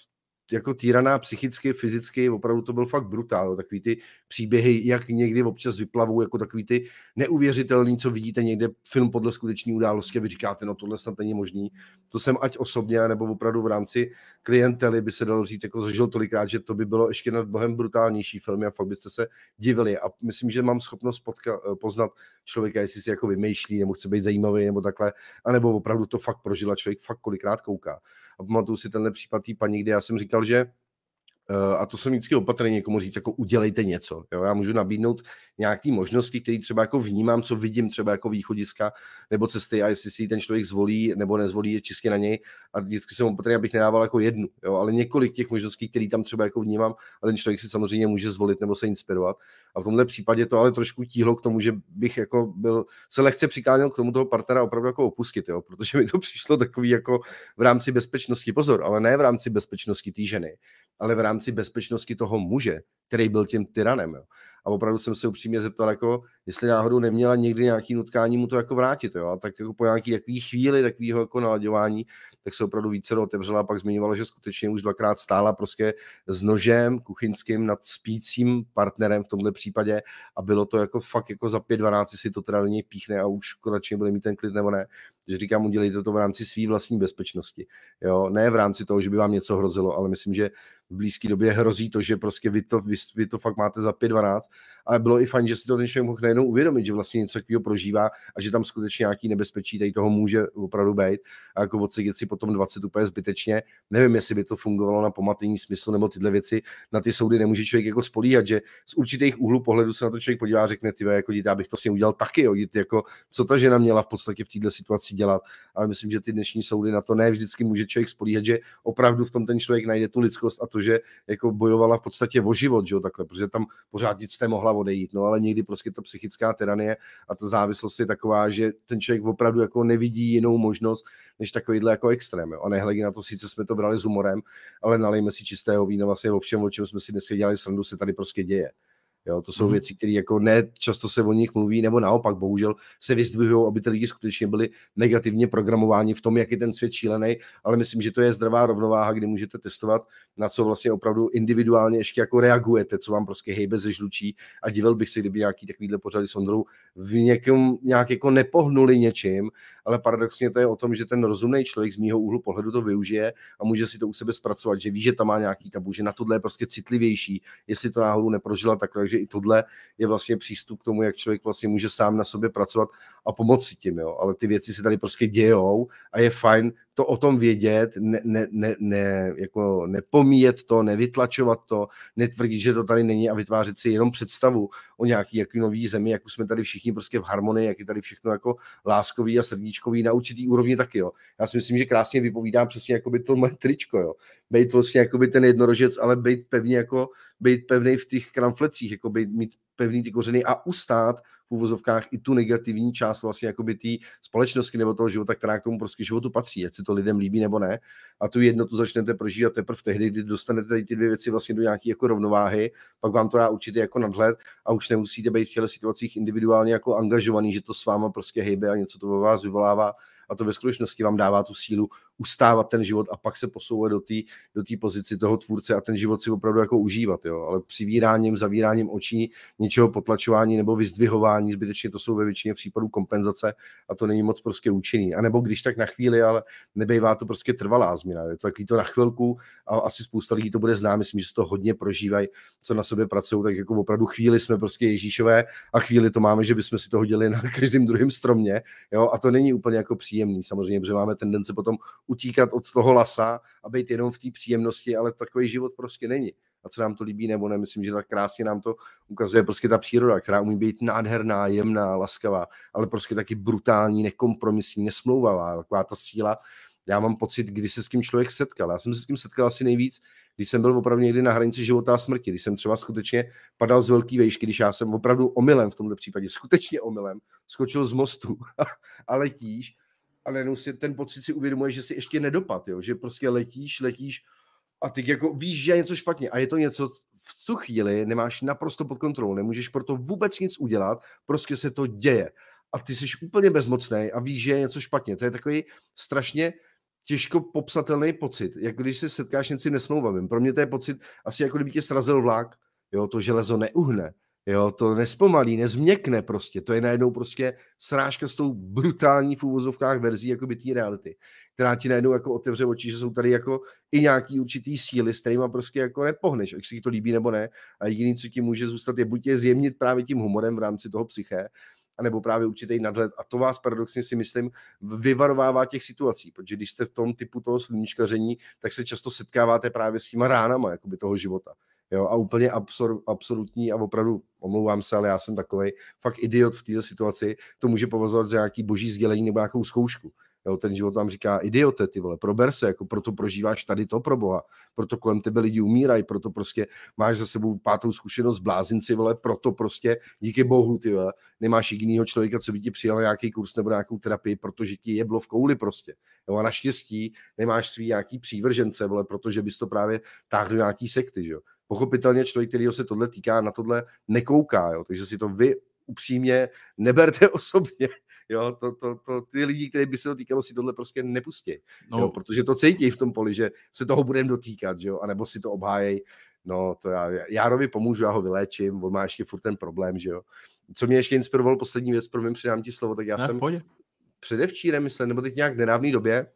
jako týraná psychicky, fyzicky, opravdu to byl fakt brutál. Takový ty příběhy, jak někdy občas vyplavou, jako takový ty neuvěřitelný, co vidíte někde film podle skutečné události vy říkáte, no tohle snad není možný. To jsem ať osobně, nebo opravdu v rámci klientely by se dalo říct, jako zažil tolikrát, že to by bylo ještě nad bohem brutálnější filmy a fakt byste se divili. A myslím, že mám schopnost potka, eh, poznat člověka, jestli si jako vymýšlí, nebo chce být zajímavý, nebo takhle, anebo opravdu to fakt prožila člověk, fakt kolikrát kouká. A pamatuju si tenhle případ té paní, kdy já jsem říkal, že Eh, a to jsem vždycky opatrný někomu říct, jako udělejte něco. Jo? Já můžu nabídnout nějaké možnosti, které třeba jako vnímám, co vidím třeba jako východiska nebo cesty a jestli si ten člověk zvolí nebo nezvolí, je čistě na něj. A vždycky jsem opatrný, abych nedával jako jednu, jo? ale několik těch možností, které tam třeba jako vnímám, a ten člověk si samozřejmě může zvolit nebo se inspirovat. A v tomhle případě to ale trošku tíhlo k tomu, že bych jako byl, se lehce přikáněl k tomu toho partnera opravdu jako opustit, jo? protože mi to přišlo takový jako v rámci bezpečnosti, pozor, ale ne v rámci bezpečnosti té ženy, ale v rámci rámci bezpečnosti toho muže, který byl tím tyranem. Jo. A opravdu jsem se upřímně zeptal, jako, jestli náhodou neměla někdy nějaký nutkání mu to jako vrátit. Jo. A tak jako po nějaký takový chvíli takového jako naladěvání, tak se opravdu více otevřela a pak zmiňovala, že skutečně už dvakrát stála prostě s nožem kuchyňským nad spícím partnerem v tomhle případě a bylo to jako fakt jako za 5-12 si to teda do něj píchne a už konečně bude mít ten klid nebo ne. Takže říkám, udělejte to v rámci své vlastní bezpečnosti. Jo. Ne v rámci toho, že by vám něco hrozilo, ale myslím, že v blízké době hrozí to, že prostě vy to, vy, vy to fakt máte za 5-12, ale bylo i fajn, že si to ten člověk mohl najednou uvědomit, že vlastně něco takového prožívá a že tam skutečně nějaký nebezpečí tady toho může opravdu být a jako odsedět si potom 20 úplně zbytečně. Nevím, jestli by to fungovalo na pomatení smyslu nebo tyhle věci. Na ty soudy nemůže člověk jako spolíhat, že z určitých úhlů pohledu se na to člověk podívá a řekne, ty jako dítě, abych to s ním udělal taky, jo, dítě, jako co ta žena měla v podstatě v této situaci dělat. Ale myslím, že ty dnešní soudy na to ne vždycky může člověk spolíhat, že opravdu v tom ten člověk najde tu lidskost a protože jako bojovala v podstatě o život, že jo, takhle, protože tam pořád nic mohla odejít, no ale někdy prostě ta psychická tyranie a ta závislost je taková, že ten člověk opravdu jako nevidí jinou možnost, než takovýhle jako extrém, jo. a nehledě na to, sice jsme to brali s humorem, ale nalejme si čistého vína vlastně o všem, o čem jsme si dneska dělali srandu, se tady prostě děje. Jo, to jsou mm věci, které jako ne často se o nich mluví, nebo naopak, bohužel se vyzdvihují, aby ty lidi skutečně byli negativně programováni v tom, jak je ten svět šílený, ale myslím, že to je zdravá rovnováha, kdy můžete testovat, na co vlastně opravdu individuálně ještě jako reagujete, co vám prostě hejbe ze žlučí a divil bych se, kdyby nějaký takovýhle pořady s Ondrou v někom, nějak jako nepohnuli něčím, ale paradoxně to je o tom, že ten rozumný člověk z mýho úhlu pohledu to využije a může si to u sebe zpracovat, že ví, že tam má nějaký tabu, že na tohle je prostě citlivější, jestli to náhodou neprožila takhle, takže i tohle je vlastně přístup k tomu, jak člověk vlastně může sám na sobě pracovat a pomoci tím, jo. Ale ty věci se tady prostě dějou a je fajn to o tom vědět, ne, ne, ne, ne, jako nepomíjet to, nevytlačovat to, netvrdit, že to tady není a vytvářet si jenom představu o nějaký jaký nový zemi, jak už jsme tady všichni prostě v harmonii, jak je tady všechno jako láskový a srdíčkový na určitý úrovni taky, jo. Já si myslím, že krásně vypovídám přesně jako by to moje tričko, jo. Bejt vlastně jako by ten jednorožec, ale být pevně jako, být pevný v těch kramflecích, jako být, mít pevný ty kořeny a ustát v uvozovkách i tu negativní část vlastně jakoby té společnosti nebo toho života, která k tomu prostě životu patří, ať se to lidem líbí nebo ne. A tu jednotu začnete prožívat teprve tehdy, kdy dostanete tady ty dvě věci vlastně do nějaké jako rovnováhy, pak vám to dá určitě jako nadhled a už nemusíte být v těchto situacích individuálně jako angažovaný, že to s váma prostě hejbe a něco to ve vás vyvolává a to ve skutečnosti vám dává tu sílu ustávat ten život a pak se posouvat do té do tý pozici toho tvůrce a ten život si opravdu jako užívat, jo. Ale přivíráním, zavíráním očí, něčeho potlačování nebo vyzdvihování zbytečně, to jsou ve většině případů kompenzace a to není moc prostě účinný. A nebo když tak na chvíli, ale nebejvá to prostě trvalá změna. Je to takový to na chvilku a asi spousta lidí to bude znát, myslím, že to hodně prožívají, co na sobě pracují, tak jako opravdu chvíli jsme prostě Ježíšové a chvíli to máme, že bychom si to hodili na každém druhém stromě, jo, a to není úplně jako příjemné příjemný samozřejmě, protože máme tendence potom utíkat od toho lasa a být jenom v té příjemnosti, ale takový život prostě není. A co nám to líbí nebo ne, myslím, že tak krásně nám to ukazuje prostě ta příroda, která umí být nádherná, jemná, laskavá, ale prostě taky brutální, nekompromisní, nesmlouvavá, taková ta síla, já mám pocit, kdy se s tím člověk setkal. Já jsem se s tím setkal asi nejvíc, když jsem byl opravdu někdy na hranici života a smrti, když jsem třeba skutečně padal z velké vejšky, když já jsem opravdu omylem v tomto případě, skutečně omylem, skočil z mostu a letíš a najednou si ten pocit si uvědomuje, že si ještě nedopad, jo? že prostě letíš, letíš a ty jako víš, že je něco špatně a je to něco, v tu chvíli nemáš naprosto pod kontrolou, nemůžeš to vůbec nic udělat, prostě se to děje a ty jsi úplně bezmocný a víš, že je něco špatně. To je takový strašně těžko popsatelný pocit, jako když se setkáš něco nesmouvavým. Pro mě to je pocit asi jako kdyby tě srazil vlak, jo, to železo neuhne Jo, to nespomalí, nezměkne prostě. To je najednou prostě srážka s tou brutální v úvozovkách verzí jako té reality, která ti najednou jako otevře oči, že jsou tady jako i nějaký určitý síly, s kterými prostě jako nepohneš, ať se ti to líbí nebo ne. A jediný, co ti může zůstat, je buď je zjemnit právě tím humorem v rámci toho psyché, anebo právě určitý nadhled. A to vás paradoxně si myslím vyvarovává těch situací, protože když jste v tom typu toho sluníčkaření, tak se často setkáváte právě s těma ránama jakoby toho života. Jo, a úplně absor, absolutní a opravdu, omlouvám se, ale já jsem takový fakt idiot v této situaci, to může považovat za nějaký boží sdělení nebo nějakou zkoušku. Jo, ten život vám říká, idiote, ty vole, prober se, jako proto prožíváš tady to pro boha, proto kolem tebe lidi umírají, proto prostě máš za sebou pátou zkušenost blázinci, vole, proto prostě díky bohu, ty vole, nemáš jiného člověka, co by ti přijal nějaký kurz nebo nějakou terapii, protože ti jeblo v kouli prostě. Jo, a naštěstí nemáš svý nějaký přívržence, vole, protože bys to právě táhl do nějaký sekty, že jo pochopitelně člověk, kterýho se tohle týká, na tohle nekouká, jo, takže si to vy upřímně neberte osobně. Jo, to, to, to, ty lidi, kteří by se to týkalo, si tohle prostě nepustí. No. Jo, protože to cítí v tom poli, že se toho budeme dotýkat, že jo, anebo si to obhájej. No, to já, já Rovi pomůžu, já ho vyléčím, on má ještě furt ten problém, že jo. Co mě ještě inspiroval, poslední věc, pro mě přidám ti slovo, tak já ne, jsem pojď. předevčírem, myslím, nebo teď nějak v nedávné době,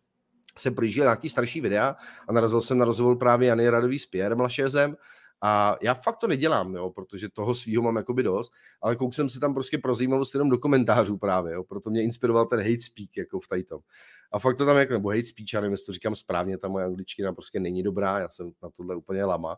jsem projížděl nějaký starší videa a narazil jsem na rozhovor právě Jany Radový s Pierrem Lašezem a já fakt to nedělám, jo, protože toho svýho mám jakoby dost, ale kouk jsem se tam prostě pro zajímavost jenom do komentářů právě, jo, proto mě inspiroval ten hate speak jako v tajtom. A fakt to tam jako, nebo hate speech, já nevím, jestli to říkám správně, ta moje angličtina prostě není dobrá, já jsem na tohle úplně lama.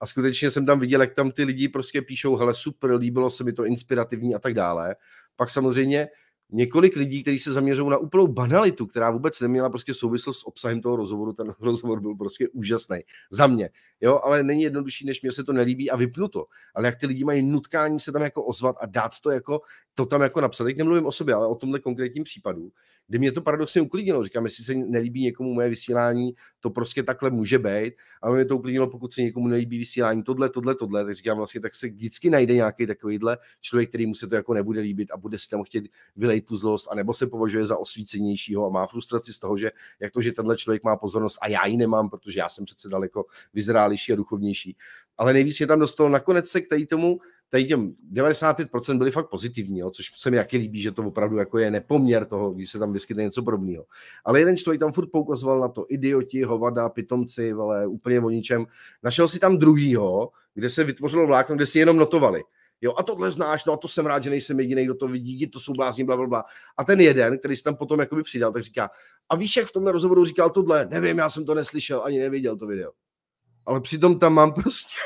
A skutečně jsem tam viděl, jak tam ty lidi prostě píšou, hele super, líbilo se mi to, inspirativní a tak dále. Pak samozřejmě několik lidí, kteří se zaměřují na úplnou banalitu, která vůbec neměla prostě souvislost s obsahem toho rozhovoru. Ten rozhovor byl prostě úžasný. Za mě. Jo, ale není jednodušší, než mě se to nelíbí a vypnu to. Ale jak ty lidi mají nutkání se tam jako ozvat a dát to jako, to tam jako napsat. Teď nemluvím o sobě, ale o tomhle konkrétním případu, kdy mě to paradoxně uklidnilo. Říkám, jestli se nelíbí někomu moje vysílání, to prostě takhle může být. A mě to uklidnilo, pokud se někomu nelíbí vysílání tohle, tohle, tohle, tak říkám vlastně, tak se vždycky najde nějaký takovýhle člověk, který mu se to jako nebude líbit a bude si tam chtět vylejt tu zlost, anebo se považuje za osvícenějšího a má frustraci z toho, že jak to, že tenhle člověk má pozornost a já ji nemám, protože já jsem přece daleko vyzrálejší a duchovnější ale nejvíc je tam dostalo. Nakonec se k tady tomu, tady těm 95% byli fakt pozitivní, jo, což se mi jaký líbí, že to opravdu jako je nepoměr toho, když se tam vyskytne něco podobného. Ale jeden člověk tam furt poukazoval na to, idioti, hovada, pitomci, ale úplně o ničem. Našel si tam druhýho, kde se vytvořilo vlákno, kde si jenom notovali. Jo, a tohle znáš, no a to jsem rád, že nejsem jediný, kdo to vidí, to jsou blázni, bla, bla, bla. A ten jeden, který se tam potom jakoby přidal, tak říká, a víš, jak v tomhle rozhovoru říkal tohle, nevím, já jsem to neslyšel, ani neviděl to video ale přitom tam mám prostě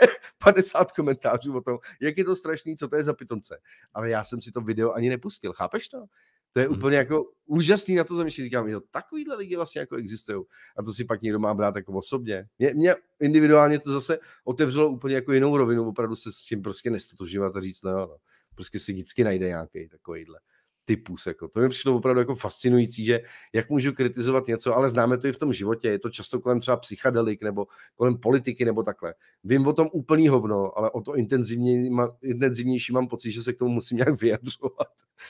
50 komentářů o tom, jak je to strašný, co to je za pitomce. Ale já jsem si to video ani nepustil, chápeš to? To je mhm. úplně jako úžasný na to zamišlení. Říkám, jo, takovýhle lidi vlastně jako existují. A to si pak někdo má brát jako osobně. Mě, mě individuálně to zase otevřelo úplně jako jinou rovinu, opravdu se s tím prostě nestotožňovat a říct, no, no prostě si vždycky najde nějaký takovýhle typů sekl. Jako. To mi přišlo opravdu jako fascinující, že jak můžu kritizovat něco, ale známe to i v tom životě, je to často kolem třeba psychadelik nebo kolem politiky nebo takhle. Vím o tom úplný hovno, ale o to intenzivnější mám pocit, že se k tomu musím nějak vyjadřovat.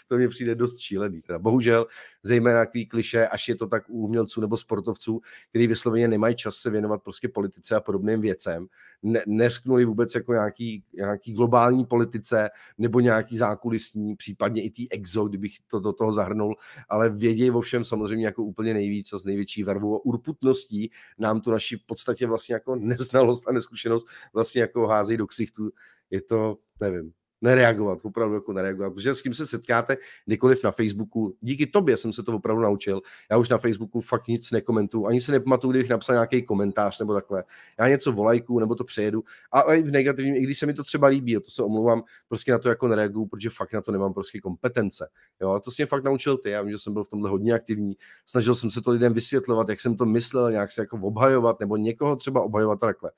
to mi přijde dost šílený. Teda bohužel, zejména takový kliše, až je to tak u umělců nebo sportovců, kteří vysloveně nemají čas se věnovat prostě politice a podobným věcem, ne, nesknuli vůbec jako nějaký, nějaký globální politice nebo nějaký zákulisní, případně i tý exo, kdyby bych to do toho zahrnul, ale vědějí o všem samozřejmě jako úplně nejvíc a s největší vervou a urputností nám tu naši v podstatě vlastně jako neznalost a neskušenost vlastně jako házejí do ksichtu. Je to, nevím, nereagovat, opravdu jako nereagovat, protože s kým se setkáte, nikoliv na Facebooku, díky tobě jsem se to opravdu naučil, já už na Facebooku fakt nic nekomentuju, ani se nepamatuju, kdybych napsal nějaký komentář nebo takhle, já něco volajku nebo to přejedu a i v negativním, i když se mi to třeba líbí, to se omlouvám, prostě na to jako nereaguju, protože fakt na to nemám prostě kompetence, jo, a to jsem fakt naučil ty, já vím, že jsem byl v tomhle hodně aktivní, snažil jsem se to lidem vysvětlovat, jak jsem to myslel, nějak se jako obhajovat nebo někoho třeba obhajovat takhle,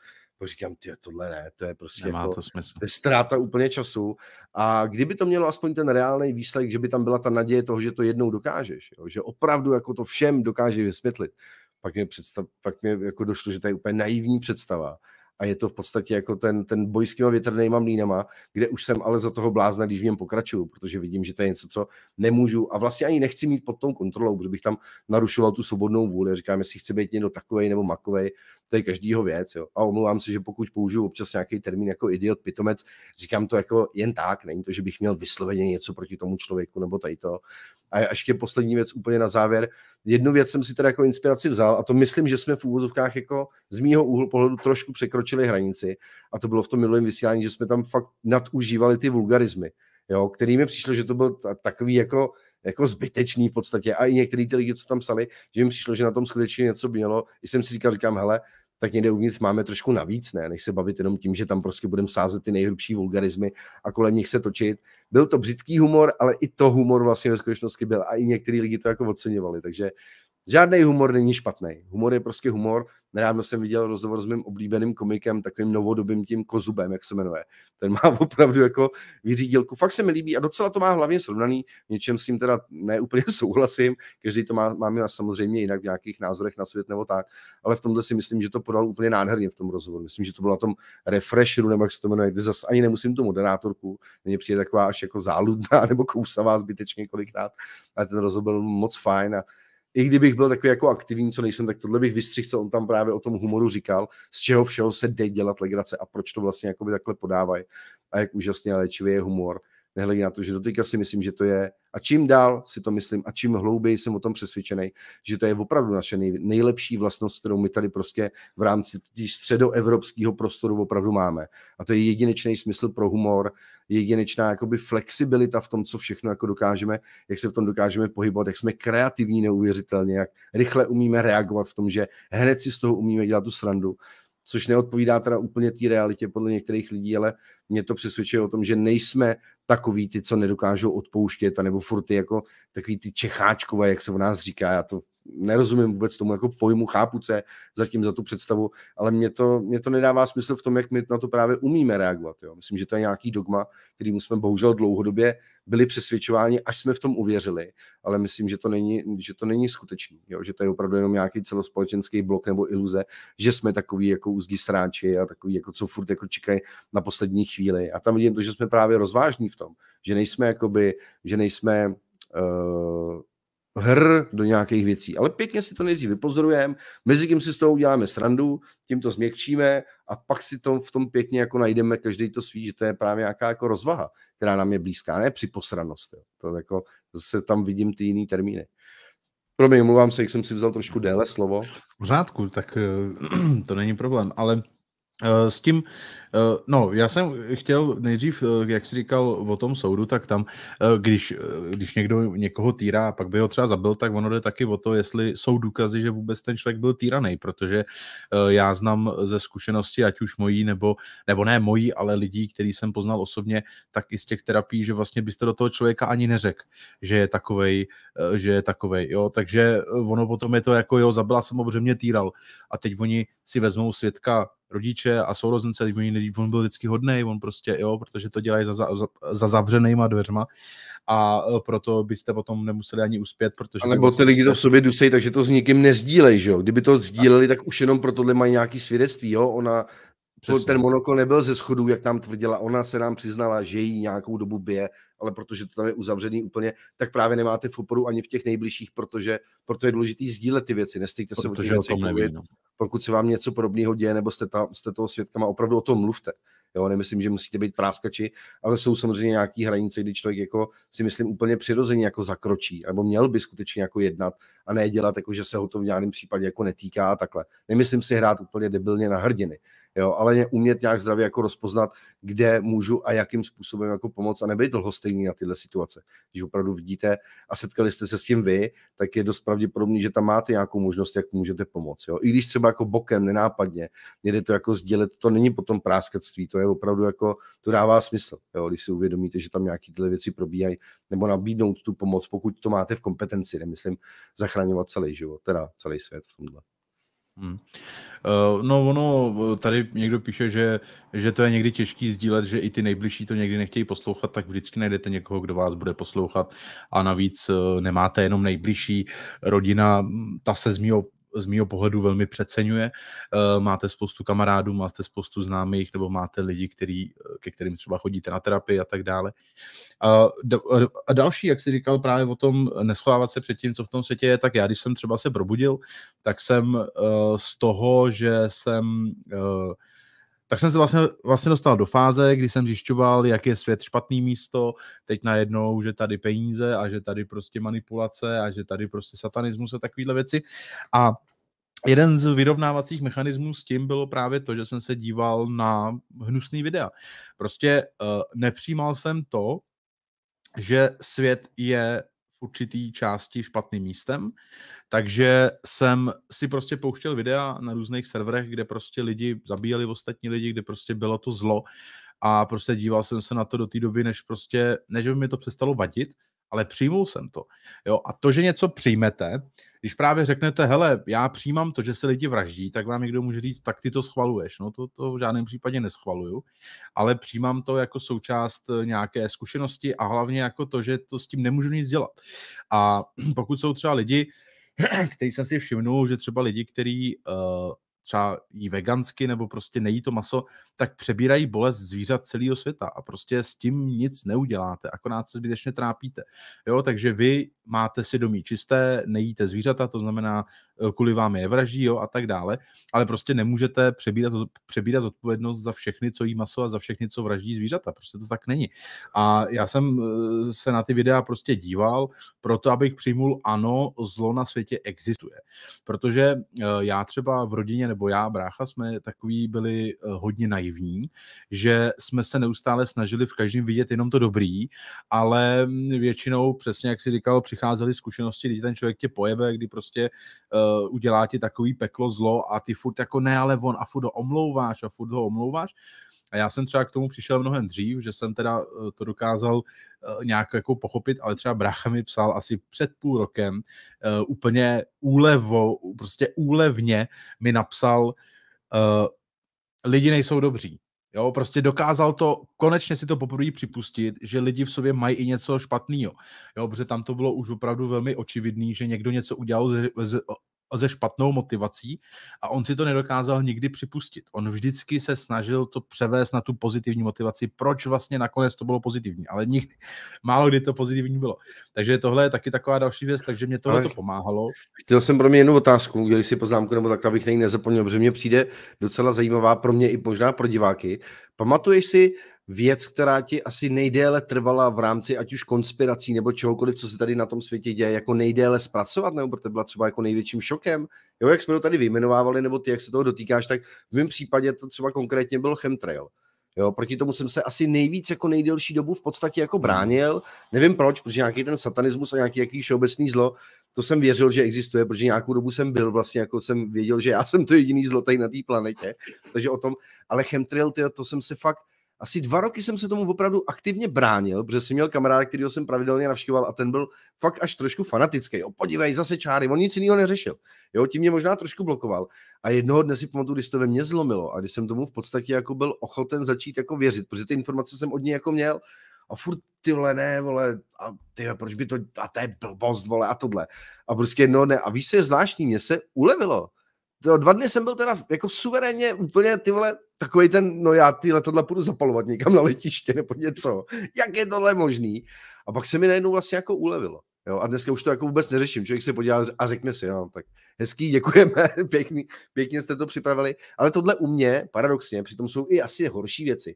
říkám, ty tohle ne, to je prostě Nemá jako, to smysl. To je ztráta úplně času. A kdyby to mělo aspoň ten reálný výsledek, že by tam byla ta naděje toho, že to jednou dokážeš, jo? že opravdu jako to všem dokáže vysvětlit, pak mi, představ, pak mi jako došlo, že to je úplně naivní představa, a je to v podstatě jako ten, ten boj s těma větrnýma mlínama, kde už jsem ale za toho blázna, když v něm pokračuju, protože vidím, že to je něco, co nemůžu a vlastně ani nechci mít pod tou kontrolou, protože bych tam narušoval tu svobodnou vůli. Říkám, jestli chci být někdo takovej nebo makovej, to je každýho věc. Jo. A omlouvám se, že pokud použiju občas nějaký termín jako idiot, pitomec, říkám to jako jen tak, není to, že bych měl vysloveně něco proti tomu člověku nebo tady to. A ještě poslední věc úplně na závěr. Jednu věc jsem si teda jako inspiraci vzal a to myslím, že jsme v úvozovkách jako z mýho úhlu pohledu trošku překročili překročili hranici a to bylo v tom minulém vysílání, že jsme tam fakt nadužívali ty vulgarizmy, jo, který mi přišlo, že to byl takový jako, jako zbytečný v podstatě a i některý ty lidi, co tam psali, že mi přišlo, že na tom skutečně něco bylo. I jsem si říkal, říkám, hele, tak někde uvnitř máme trošku navíc, ne, než se bavit jenom tím, že tam prostě budeme sázet ty nejhrubší vulgarizmy a kolem nich se točit. Byl to břitký humor, ale i to humor vlastně ve skutečnosti byl a i některý lidi to jako oceňovali, takže Žádný humor není špatný. Humor je prostě humor. Nedávno jsem viděl rozhovor s mým oblíbeným komikem, takovým novodobým tím Kozubem, jak se jmenuje. Ten má opravdu jako vyřídilku. Fakt se mi líbí a docela to má hlavně srovnaný. Něčem s tím teda neúplně souhlasím. Každý to má, máme samozřejmě jinak v nějakých názorech na svět nebo tak. Ale v tomhle si myslím, že to podal úplně nádherně v tom rozhovoru. Myslím, že to bylo na tom refresheru, nebo jak se to jmenuje, kde zase ani nemusím tu moderátorku. Mně přijde taková až jako záludná nebo kousavá zbytečně kolikrát. A ten rozhovor byl moc fajn. A i kdybych byl takový jako aktivní, co nejsem, tak tohle bych vystřihl, co on tam právě o tom humoru říkal, z čeho všeho se jde dělat legrace a proč to vlastně takhle podávají a jak úžasně léčivý je humor nehledě na to, že doteďka si myslím, že to je, a čím dál si to myslím, a čím hlouběji jsem o tom přesvědčený, že to je opravdu naše nej, nejlepší vlastnost, kterou my tady prostě v rámci středoevropského prostoru opravdu máme. A to je jedinečný smysl pro humor, jedinečná jakoby flexibilita v tom, co všechno jako dokážeme, jak se v tom dokážeme pohybovat, jak jsme kreativní neuvěřitelně, jak rychle umíme reagovat v tom, že hned si z toho umíme dělat tu srandu což neodpovídá teda úplně té realitě podle některých lidí, ale mě to přesvědčuje o tom, že nejsme takový ty, co nedokážou odpouštět, anebo furt ty jako takový ty čecháčkové, jak se u nás říká, já to nerozumím vůbec tomu jako pojmu, chápu se zatím za tu představu, ale mě to, mě to nedává smysl v tom, jak my na to právě umíme reagovat. Jo. Myslím, že to je nějaký dogma, kterým jsme bohužel dlouhodobě byli přesvědčováni, až jsme v tom uvěřili, ale myslím, že to není, že to není skutečný, jo. že to je opravdu jenom nějaký celospolečenský blok nebo iluze, že jsme takový jako úzdí sráči a takový, jako co furt jako čekají na poslední chvíli. A tam vidím to, že jsme právě rozvážní v tom, že nejsme jakoby, že nejsme uh, hr do nějakých věcí. Ale pěkně si to nejdřív vypozorujeme, mezi tím si s toho uděláme srandu, tím to změkčíme a pak si to v tom pěkně jako najdeme, každý to sví, že to je právě nějaká jako rozvaha, která nám je blízká, ne připosranost. Jo. To jako, zase tam vidím ty jiný termíny. Promiň, mluvám se, jak jsem si vzal trošku déle slovo. V pořádku, tak eh, to není problém, ale Eh, s tím, eh, no, já jsem chtěl nejdřív, eh, jak jsi říkal o tom soudu, tak tam, když, když někdo někoho týrá a pak by ho třeba zabil, tak ono jde taky o to, jestli jsou důkazy, že vůbec ten člověk byl týraný, protože já znám ze zkušenosti, ať už mojí, nebo, nebo ne mojí, ale lidí, který jsem poznal osobně, tak i z těch terapií, že vlastně byste do toho člověka ani neřekl, že je takovej, že je takovej, jo, takže ono potom je to jako, jo, zabila jsem ho, mě týral a teď oni si vezmou svědka rodiče a sourozence, oni neví, on byl vždycky hodný, on prostě, jo, protože to dělají za, za, za zavřenýma dveřma a e, proto byste potom nemuseli ani uspět, protože... Ale nebo ty lidi to v sobě dusej, takže to s nikým nezdílej, že jo? Kdyby to sdíleli, tak už jenom pro tohle mají nějaký svědectví, jo? Ona Přesně. Ten monokol nebyl ze schodů, jak nám tvrdila. Ona se nám přiznala, že jí nějakou dobu bije, ale protože to tam je uzavřený úplně, tak právě nemáte v oporu ani v těch nejbližších, protože proto je důležité sdílet ty věci. Nestejte se o těch věcech mluvit. No. Pokud se vám něco podobného děje, nebo jste, ta, jste toho svědkama, opravdu o tom mluvte. Jo, nemyslím, že musíte být práskači, ale jsou samozřejmě nějaké hranice, kdy člověk jako si myslím úplně přirozeně jako zakročí, nebo měl by skutečně jako jednat a ne dělat, jako, že se ho to v žádném případě jako netýká a takhle. Nemyslím si hrát úplně debilně na hrdiny, jo, ale umět nějak zdravě jako rozpoznat, kde můžu a jakým způsobem jako pomoct a nebyt dlhostejný na tyhle situace. Když opravdu vidíte a setkali jste se s tím vy, tak je dost pravděpodobný, že tam máte nějakou možnost, jak můžete pomoct. Jo. I když třeba jako bokem, nenápadně, jde to jako sdělit, to není potom práskatství, to je opravdu jako, to dává smysl, jo, když si uvědomíte, že tam nějaké tyhle věci probíhají, nebo nabídnout tu pomoc, pokud to máte v kompetenci, nemyslím zachraňovat celý život, teda celý svět v tomhle. Hmm. Eh, no ono, tady někdo píše, že, že to je někdy těžký sdílet, že i ty nejbližší to někdy nechtějí poslouchat, tak vždycky najdete někoho, kdo vás bude poslouchat a navíc eh, nemáte jenom nejbližší rodina, ta se z mého z mýho pohledu velmi přeceňuje. Eh, máte spoustu kamarádů, máte spoustu známých, nebo máte lidi, který, eh, ke kterým třeba chodíte na terapii a tak dále. A, a další, jak jsi říkal právě o tom neschovávat se před tím, co v tom světě je, tak já, když jsem třeba se probudil, tak jsem eh, z toho, že jsem tak jsem se vlastně, vlastně dostal do fáze, kdy jsem zjišťoval, jak je svět špatný místo, teď najednou, že tady peníze a že tady prostě manipulace a že tady prostě satanismus a takovéhle věci. A jeden z vyrovnávacích mechanismů s tím bylo právě to, že jsem se díval na hnusný videa. Prostě uh, nepřijímal jsem to, že svět je určitý části špatným místem, takže jsem si prostě pouštěl videa na různých serverech, kde prostě lidi zabíjeli ostatní lidi, kde prostě bylo to zlo a prostě díval jsem se na to do té doby, než prostě, než by mi to přestalo vadit, ale přijmul jsem to. Jo? A to, že něco přijmete, když právě řeknete, hele, já přijímám to, že se lidi vraždí, tak vám někdo může říct, tak ty to schvaluješ. No to, to v žádném případě neschvaluju, ale přijímám to jako součást eh, nějaké zkušenosti a hlavně jako to, že to s tím nemůžu nic dělat. A pokud jsou třeba lidi, který jsem si všimnul, že třeba lidi, kteří uh, eh, třeba jí vegansky nebo prostě nejí to maso, tak přebírají bolest zvířat celého světa a prostě s tím nic neuděláte, akorát se zbytečně trápíte. Jo, takže vy máte si domí čisté, nejíte zvířata, to znamená, eh, kvůli vám je vraží jo, a tak dále, ale prostě nemůžete přebírat, přebírat odpovědnost za všechny, co jí maso a za všechny, co vraždí zvířata. Prostě to tak není. A já jsem eh, se na ty videa prostě díval, proto abych přijmul, ano, zlo na světě existuje. Protože eh, já třeba v rodině nebo nebo já, brácha, jsme takový byli eh, hodně naivní, že jsme se neustále snažili v každém vidět jenom to dobrý, ale mm, většinou, přesně jak si říkal, přicházely zkušenosti, kdy ten člověk tě pojebe, kdy prostě uh, udělá ti takový peklo zlo a ty furt jako ne, ale on a furt ho omlouváš a furt ho omlouváš. A já jsem třeba k tomu přišel mnohem dřív, že jsem teda eh, to dokázal eh, nějak jako pochopit, ale třeba Bracha mi psal asi před půl rokem eh, úplně úlevo, prostě úlevně mi napsal lidi nejsou dobří. Jo, prostě dokázal to, konečně si to poprvé připustit, že lidi v sobě mají i něco špatného. Jo, protože tam to bylo už opravdu velmi očividný, že někdo něco udělal ze, ze, ze špatnou motivací a on si to nedokázal nikdy připustit. On vždycky se snažil to převést na tu pozitivní motivaci, proč vlastně nakonec to bylo pozitivní, ale nikdy, málo kdy to pozitivní bylo. Takže tohle je taky taková další věc, takže mě tohle to pomáhalo. Chtěl jsem pro mě jednu otázku, udělali si poznámku nebo tak, abych na ní nezapomněl, protože mě přijde docela zajímavá pro mě i možná pro diváky. Pamatuješ si, věc, která ti asi nejdéle trvala v rámci ať už konspirací nebo čehokoliv, co se tady na tom světě děje, jako nejdéle zpracovat, nebo to byla třeba jako největším šokem? Jo, jak jsme to tady vyjmenovávali, nebo ty, jak se toho dotýkáš, tak v mém případě to třeba konkrétně byl chemtrail. Jo, proti tomu jsem se asi nejvíc jako nejdelší dobu v podstatě jako bránil. Nevím proč, protože nějaký ten satanismus a nějaký jaký všeobecný zlo, to jsem věřil, že existuje, protože nějakou dobu jsem byl vlastně, jako jsem věděl, že já jsem to jediný zlo tady na té planetě. Takže o tom, ale chemtrail, tyjo, to jsem se fakt, asi dva roky jsem se tomu opravdu aktivně bránil, protože jsem měl kamaráda, kterého jsem pravidelně navštěvoval a ten byl fakt až trošku fanatický. Jo, podívej, zase čáry, on nic jiného neřešil. Jo, tím mě možná trošku blokoval. A jednoho dne si pamatuju, když to ve mně zlomilo a když jsem tomu v podstatě jako byl ochoten začít jako věřit, protože ty informace jsem od něj jako měl a furt ty vole, ne, vole, a ty proč by to, a to je blbost, vole, a tohle. A prostě no ne, a víš, co je zvláštní, mě se ulevilo to dva dny jsem byl teda jako suverénně úplně ty vole, takový ten, no já ty letadla půjdu zapalovat někam na letiště nebo něco. Jak je tohle možný? A pak se mi najednou vlastně jako ulevilo. Jo, a dneska už to jako vůbec neřeším. Člověk se podívá a řekne si, no, tak hezký, děkujeme, pěkný, pěkně jste to připravili. Ale tohle u mě, paradoxně, přitom jsou i asi horší věci,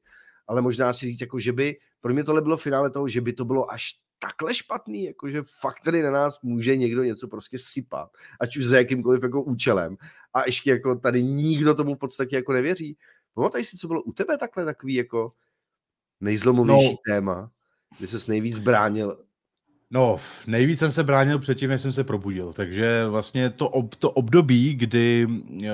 ale možná si říct, jako, že by, pro mě tohle bylo finále toho, že by to bylo až takhle špatný, jakože fakt tady na nás může někdo něco prostě sypat, ať už za jakýmkoliv jako účelem. A ještě jako tady nikdo tomu v podstatě jako nevěří. tady si, co bylo u tebe takhle takový jako nejzlomovější no. téma, kdy ses nejvíc bránil No, nejvíc jsem se bránil předtím, než jsem se probudil. Takže vlastně to, ob, to období, kdy e,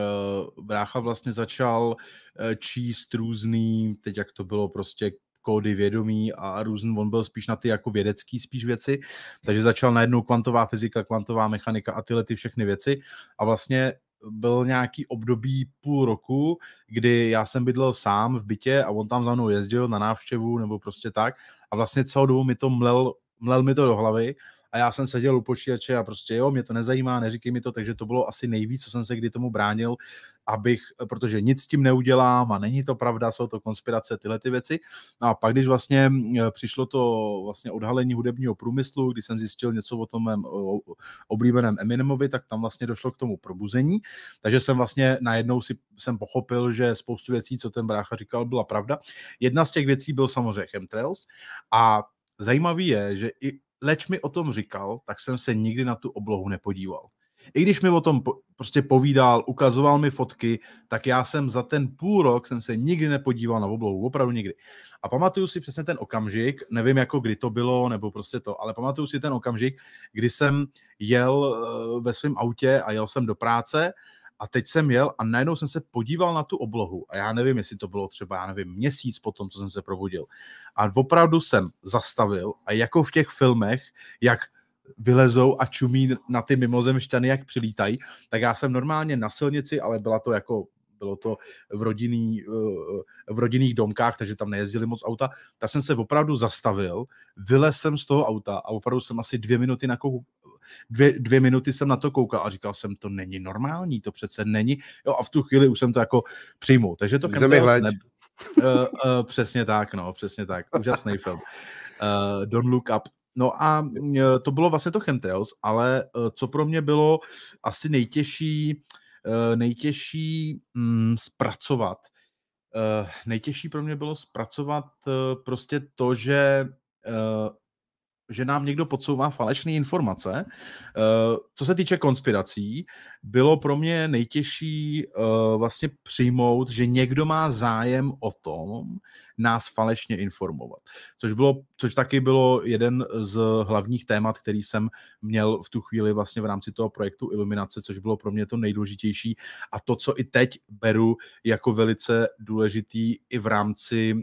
brácha vlastně začal e, číst různý, teď jak to bylo prostě kódy vědomí a různý, on byl spíš na ty jako vědecký spíš věci, takže začal najednou kvantová fyzika, kvantová mechanika a tyhle ty všechny věci a vlastně byl nějaký období půl roku, kdy já jsem bydlel sám v bytě a on tam za mnou jezdil na návštěvu nebo prostě tak a vlastně celou dobu mi to mlel, mlel mi to do hlavy a já jsem seděl u počítače a prostě jo, mě to nezajímá, neříkej mi to, takže to bylo asi nejvíc, co jsem se kdy tomu bránil, abych, protože nic s tím neudělám a není to pravda, jsou to konspirace, tyhle ty věci. No a pak, když vlastně e, přišlo to vlastně odhalení hudebního průmyslu, když jsem zjistil něco o tom mém oblíbeném Eminemovi, tak tam vlastně došlo k tomu probuzení, takže jsem vlastně najednou si jsem pochopil, že spoustu věcí, co ten brácha říkal, byla pravda. Jedna z těch věcí byl samozřejmě chemtrails a zajímavý je, že i leč mi o tom říkal, tak jsem se nikdy na tu oblohu nepodíval. I když mi o tom po, prostě povídal, ukazoval mi fotky, tak já jsem za ten půl rok jsem se nikdy nepodíval na oblohu, opravdu nikdy. A pamatuju si přesně ten okamžik, nevím jako kdy to bylo, nebo prostě to, ale pamatuju si ten okamžik, kdy jsem jel eh, ve svém autě a jel jsem do práce a teď jsem jel a najednou jsem se podíval na tu oblohu a já nevím, jestli to bylo třeba, já nevím, měsíc po tom, co jsem se probudil. A opravdu jsem zastavil a jako v těch filmech, jak vylezou a čumí na ty mimozemšťany, jak přilítají, tak já jsem normálně na silnici, ale byla to jako bylo to v, rodinný, eh, v rodinných domkách, takže tam nejezdili moc auta, tak jsem se opravdu zastavil, vylez jsem z toho auta a opravdu jsem asi dvě minuty na kou, dvě, dvě minuty jsem na to koukal a říkal jsem, to není normální, to přece není. Jo, a v tu chvíli už jsem to jako přijmul. Takže to ne... uh, uh, přesně tak, no, přesně tak. Úžasný film. Uh, Don't Look Up. No a uh, to bylo vlastně to Chemtrails, ale uh, co pro mě bylo asi nejtěžší, uh, Eh, nejtěžší mm, zpracovat. Eh, nejtěžší pro mě bylo zpracovat eh, prostě to, že že nám někdo podsouvá falešné informace. Eh, co se týče konspirací, bylo pro mě nejtěžší eh, vlastně přijmout, že někdo má zájem o tom nás falešně informovat. Což, bylo, což taky bylo jeden z hlavních témat, který jsem měl v tu chvíli vlastně v rámci toho projektu Iluminace, což bylo pro mě to nejdůležitější a to, co i teď beru jako velice důležitý i v rámci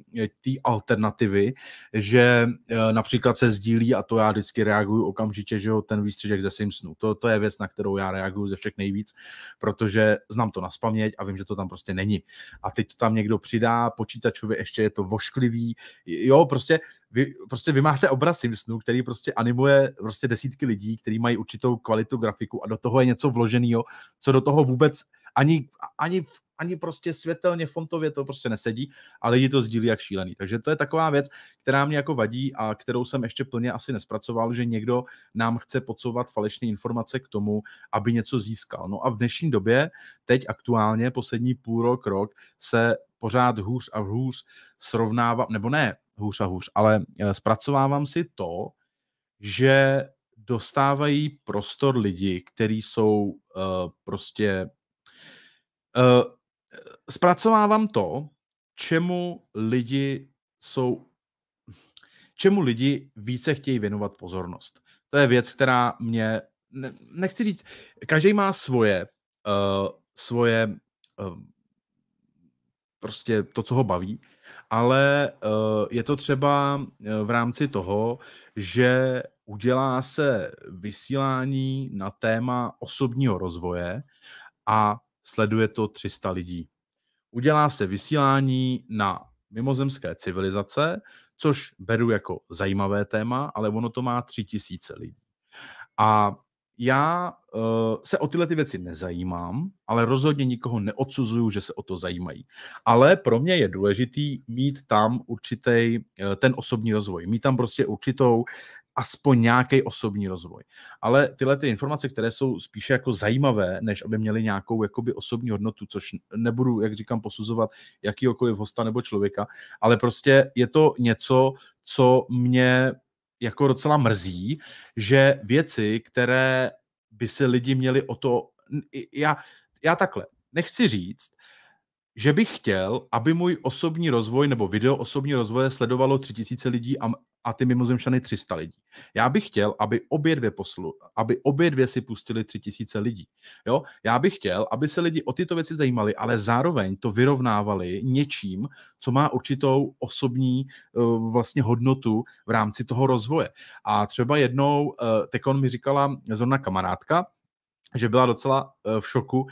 té alternativy, že eh, například se sdílí a to já vždycky reaguju okamžitě, že jo, ten výstřižek ze Simpsonu. To, to je věc, na kterou já reaguju ze všech nejvíc, protože znám to na spaměť a vím, že to tam prostě není. A teď to tam někdo přidá, počítačově ještě je to vošklivý, jo, prostě vy, prostě vy máte obraz Simpsonu, který prostě animuje prostě desítky lidí, kteří mají určitou kvalitu grafiku a do toho je něco vloženého, co do toho vůbec ani, ani v ani prostě světelně, fontově to prostě nesedí a lidi to sdílí jak šílený. Takže to je taková věc, která mě jako vadí a kterou jsem ještě plně asi nespracoval, že někdo nám chce podsouvat falešné informace k tomu, aby něco získal. No a v dnešní době, teď aktuálně, poslední půl rok, rok, se pořád hůř a hůř srovnávám, nebo ne hůř a hůř, ale eh, zpracovávám si to, že dostávají prostor lidi, kteří jsou uh, prostě uh, zpracovávám to, čemu lidi jsou, čemu lidi více chtějí věnovat pozornost. To je věc, která mě, nechci říct, každý má svoje, uh, svoje uh, prostě to, co ho baví, ale uh, je to třeba v rámci toho, že udělá se vysílání na téma osobního rozvoje a sleduje to 300 lidí. Udělá se vysílání na mimozemské civilizace, což beru jako zajímavé téma, ale ono to má 3000 lidí. A já uh, se o tyhle ty věci nezajímám, ale rozhodně nikoho neodsuzuju, že se o to zajímají. Ale pro mě je důležitý mít tam určitý uh, eh, ten osobní rozvoj, mít tam prostě určitou aspoň nějaký osobní rozvoj. Ale tyhle ty informace, které jsou spíše jako zajímavé, než aby měly nějakou jakoby osobní hodnotu, což nebudu, jak říkám, posuzovat jakýkoliv hosta nebo člověka, ale prostě je to něco, co mě jako docela mrzí, že věci, které by si lidi měli o to... Já, já takhle, nechci říct, že bych chtěl, aby můj osobní rozvoj nebo video osobní rozvoje sledovalo 3000 lidí a a ty mimozemšťany 300 lidí. Já bych chtěl, aby obě dvě poslu, aby obě dvě si pustili 3000 lidí. Jo? Já bych chtěl, aby se lidi o tyto věci zajímali, ale zároveň to vyrovnávali něčím, co má určitou osobní uh, vlastně hodnotu v rámci toho rozvoje. A třeba jednou, uh, eh, tekon mi říkala zrovna kamarádka, že byla docela uh, v šoku,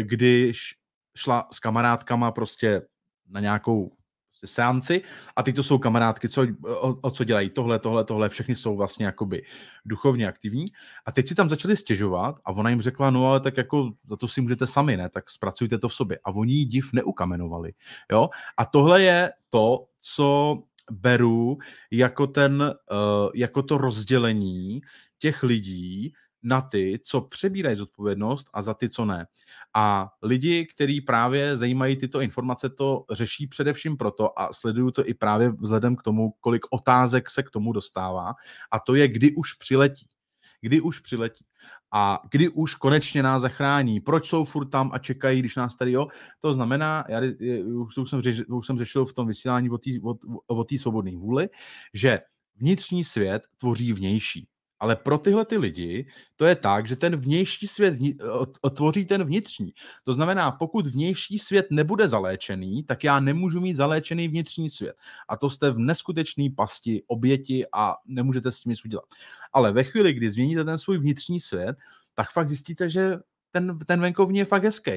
když šla s kamarádkama prostě na nějakou prostě sánci a ty to jsou kamarádky, co, o, o, co dělají tohle, tohle, tohle, všechny jsou vlastně jakoby duchovně aktivní a teď si tam začali stěžovat a ona jim řekla, no ale tak jako za to si můžete sami, ne, tak zpracujte to v sobě a oni ji div neukamenovali, jo, a tohle je to, co beru jako ten, eh, jako to rozdělení těch lidí, na ty, co přebírají zodpovědnost a za ty, co ne. A lidi, kteří právě zajímají tyto informace, to řeší především proto a sledují to i právě vzhledem k tomu, kolik otázek se k tomu dostává. A to je, kdy už přiletí. Kdy už přiletí. A kdy už konečně nás zachrání. Proč jsou furt tam a čekají, když nás tady, jo? To znamená, já už, to už, jsem, řešil, už jsem řešil v tom vysílání o té svobodné vůli, že vnitřní svět tvoří vnější. Ale pro tyhle ty lidi to je tak, že ten vnější svět vni- eh, otvoří ten vnitřní. To znamená, pokud vnější svět nebude zaléčený, tak já nemůžu mít zaléčený vnitřní svět. A to jste v neskutečné pasti, oběti a nemůžete s tím nic udělat. Ale ve chvíli, kdy změníte ten svůj vnitřní svět, tak fakt zjistíte, že ten, ten venkovní je fakt hezký.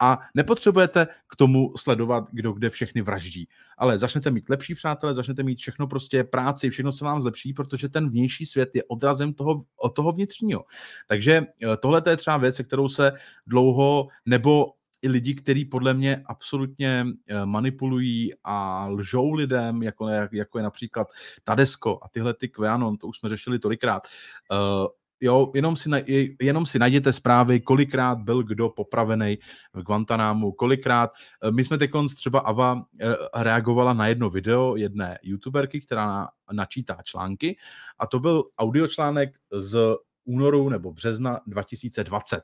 A nepotřebujete k tomu sledovat, kdo kde všechny vraždí. Ale začnete mít lepší přátelé, začnete mít všechno prostě práci, všechno se vám zlepší, protože ten vnější svět je odrazem toho, od toho vnitřního. Takže eh, tohle je třeba věc, se kterou se dlouho nebo i lidi, kteří podle mě absolutně eh, manipulují a lžou lidem, jako, jako je například Tadesko a tyhle ty Kveanon, to už jsme řešili tolikrát, eh, Jo, jenom si, na, jenom si najděte zprávy, kolikrát byl kdo popravený v Guantanámu, kolikrát. Eh, my jsme teď třeba Ava eh, reagovala na jedno video jedné youtuberky, která načítá články a to byl audiočlánek z únoru nebo března 2020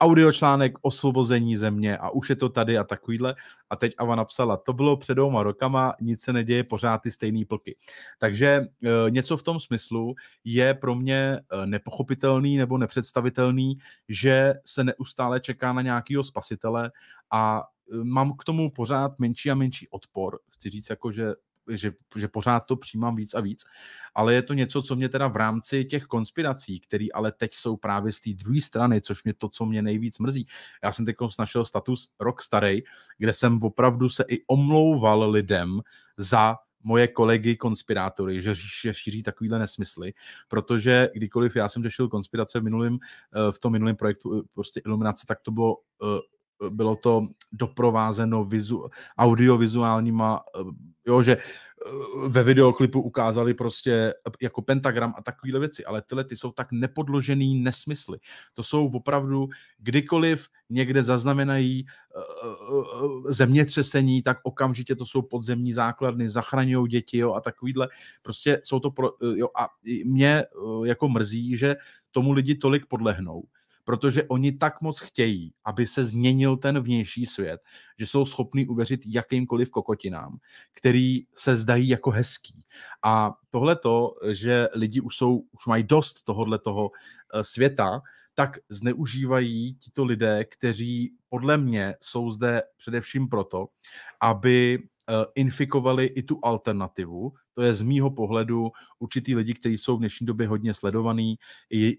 audiočlánek osvobození země a už je to tady a takovýhle. A teď Ava napsala, to bylo před dvouma rokama, nic se neděje, pořád ty stejné plky. Takže e, něco v tom smyslu je pro mě e, nepochopitelný nebo nepředstavitelný, že se neustále čeká na nějakého spasitele a e, mám k tomu pořád menší a menší odpor. Chci říct, jako, že že, že pořád to přijímám víc a víc, ale je to něco, co mě teda v rámci těch konspirací, které ale teď jsou právě z té druhé strany, což mě to, co mě nejvíc mrzí. Já jsem teď našel status rok starý, kde jsem opravdu se i omlouval lidem za moje kolegy konspirátory, že šíří, takovýhle nesmysly, protože kdykoliv já jsem řešil konspirace v minulým, eh, v tom minulém projektu eh, prostě Iluminace, tak to bylo eh, bylo to doprovázeno vizu, audiovizuálníma, eh, jo, že eh, ve videoklipu ukázali prostě eh, jako pentagram a takovéhle věci, ale tyhle ty jsou tak nepodložený nesmysly. To jsou opravdu, kdykoliv někde zaznamenají zemětřesení, tak okamžitě to jsou podzemní základny, zachraňují děti jo, a takovýhle. Prostě jsou to, pro, jo, a mě jako mrzí, že tomu lidi tolik podlehnou protože oni tak moc chtějí, aby se změnil ten vnější svět, že jsou schopni uvěřit jakýmkoliv kokotinám, který se zdají jako hezký. A tohle to, že lidi už, jsou, už mají dost tohohle toho eh, světa, tak zneužívají tito lidé, kteří podle mě jsou zde především proto, aby eh, infikovali i tu alternativu. To je z mýho pohledu určitý lidi, kteří jsou v dnešní době hodně sledovaní, i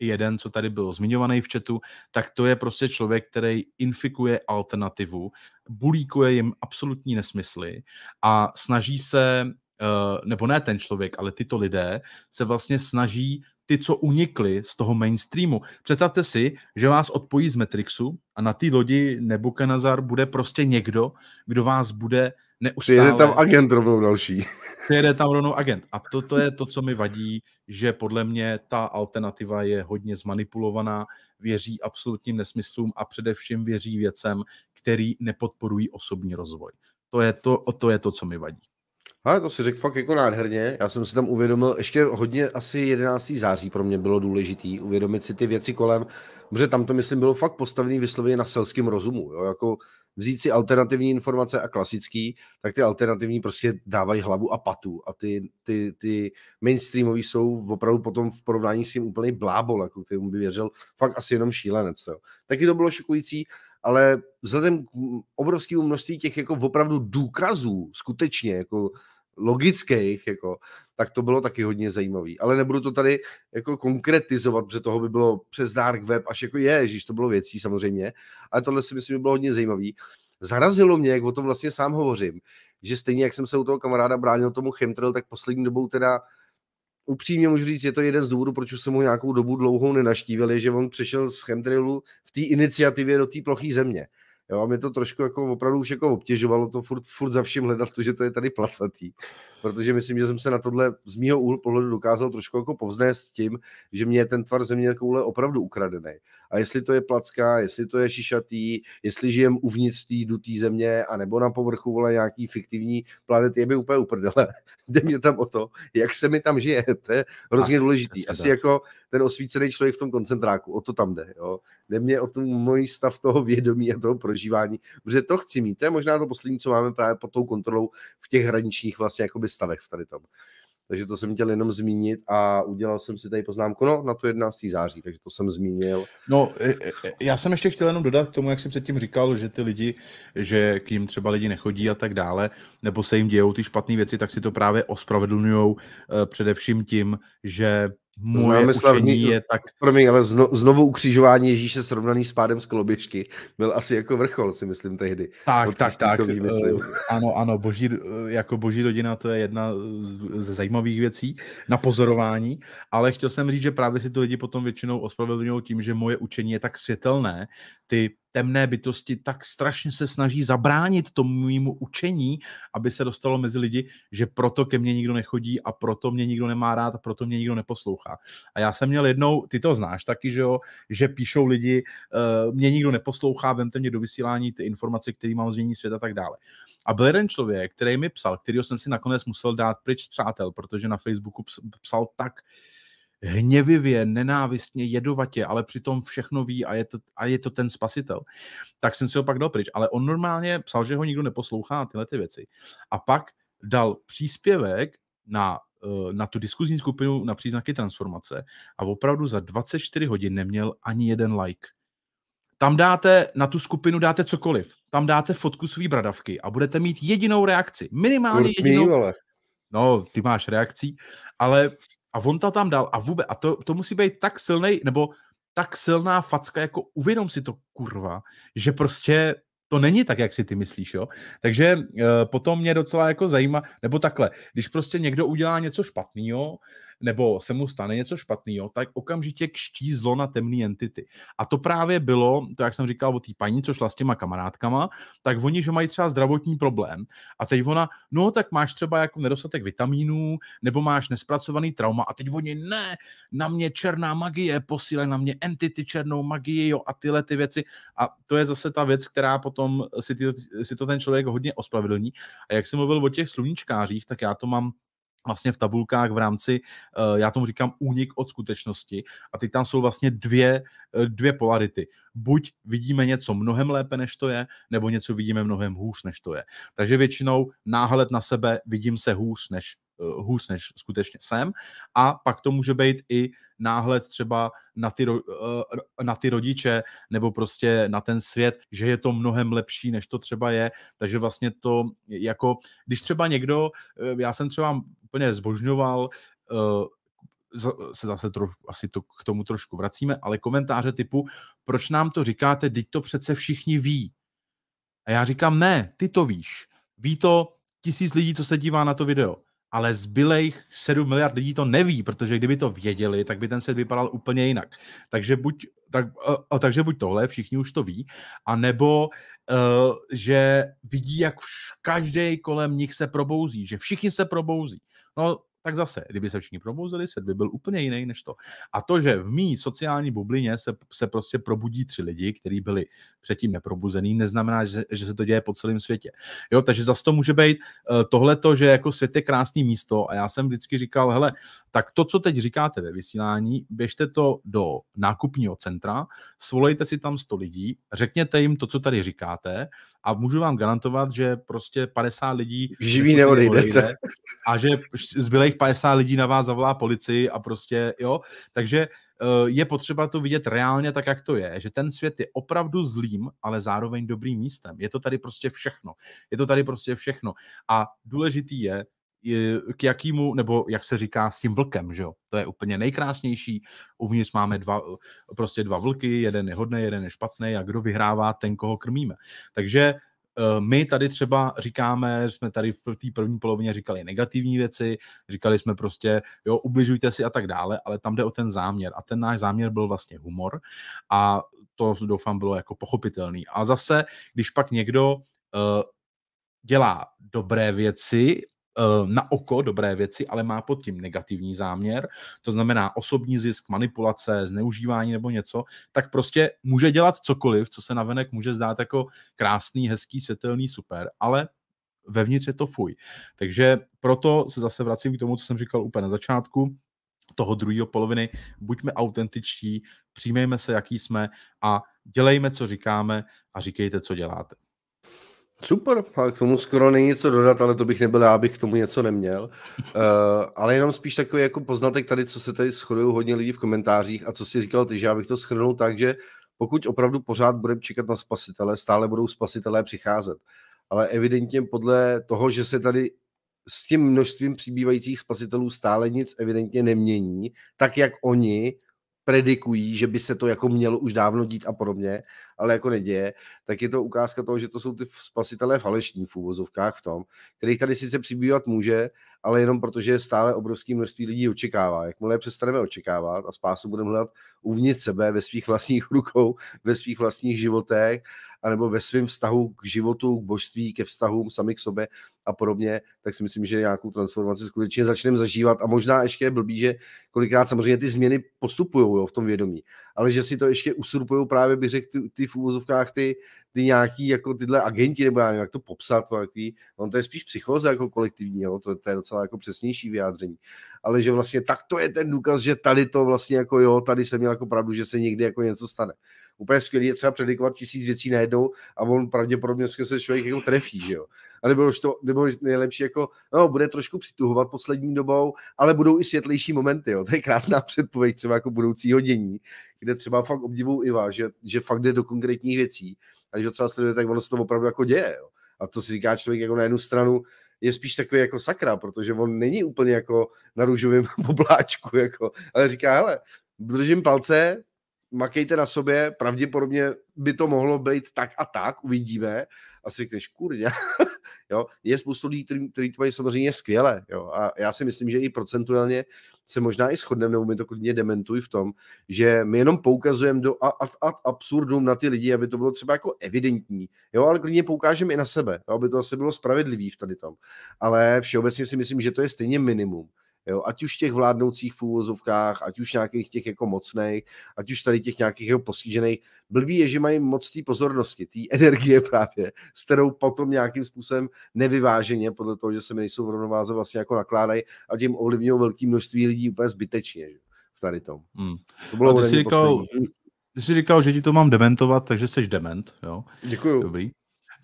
jeden, co tady byl zmiňovaný v chatu, tak to je prostě člověk, který infikuje alternativu, bulíkuje jim absolutní nesmysly a snaží se, eh, nebo ne ten člověk, ale tyto lidé se vlastně snaží ty, co unikly z toho mainstreamu. Představte si, že vás odpojí z Matrixu a na té lodi Nebuchadnezzar bude prostě někdo, kdo vás bude neustále... Přijede tam agent rovnou další. Přijede tam rovnou agent. A to, to je to, co mi vadí, že podle mě ta alternativa je hodně zmanipulovaná, věří absolutním nesmyslům a především věří věcem, který nepodporují osobní rozvoj. To je to, to, je to co mi vadí. Ale to si řekl fakt jako nádherně. Já jsem si tam uvědomil, ještě hodně asi 11. září pro mě bylo důležitý uvědomit si ty věci kolem, protože tam to, myslím, bylo fakt postavený vysloveně na selském rozumu. Jo? Jako vzít si alternativní informace a klasický, tak ty alternativní prostě dávají hlavu a patu a ty, ty, ty mainstreamový jsou opravdu potom v porovnání s tím úplný blábol, jako kterému by věřil fakt asi jenom šílenec. Jo? Taky to bylo šokující, ale vzhledem k obrovskému množství těch jako opravdu důkazů, skutečně jako logických, jako, tak to bylo taky hodně zajímavý. Ale nebudu to tady jako konkretizovat, protože toho by bylo přes Dark Web, až jako je, že to bylo věcí samozřejmě, ale tohle si myslím, že bylo hodně zajímavý. Zarazilo mě, jak o tom vlastně sám hovořím, že stejně jak jsem se u toho kamaráda bránil tomu chemtrail, tak poslední dobou teda upřímně můžu říct, je to jeden z důvodů, proč jsem ho nějakou dobu dlouhou nenaštívil, je, že on přišel z chemtrailu v té iniciativě do té ploché země. Jo, a mě to trošku jako opravdu už jako obtěžovalo to furt, furt za vším hledat to, že to je tady placatý protože myslím, že jsem se na tohle z mýho úhlu pohledu dokázal trošku jako povznést s tím, že mě je ten tvar země koule jako opravdu ukradený. A jestli to je placka, jestli to je šišatý, jestli žijem uvnitř té dutý země, anebo na povrchu vole nějaký fiktivní planet, je mi úplně uprdele. Jde mě tam o to, jak se mi tam žije. To je hrozně důležitý. Asi jako ten osvícený člověk v tom koncentráku, o to tam jde. Jo. Jde mě o ten můj stav toho vědomí a toho prožívání, protože to chci mít. To je možná to poslední, co máme právě pod tou kontrolou v těch hraničních vlastně jakoby stavech v tady tom. Takže to jsem chtěl jenom zmínit a udělal jsem si tady poznámku no, na tu 11. září, takže to jsem zmínil. No, e, e, e, já jsem ještě chtěl jenom dodat k tomu, jak jsem předtím říkal, že ty lidi, že k jim třeba lidi nechodí a tak dále, nebo se jim dějou ty špatné věci, tak si to právě ospravedlňují především tím, že Moje Známe slavný, je tak... Promiň, ale zno, znovu ukřižování Ježíše srovnaný s pádem z koloběžky byl asi jako vrchol, si myslím, tehdy. Tak, tak, tak. Myslím. Eh, ano, ano, boží, eh, jako boží rodina to je jedna ze zajímavých věcí na pozorování, ale chtěl jsem říct, že právě si to lidi potom většinou ospravedlňují tím, že moje učení je tak světelné, ty temné bytosti tak strašně se snaží zabránit tomu mýmu učení, aby se dostalo mezi lidi, že proto ke mně nikdo nechodí a proto mě nikdo nemá rád a proto mě nikdo neposlouchá. A já jsem měl jednou, ty to znáš taky, že jo, že píšou lidi, uh, mě nikdo neposlouchá, vemte mě do vysílání ty informace, které mám změní svět a tak dále. A byl jeden člověk, který mi psal, kterého jsem si nakonec musel dát pryč přátel, protože na Facebooku psal tak uh, hněvivě, nenávistně, jedovatě, ale přitom všechno ví a je, to, a je to ten spasitel. Tak jsem si ho pak dal pryč. Ale on normálně psal, že ho nikdo neposlouchá tyhle ty věci. A pak dal příspěvek na eh, na tu diskuzní skupinu na příznaky transformace a opravdu za 24 hodin neměl ani jeden like. Tam dáte, na tu skupinu dáte cokoliv. Tam dáte fotku svý bradavky a budete mít jedinou reakci. Minimálně Kurt jedinou. Mý, ale... No, ty máš reakcí, ale a on to tam dal a vůbec, a to, to musí být tak silný, nebo tak silná facka, jako uvědom si to, kurva, že prostě to není tak, jak si ty myslíš, jo. Takže e, potom mě docela jako zajímá, nebo takhle, když prostě někdo udělá něco špatného, nebo se mu stane něco špatného, tak okamžitě kští zlo na temné entity. A to právě bylo, to jak jsem říkal o té paní, co šla s těma kamarádkama, tak oni, že mají třeba zdravotní problém. A teď ona, no tak máš třeba jako nedostatek vitamínů, nebo máš nespracovaný trauma. A teď oni, ne, na mě černá magie, posílají na mě entity černou magii, jo, a tyhle ty věci. A to je zase ta věc, která potom si, ty, si to ten člověk hodně ospravedlní. A jak jsem mluvil o těch sluníčkářích, tak já to mám vlastně v tabulkách v rámci, eh, já tomu říkám, únik od skutečnosti. A teď tam jsou vlastně dvě, eh, dvě polarity. Buď vidíme něco mnohem lépe, než to je, nebo něco vidíme mnohem hůř, než to je. Takže většinou náhled na sebe vidím se hůř, než Eh, hůř, než skutečně jsem. A pak to může být i náhled třeba na ty, eh, na ty rodiče nebo prostě na ten svět, že je to mnohem lepší, než to třeba je. Takže vlastně to jako, když třeba někdo, eh, já jsem třeba úplně zbožňoval se zase tro, asi to, k tomu trošku vracíme, ale komentáře typu, proč nám to říkáte, teď to přece všichni ví. A já říkám, ne, ty to víš. Ví to tisíc lidí, co se dívá na to video ale zbylejch 7 miliard lidí to neví, protože kdyby to věděli, tak by ten svět vypadal úplně jinak. Takže buď, tak, uh, takže buď tohle, všichni už to ví, anebo uh, že vidí, jak každý kolem nich se probouzí, že všichni se probouzí. No, tak zase, kdyby se všichni probouzeli, svět by byl úplně jiný než to. A to, že v mý sociální bublině se, se prostě probudí tři lidi, kteří byli předtím neprobuzený, neznamená, že, že se to děje po celém světě. Jo, takže zase to může být eh, tohle to, že jako svět je krásný místo a já jsem vždycky říkal, hele, tak to, co teď říkáte ve vysílání, běžte to do nákupního centra, svolejte si tam 100 lidí, řekněte jim to, co tady říkáte, a můžu vám garantovat, že prostě 50 lidí... Živí jako neodejdete. A že zbylých 50 lidí na vás zavolá policii a prostě, jo. Takže eh, je potřeba to vidět reálně tak, jak to je, že ten svět je opravdu zlým, ale zároveň dobrým místem. Je to tady prostě všechno. Je to tady prostě všechno. A důležitý je, k jakýmu, nebo jak se říká s tím vlkem, že jo? To je úplně nejkrásnější. Uvnitř máme dva, prostě dva vlky, jeden je hodný, jeden je špatný a kdo vyhrává, ten, koho krmíme. Takže eh, my tady třeba říkáme, jsme tady v té první polovině říkali negativní věci, říkali jsme prostě, jo, ubližujte si a tak dále, ale tam jde o ten záměr a ten náš záměr byl vlastně humor a to doufám bylo jako pochopitelný. A zase, když pak někdo uh, dělá dobré věci Eh, na oko dobré věci, ale má pod tím negativní záměr, to znamená osobní zisk, manipulace, zneužívání nebo něco, tak prostě může dělat cokoliv, co se navenek může zdát jako krásný, hezký, světelný, super, ale vevnitř je to fuj. Takže proto se zase vracím k tomu, co jsem říkal úplně na začátku, toho druhého poloviny, buďme autentičtí, přijmejme se, jaký jsme a dělejme, co říkáme a říkejte, co děláte. Super, ale k tomu skoro není něco dodat, ale to bych nebyl, já bych k tomu něco neměl. Uh, ale jenom spíš takový jako poznatek tady, co se tady shodují hodně lidí v komentářích a co si říkal ty, že já bych to shrnul tak, že pokud opravdu pořád budeme čekat na spasitele, stále budou spasitelé přicházet. Ale evidentně podle toho, že se tady s tím množstvím přibývajících spasitelů stále nic evidentně nemění, tak jak oni, predikují, že by se to jako mělo už dávno dít a podobně, ale jako neděje, tak je to ukázka toho, že to jsou ty spasitelé falešní v úvozovkách v tom, kterých tady sice přibývat může, ale jenom protože stále obrovské množství lidí očekává. Jakmile je přestaneme očekávat a spásu budeme hledat uvnitř sebe, ve svých vlastních rukou, ve svých vlastních životech anebo ve svém vztahu k životu, k božství, ke vztahům sami k sobě a podobně, tak si myslím, že nějakou transformaci skutečně začneme zažívat a možná ještě je blbý, že kolikrát samozřejmě ty změny postupují v tom vědomí, ale že si to ještě usurpují právě, bych řekl, ty, ty v úvozovkách ty, ty nějaký jako tyhle agenti, nebo já nevím, jak to popsat, to no, jaký, on no, to je spíš psychoza jako kolektivní, jo, to, to, je docela jako přesnější vyjádření, ale že vlastně tak to je ten důkaz, že tady to vlastně jako jo, tady jsem měl jako pravdu, že se někdy jako něco stane úplně skvělý je třeba predikovat tisíc věcí najednou a on pravděpodobně se člověk jako trefí, že jo. A nebo, už to, nebo nejlepší jako, no, bude trošku přituhovat poslední dobou, ale budou i světlejší momenty, jo. To je krásná předpověď třeba jako budoucího dění, kde třeba fakt obdivuju Iva, že, že fakt jde do konkrétních věcí a když ho třeba sleduje, tak ono se to opravdu jako děje, jo. A to si říká člověk jako na jednu stranu, je spíš takový jako sakra, protože on není úplně jako na růžovém obláčku, jako, ale říká, hele, držím palce, makejte na sobě, pravděpodobně by to mohlo být tak a tak, uvidíme. A si řekneš, kurdě, jo, je spoustu lidí, který, který to mají samozřejmě skvěle, jo, a já si myslím, že i procentuálně se možná i shodneme, nebo mi to klidně dementují v tom, že my jenom poukazujeme do ad, ad absurdum na ty lidi, aby to bylo třeba jako evidentní, jo, ale klidně poukážeme i na sebe, jo, aby to asi bylo spravedlivý v tady tom. Ale všeobecně si myslím, že to je stejně minimum jo, ať už těch vládnoucích v úvozovkách, ať už nějakých těch jako mocných, ať už tady těch nějakých jako postižených. Blbý je, že mají moc té pozornosti, té energie právě, s kterou potom nějakým způsobem nevyváženě, podle toho, že se mi nejsou v rovnováze vlastně jako nakládají a tím ovlivňují velké množství lidí úplně zbytečně že? v tady tom. Hmm. To bylo ty jsi, říkal, ty jsi říkal, že ti to mám dementovat, takže jsi dement. Jo? Děkuju. Dobrý.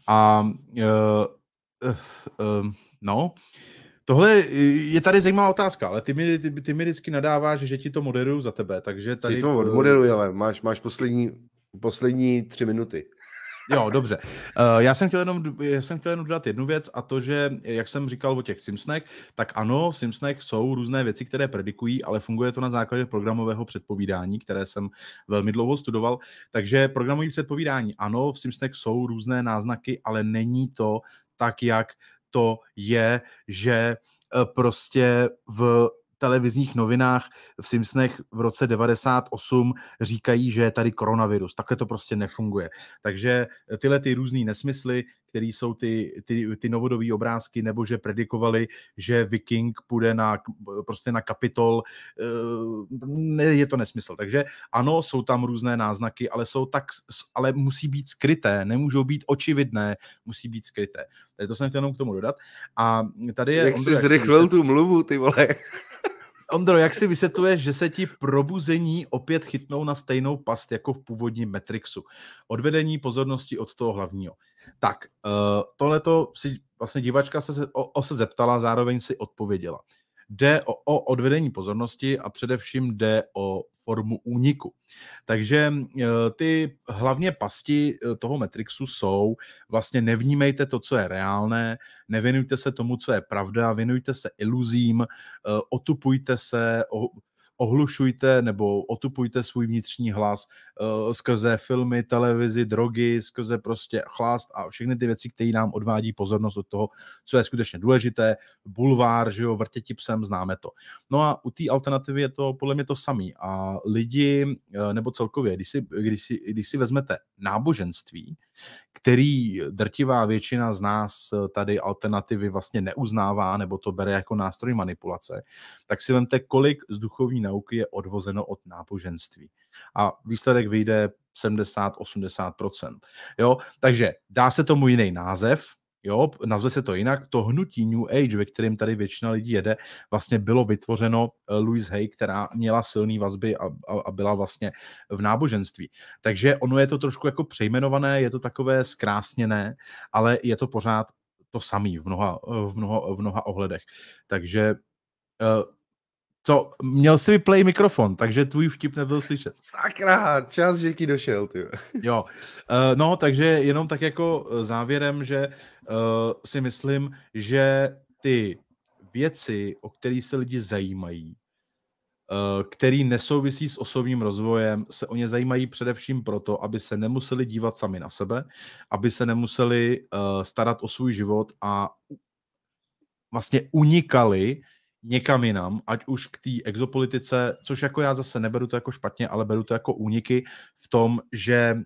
A uh, uh, uh, no, uh, Tohle eh, je tady zajímavá otázka, ale ty mi, ty, ty mi vždycky nadáváš, že ti to moderuju za tebe, takže tady... Jsi to odmoderuji, ale máš, máš poslední, poslední tři minuty. Jo, dobře. Eh, já, jsem chtěl jenom, já jsem chtěl jenom dodat jednu věc a to, že, jak jsem říkal o těch Simsnech, tak ano, v Simsnech jsou různé věci, které predikují, ale funguje to na základě programového předpovídání, které jsem velmi dlouho studoval. Takže programové předpovídání, ano, v Simsnech jsou různé náznaky, ale není to tak, jak to je, že eh, prostě v televizních novinách v Simpsonech v roce 98 říkají, že je tady koronavirus. Takhle to prostě nefunguje. Takže eh, tyhle ty různé nesmysly, které jsou ty, ty, ty novodové obrázky, nebo že predikovali, že Viking půjde na, eh, prostě na kapitol, eh, ne, je to nesmysl. Takže ano, jsou tam různé náznaky, ale jsou tak, ale musí být skryté, nemůžou být očividné, musí být skryté. to jsem chtěl jenom k tomu dodat. A tady je... Jak jsi zrychlil tu mluvu, ty vole. Ondro, jak si vysvětluješ, že se ti probuzení opět chytnou na stejnou past jako v původním Matrixu? Odvedení pozornosti od toho hlavního. Tak, uh, tohleto si vlastně divačka se, o, o se zeptala, zároveň si odpověděla. Jde o, o odvedení pozornosti a především jde o formu úniku. Takže e, ty hlavně pasti e, toho Matrixu jsou vlastně nevnímejte to, co je reálné, nevěnujte se tomu, co je pravda, věnujte se iluzím, e, otupujte se, ohlušujte nebo otupujte svůj vnitřní hlas uh, skrze filmy, televizi, drogy, skrze prostě chlást a všechny ty věci, které nám odvádí pozornost od toho, co je skutečně důležité, bulvár, že jo, vrtěti psem, známe to. No a u té alternativy je to podle mě to samý a lidi, uh, nebo celkově, když si, když si, když si vezmete náboženství, který drtivá většina z nás tady alternativy vlastně neuznává nebo to bere jako nástroj manipulace, tak si vemte, kolik z duchovní nauky je odvozeno od náboženství. A výsledek vyjde 70-80%. Jo, takže dá se tomu jiný název, jo, nazve se to jinak, to hnutí New Age, ve kterém tady většina lidí jede, vlastně bylo vytvořeno eh, Louise Hay, která měla silné vazby a, a, a byla vlastně v náboženství. Takže ono je to trošku jako přejmenované, je to takové zkrásněné, ale je to pořád to samý v mnoha, v mnoha, v mnoha ohledech. Takže eh, co, měl jsi vyplay mikrofon, takže tvůj vtip nebyl slyšet. Sakra, čas, že ti došel, ty. jo, uh, no, takže jenom tak jako eh, závěrem, že uh, si myslím, že ty věci, o kterých se lidi zajímají, který nesouvisí s osobním rozvojem, se o ně zajímají především proto, aby se nemuseli dívat sami na sebe, aby se nemuseli starat o svůj život a vlastně unikali někam jinam, ať už k té exopolitice, což jako já zase neberu to jako špatně, ale beru to jako úniky v tom, že,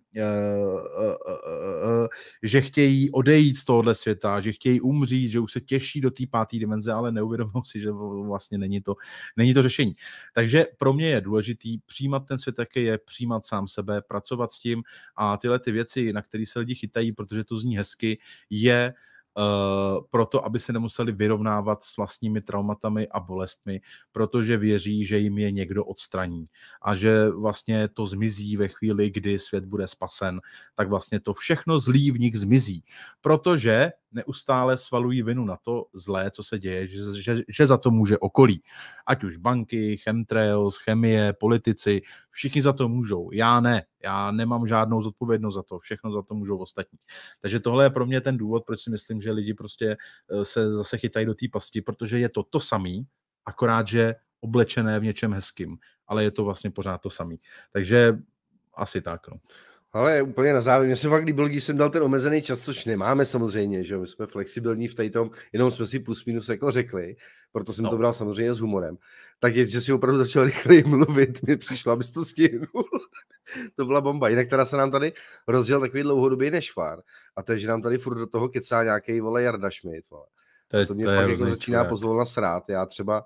uh, uh, uh, že chtějí odejít z tohohle světa, že chtějí umřít, že už se těší do té páté dimenze, ale neuvědomují si, že vlastně není to, není to řešení. Takže pro mě je důležitý přijímat ten svět, jaký je, přijímat sám sebe, pracovat s tím a tyhle ty věci, na které se lidi chytají, protože to zní hezky, je uh, Eh, proto, aby se nemuseli vyrovnávat s vlastními traumatami a bolestmi, protože věří, že jim je někdo odstraní a že vlastně to zmizí ve chvíli, kdy svět bude spasen, tak vlastně to všechno zlý v nich zmizí, protože neustále svalují vinu na to zlé, co se děje, že, že, že za to může okolí. Ať už banky, chemtrails, chemie, politici, všichni za to můžou. Já ne, já nemám žádnou zodpovědnost za to, všechno za to můžou ostatní. Takže tohle je pro mě ten důvod, proč si myslím, že lidi prostě eh, se zase chytají do té pasti, protože je to to samý, akorát, že oblečené v něčem hezkým, ale je to vlastně pořád to samý. Takže asi tak. No. Ale úplně na závěr, mně se fakt líbilo, když jsem dal ten omezený čas, což nemáme samozřejmě, že my jsme flexibilní v tom, jenom jsme si plus minus jako řekli, proto jsem no. to bral samozřejmě s humorem. Tak je, že si opravdu začal rychleji mluvit, mi přišlo, abys to stihnul. to byla bomba. Jinak teda se nám tady rozděl takový dlouhodobý nešvar. A to je, že nám tady furt do toho kecá nějaký vole Jarda Schmidt. Vole. To, je, to mě to fakt jako začíná pozvolna srát. Já třeba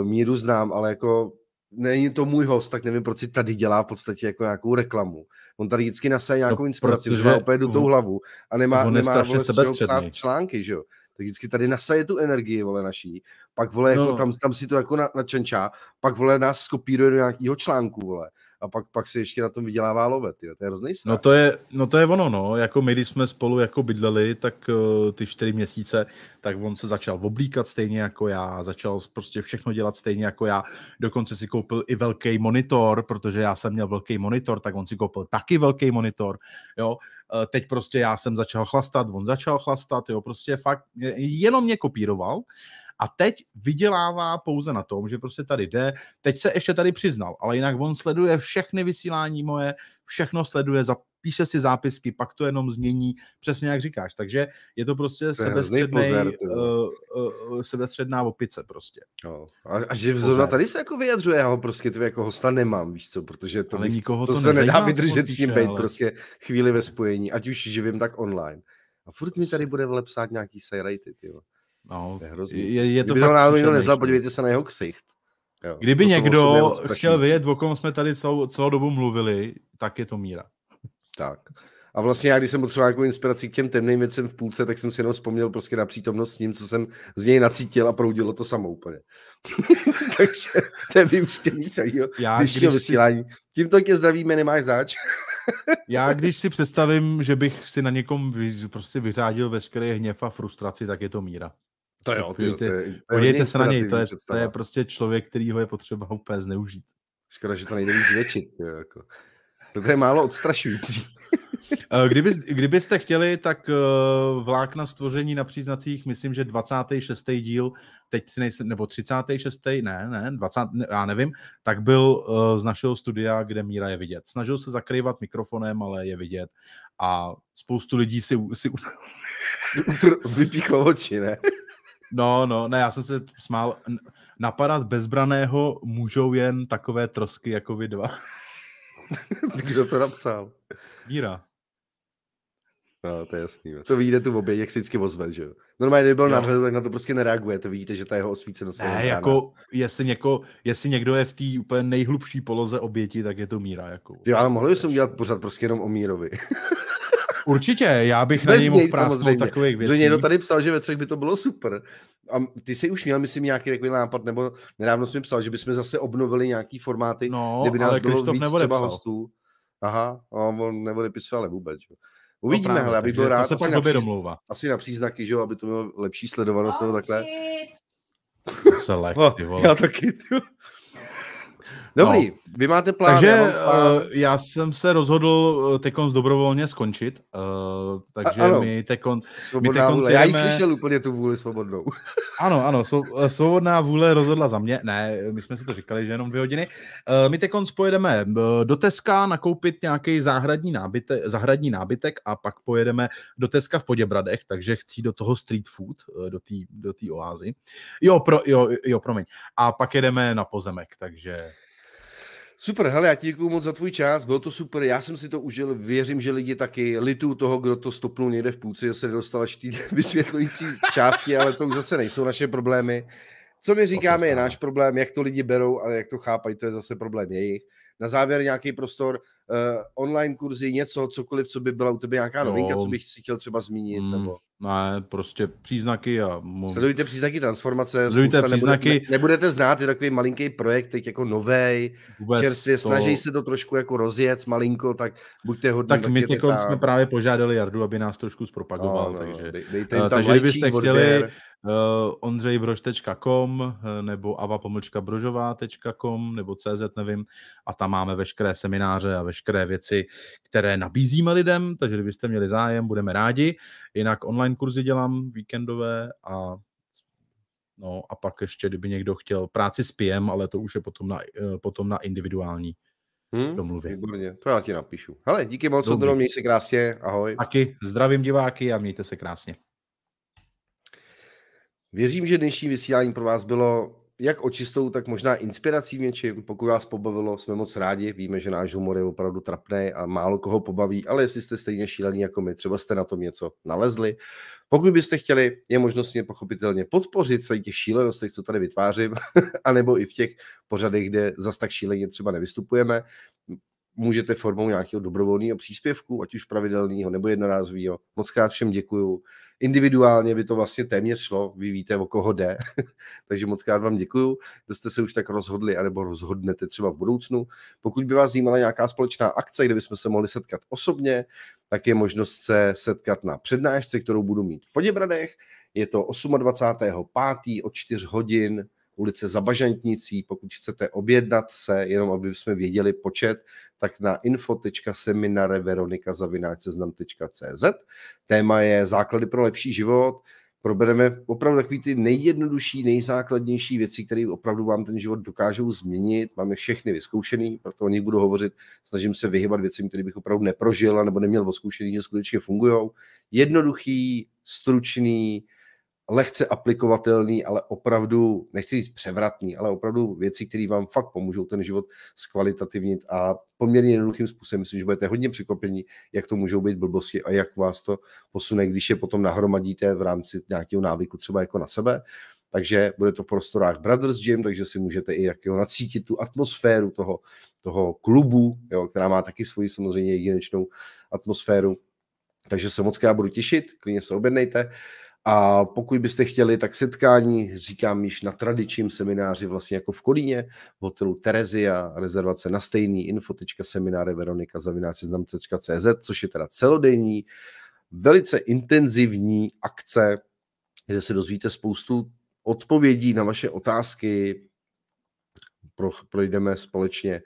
uh, míru znám, ale jako není to můj host, tak nevím, proč si tady dělá v podstatě jako nějakou reklamu. On tady vždycky nasaje no, nějakou no, inspiraci, protože má úplně do tou hlavu a nemá, on nemá vole, psát články, že jo. Tak vždycky tady nasaje tu energii, vole, naší, pak, vole, jako no. jako tam, tam si to jako na, načenčá, pak, vole, nás skopíruje do nějakého článku, vole, a pak, pak si ještě na tom vydělává lovet, tyjo. to je hrozný No to je, no to je ono, no, jako my, když jsme spolu jako bydleli, tak uh, ty čtyři měsíce, tak on se začal oblíkat stejně jako já, začal prostě všechno dělat stejně jako já, dokonce si koupil i velký monitor, protože já jsem měl velký monitor, tak on si koupil taky velký monitor, jo, uh, teď prostě já jsem začal chlastat, on začal chlastat, jo, prostě fakt, jenom mě kopíroval a teď vydělává pouze na tom, že prostě tady jde, teď se ještě tady přiznal, ale jinak on sleduje všechny vysílání moje, všechno sleduje, píše si zápisky, pak to jenom změní, přesně jak říkáš, takže je to prostě to pozor, uh, uh, sebestředná opice prostě. No. A, a že vzorna tady se jako vyjadřuje, já ho prostě to jako hosta nemám, víš co, protože to, ale nikoho to, to se nedá vydržet s tím být ale... prostě chvíli ve spojení, ať už živím, tak online. A furt mi tady bude vlepsát nějaký sajrajty, tyjo. No, to je, je, je to Kdyby fakt náhodou podívejte se na jeho ksicht. Jo, Kdyby někdo chtěl vědět, o kom jsme tady celou, celou dobu mluvili, tak je to Míra. Tak. A vlastně já, když jsem potřeboval nějakou inspiraci k těm temným věcem v půlce, tak jsem si jenom vzpomněl prostě na přítomnost s ním, co jsem z něj nacítil a proudilo to samo úplně. Takže to je vyústění celého dnešního vysílání. Si... Tímto tě zdravíme, nemáš záč. já když si představím, že bych si na někom vy, prostě vyřádil veškerý hněv a frustraci, tak je to míra. To jo, ty, ty, ty, podívejte se na něj, to je, to je prostě člověk, který ho je potřeba úplně zneužít. Škoda, že to nejde víc většit. Jako. To je málo odstrašující. Eh, kdyby, kdybyste chtěli, tak eh, vlákna stvoření na příznacích, myslím, že 26. díl, teď si nejsem, nebo 36. ne, ne, 20, já nevím, tak byl eh, z našeho studia, kde Míra je vidět. Snažil se zakrývat mikrofonem, ale je vidět a spoustu lidí si, si vypíchlo oči, ne? No, no, ne, já jsem se smál. Napadat bezbraného můžou jen takové trosky jako vy dva. Kdo to napsal? Míra. No, to je jasný. To vidíte tu v obě, jak si vždycky ozve, že jo. Normálně, kdyby byl no. nadhledu, tak na to prostě nereaguje. To vidíte, že ta jeho osvícenost ne, je jako, jestli, něko, jestli někdo je v té úplně nejhlubší poloze oběti, tak je to Míra. Jako. Jo, ale mohli bychom udělat pořád prostě jenom o Mírovi. Určitě, já bych Bez na něj mohl prásnout takových věcí. Že někdo tady psal, že ve třech by to bylo super. A ty jsi už měl, myslím, nějaký takový nápad, nebo nedávno jsi mi psal, že bychom zase obnovili nějaký formáty, no, kde by nás bylo Christoph víc nevodepsal. třeba hostů. Aha, on neodepisoval ale vůbec. Že? Uvidíme, no právě, hele, byl rád. To se asi, pak na domlouva. asi na příznaky, že aby to bylo lepší sledovanost oh, nebo takhle. Select, no, vole. já taky, ty. Dobrý, no. vy máte plán. Takže já, eh, plán. já jsem se rozhodl eh, tekon dobrovolně skončit, uh, takže A, my tekon... Svobodná my tekon vůle, jedeme... já ji slyšel úplně tu vůli svobodnou. ano, ano, so, svobodná vůle rozhodla za mě, ne, my jsme si to říkali, že jenom dvě hodiny. Uh, my tekon pojedeme do Teska nakoupit nějaký záhradní nábyte, zahradní nábytek a pak pojedeme do Teska v Poděbradech, takže chci do toho street food, do té do oázy. Jo, pro, jo, jo, promiň. A pak jedeme na pozemek, takže... Super, hele, já ti děkuji moc za tvůj čas, bylo to super, já jsem si to užil, věřím, že lidi taky litu toho, kdo to stopnul někde v půlci, že se dostala až vysvětlující části, ale to už zase nejsou naše problémy. Co my říkáme, je náš problém, jak to lidi berou a jak to chápají, to je zase problém jejich. Na závěr nějaký prostor, uh, online kurzy, něco, cokoliv, co by byla u tebe nějaká novinka, jo. co bych si chtěl třeba zmínit. Mm, nebo... Ne, prostě příznaky a... Sledujte příznaky transformace. Sledujte příznaky. Nebudete, nebudete znát, je takový malinký projekt, teď jako novej, Vůbec čerstvě, to... snaží se to trošku jako rozjet malinko, tak buďte hodní. Tak my teď jsme právě požádali Jardu, aby nás trošku zpropagoval, no, no, takže, dej, dejte jim eh, tam takže kdybyste chtěli, odběr. Uh, eh, ondřejbrož.com eh, nebo avapomlčkabrožová.com nebo CZ, nevím. A tam máme veškeré semináře a veškeré věci, které nabízíme lidem, takže kdybyste měli zájem, budeme rádi. Jinak online kurzy dělám, víkendové a No a pak ještě, kdyby někdo chtěl práci s PM, ale to už je potom na, eh, potom na individuální hmm, domluvě. Výborně, to já ti napíšu. Hele, díky moc, Ondro, měj se krásně, ahoj. Taky, zdravím diváky a mějte se krásně. Věřím, že dnešní vysílání pro vás bylo jak očistou, tak možná inspirací v něčem. Pokud vás pobavilo, jsme moc rádi. Víme, že náš humor je opravdu trapný a málo koho pobaví, ale jestli jste stejně šílení jako my, třeba jste na tom něco nalezli. Pokud byste chtěli, je možnost mě pochopitelně podpořit v těch šílenostech, co tady vytvářím, anebo i v těch pořadech, kde zas tak šíleně třeba nevystupujeme můžete formou nějakého dobrovolného příspěvku, ať už pravidelného nebo jednorázového. Moc krát všem děkuju. Individuálně by to vlastně téměř šlo, vy víte, o koho jde, takže moc krát vám děkuju, že jste se už tak rozhodli, anebo rozhodnete třeba v budoucnu. Pokud by vás zajímala nějaká společná akce, kde bychom se mohli setkat osobně, tak je možnost se setkat na přednášce, kterou budu mít v Poděbradech. Je to 28.5. od 4 hodin ulice Zabažantnicí. Pokud chcete objednat se, jenom aby jsme věděli počet, tak na info.seminareveronikazavináčseznam.cz. Téma je základy pro lepší život. Probereme opravdu takové ty nejjednodušší, nejzákladnější věci, které opravdu vám ten život dokážou změnit. Máme všechny vyzkoušený, proto o nich budu hovořit. Snažím se vyhybat věcem, které bych opravdu neprožil nebo neměl odzkoušený, že skutečně fungují. Jednoduchý, stručný, lehce aplikovatelný, ale opravdu, nechci říct převratný, ale opravdu věci, které vám fakt pomůžou ten život zkvalitativnit a poměrně jednoduchým způsobem. Myslím, že budete hodně překvapení, jak to můžou být blbosti a jak vás to posune, když je potom nahromadíte v rámci nějakého návyku třeba jako na sebe. Takže bude to v prostorách Brothers Gym, takže si můžete i jakého nacítit tu atmosféru toho, toho klubu, jo, která má taky svoji samozřejmě jedinečnou atmosféru. Takže se moc budu těšit, klidně se objednejte. A pokud byste chtěli, tak setkání říkám již na tradičním semináři vlastně jako v Kolíně, v hotelu Terezia, rezervace na stejný info.semináře Veronika zavináčeznam.cz, což je teda celodenní, velice intenzivní akce, kde se dozvíte spoustu odpovědí na vaše otázky, projdeme společně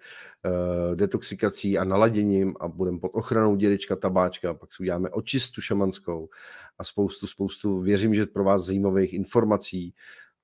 uh, detoxikací a naladěním a budeme pod ochranou dědečka tabáčka, pak si uděláme očistu šamanskou a spoustu, spoustu, věřím, že pro vás zajímavých informací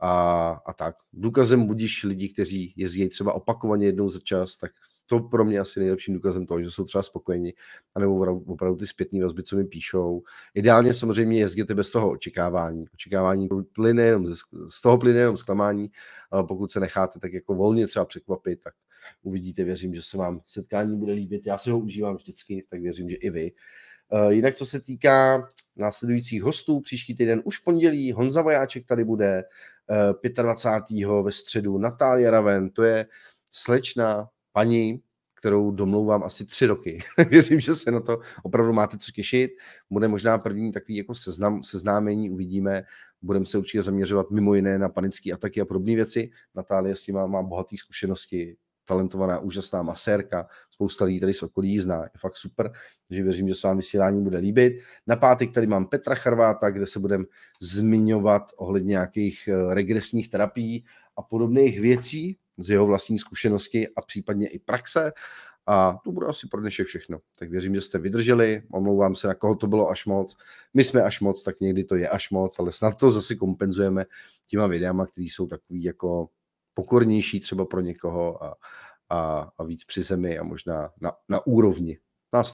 a, a tak. Důkazem budíš lidi, kteří jezdí třeba opakovaně jednou za čas, tak to pro mě asi nejlepším důkazem toho, že jsou třeba spokojeni, anebo opravdu ty zpětní vazby, co mi píšou. Ideálně samozřejmě jezděte bez toho očekávání. Očekávání plyne jenom z, z toho plyne jenom zklamání, ale pokud se necháte tak jako volně třeba překvapit, tak uvidíte, věřím, že se vám setkání bude líbit. Já si ho užívám vždycky, tak věřím, že i vy. Eh, jinak, co se týká následujících hostů, příští týden už v pondělí Honza Vojáček tady bude, 25. Eh, ve středu Natália Raven, to je slečná paní, kterou domlouvám asi tři roky. Věřím, že se na to opravdu máte co těšit. Bude možná první takový jako seznam, seznámení, uvidíme. Budeme se určitě zaměřovat mimo jiné na panické ataky a podobné věci. Natália s tím má, má bohaté zkušenosti, talentovaná, úžasná masérka, spousta lidí tady z okolí zná, je fakt super, takže věřím, že se vám vysílání bude líbit. Na pátek tady mám Petra Charváta, kde se budeme zmiňovat ohledně nějakých eh, regresních terapií a podobných věcí z jeho vlastní zkušenosti a případně i praxe. A to bude asi pro dnešek všechno. Tak věřím, že jste vydrželi. Omlouvám se, na koho to bylo až moc. My jsme až moc, tak někdy to je až moc, ale snad to zase kompenzujeme těma videama, které jsou takový jako pokornější třeba pro někoho a, a, a víc při zemi a možná na, na úrovni.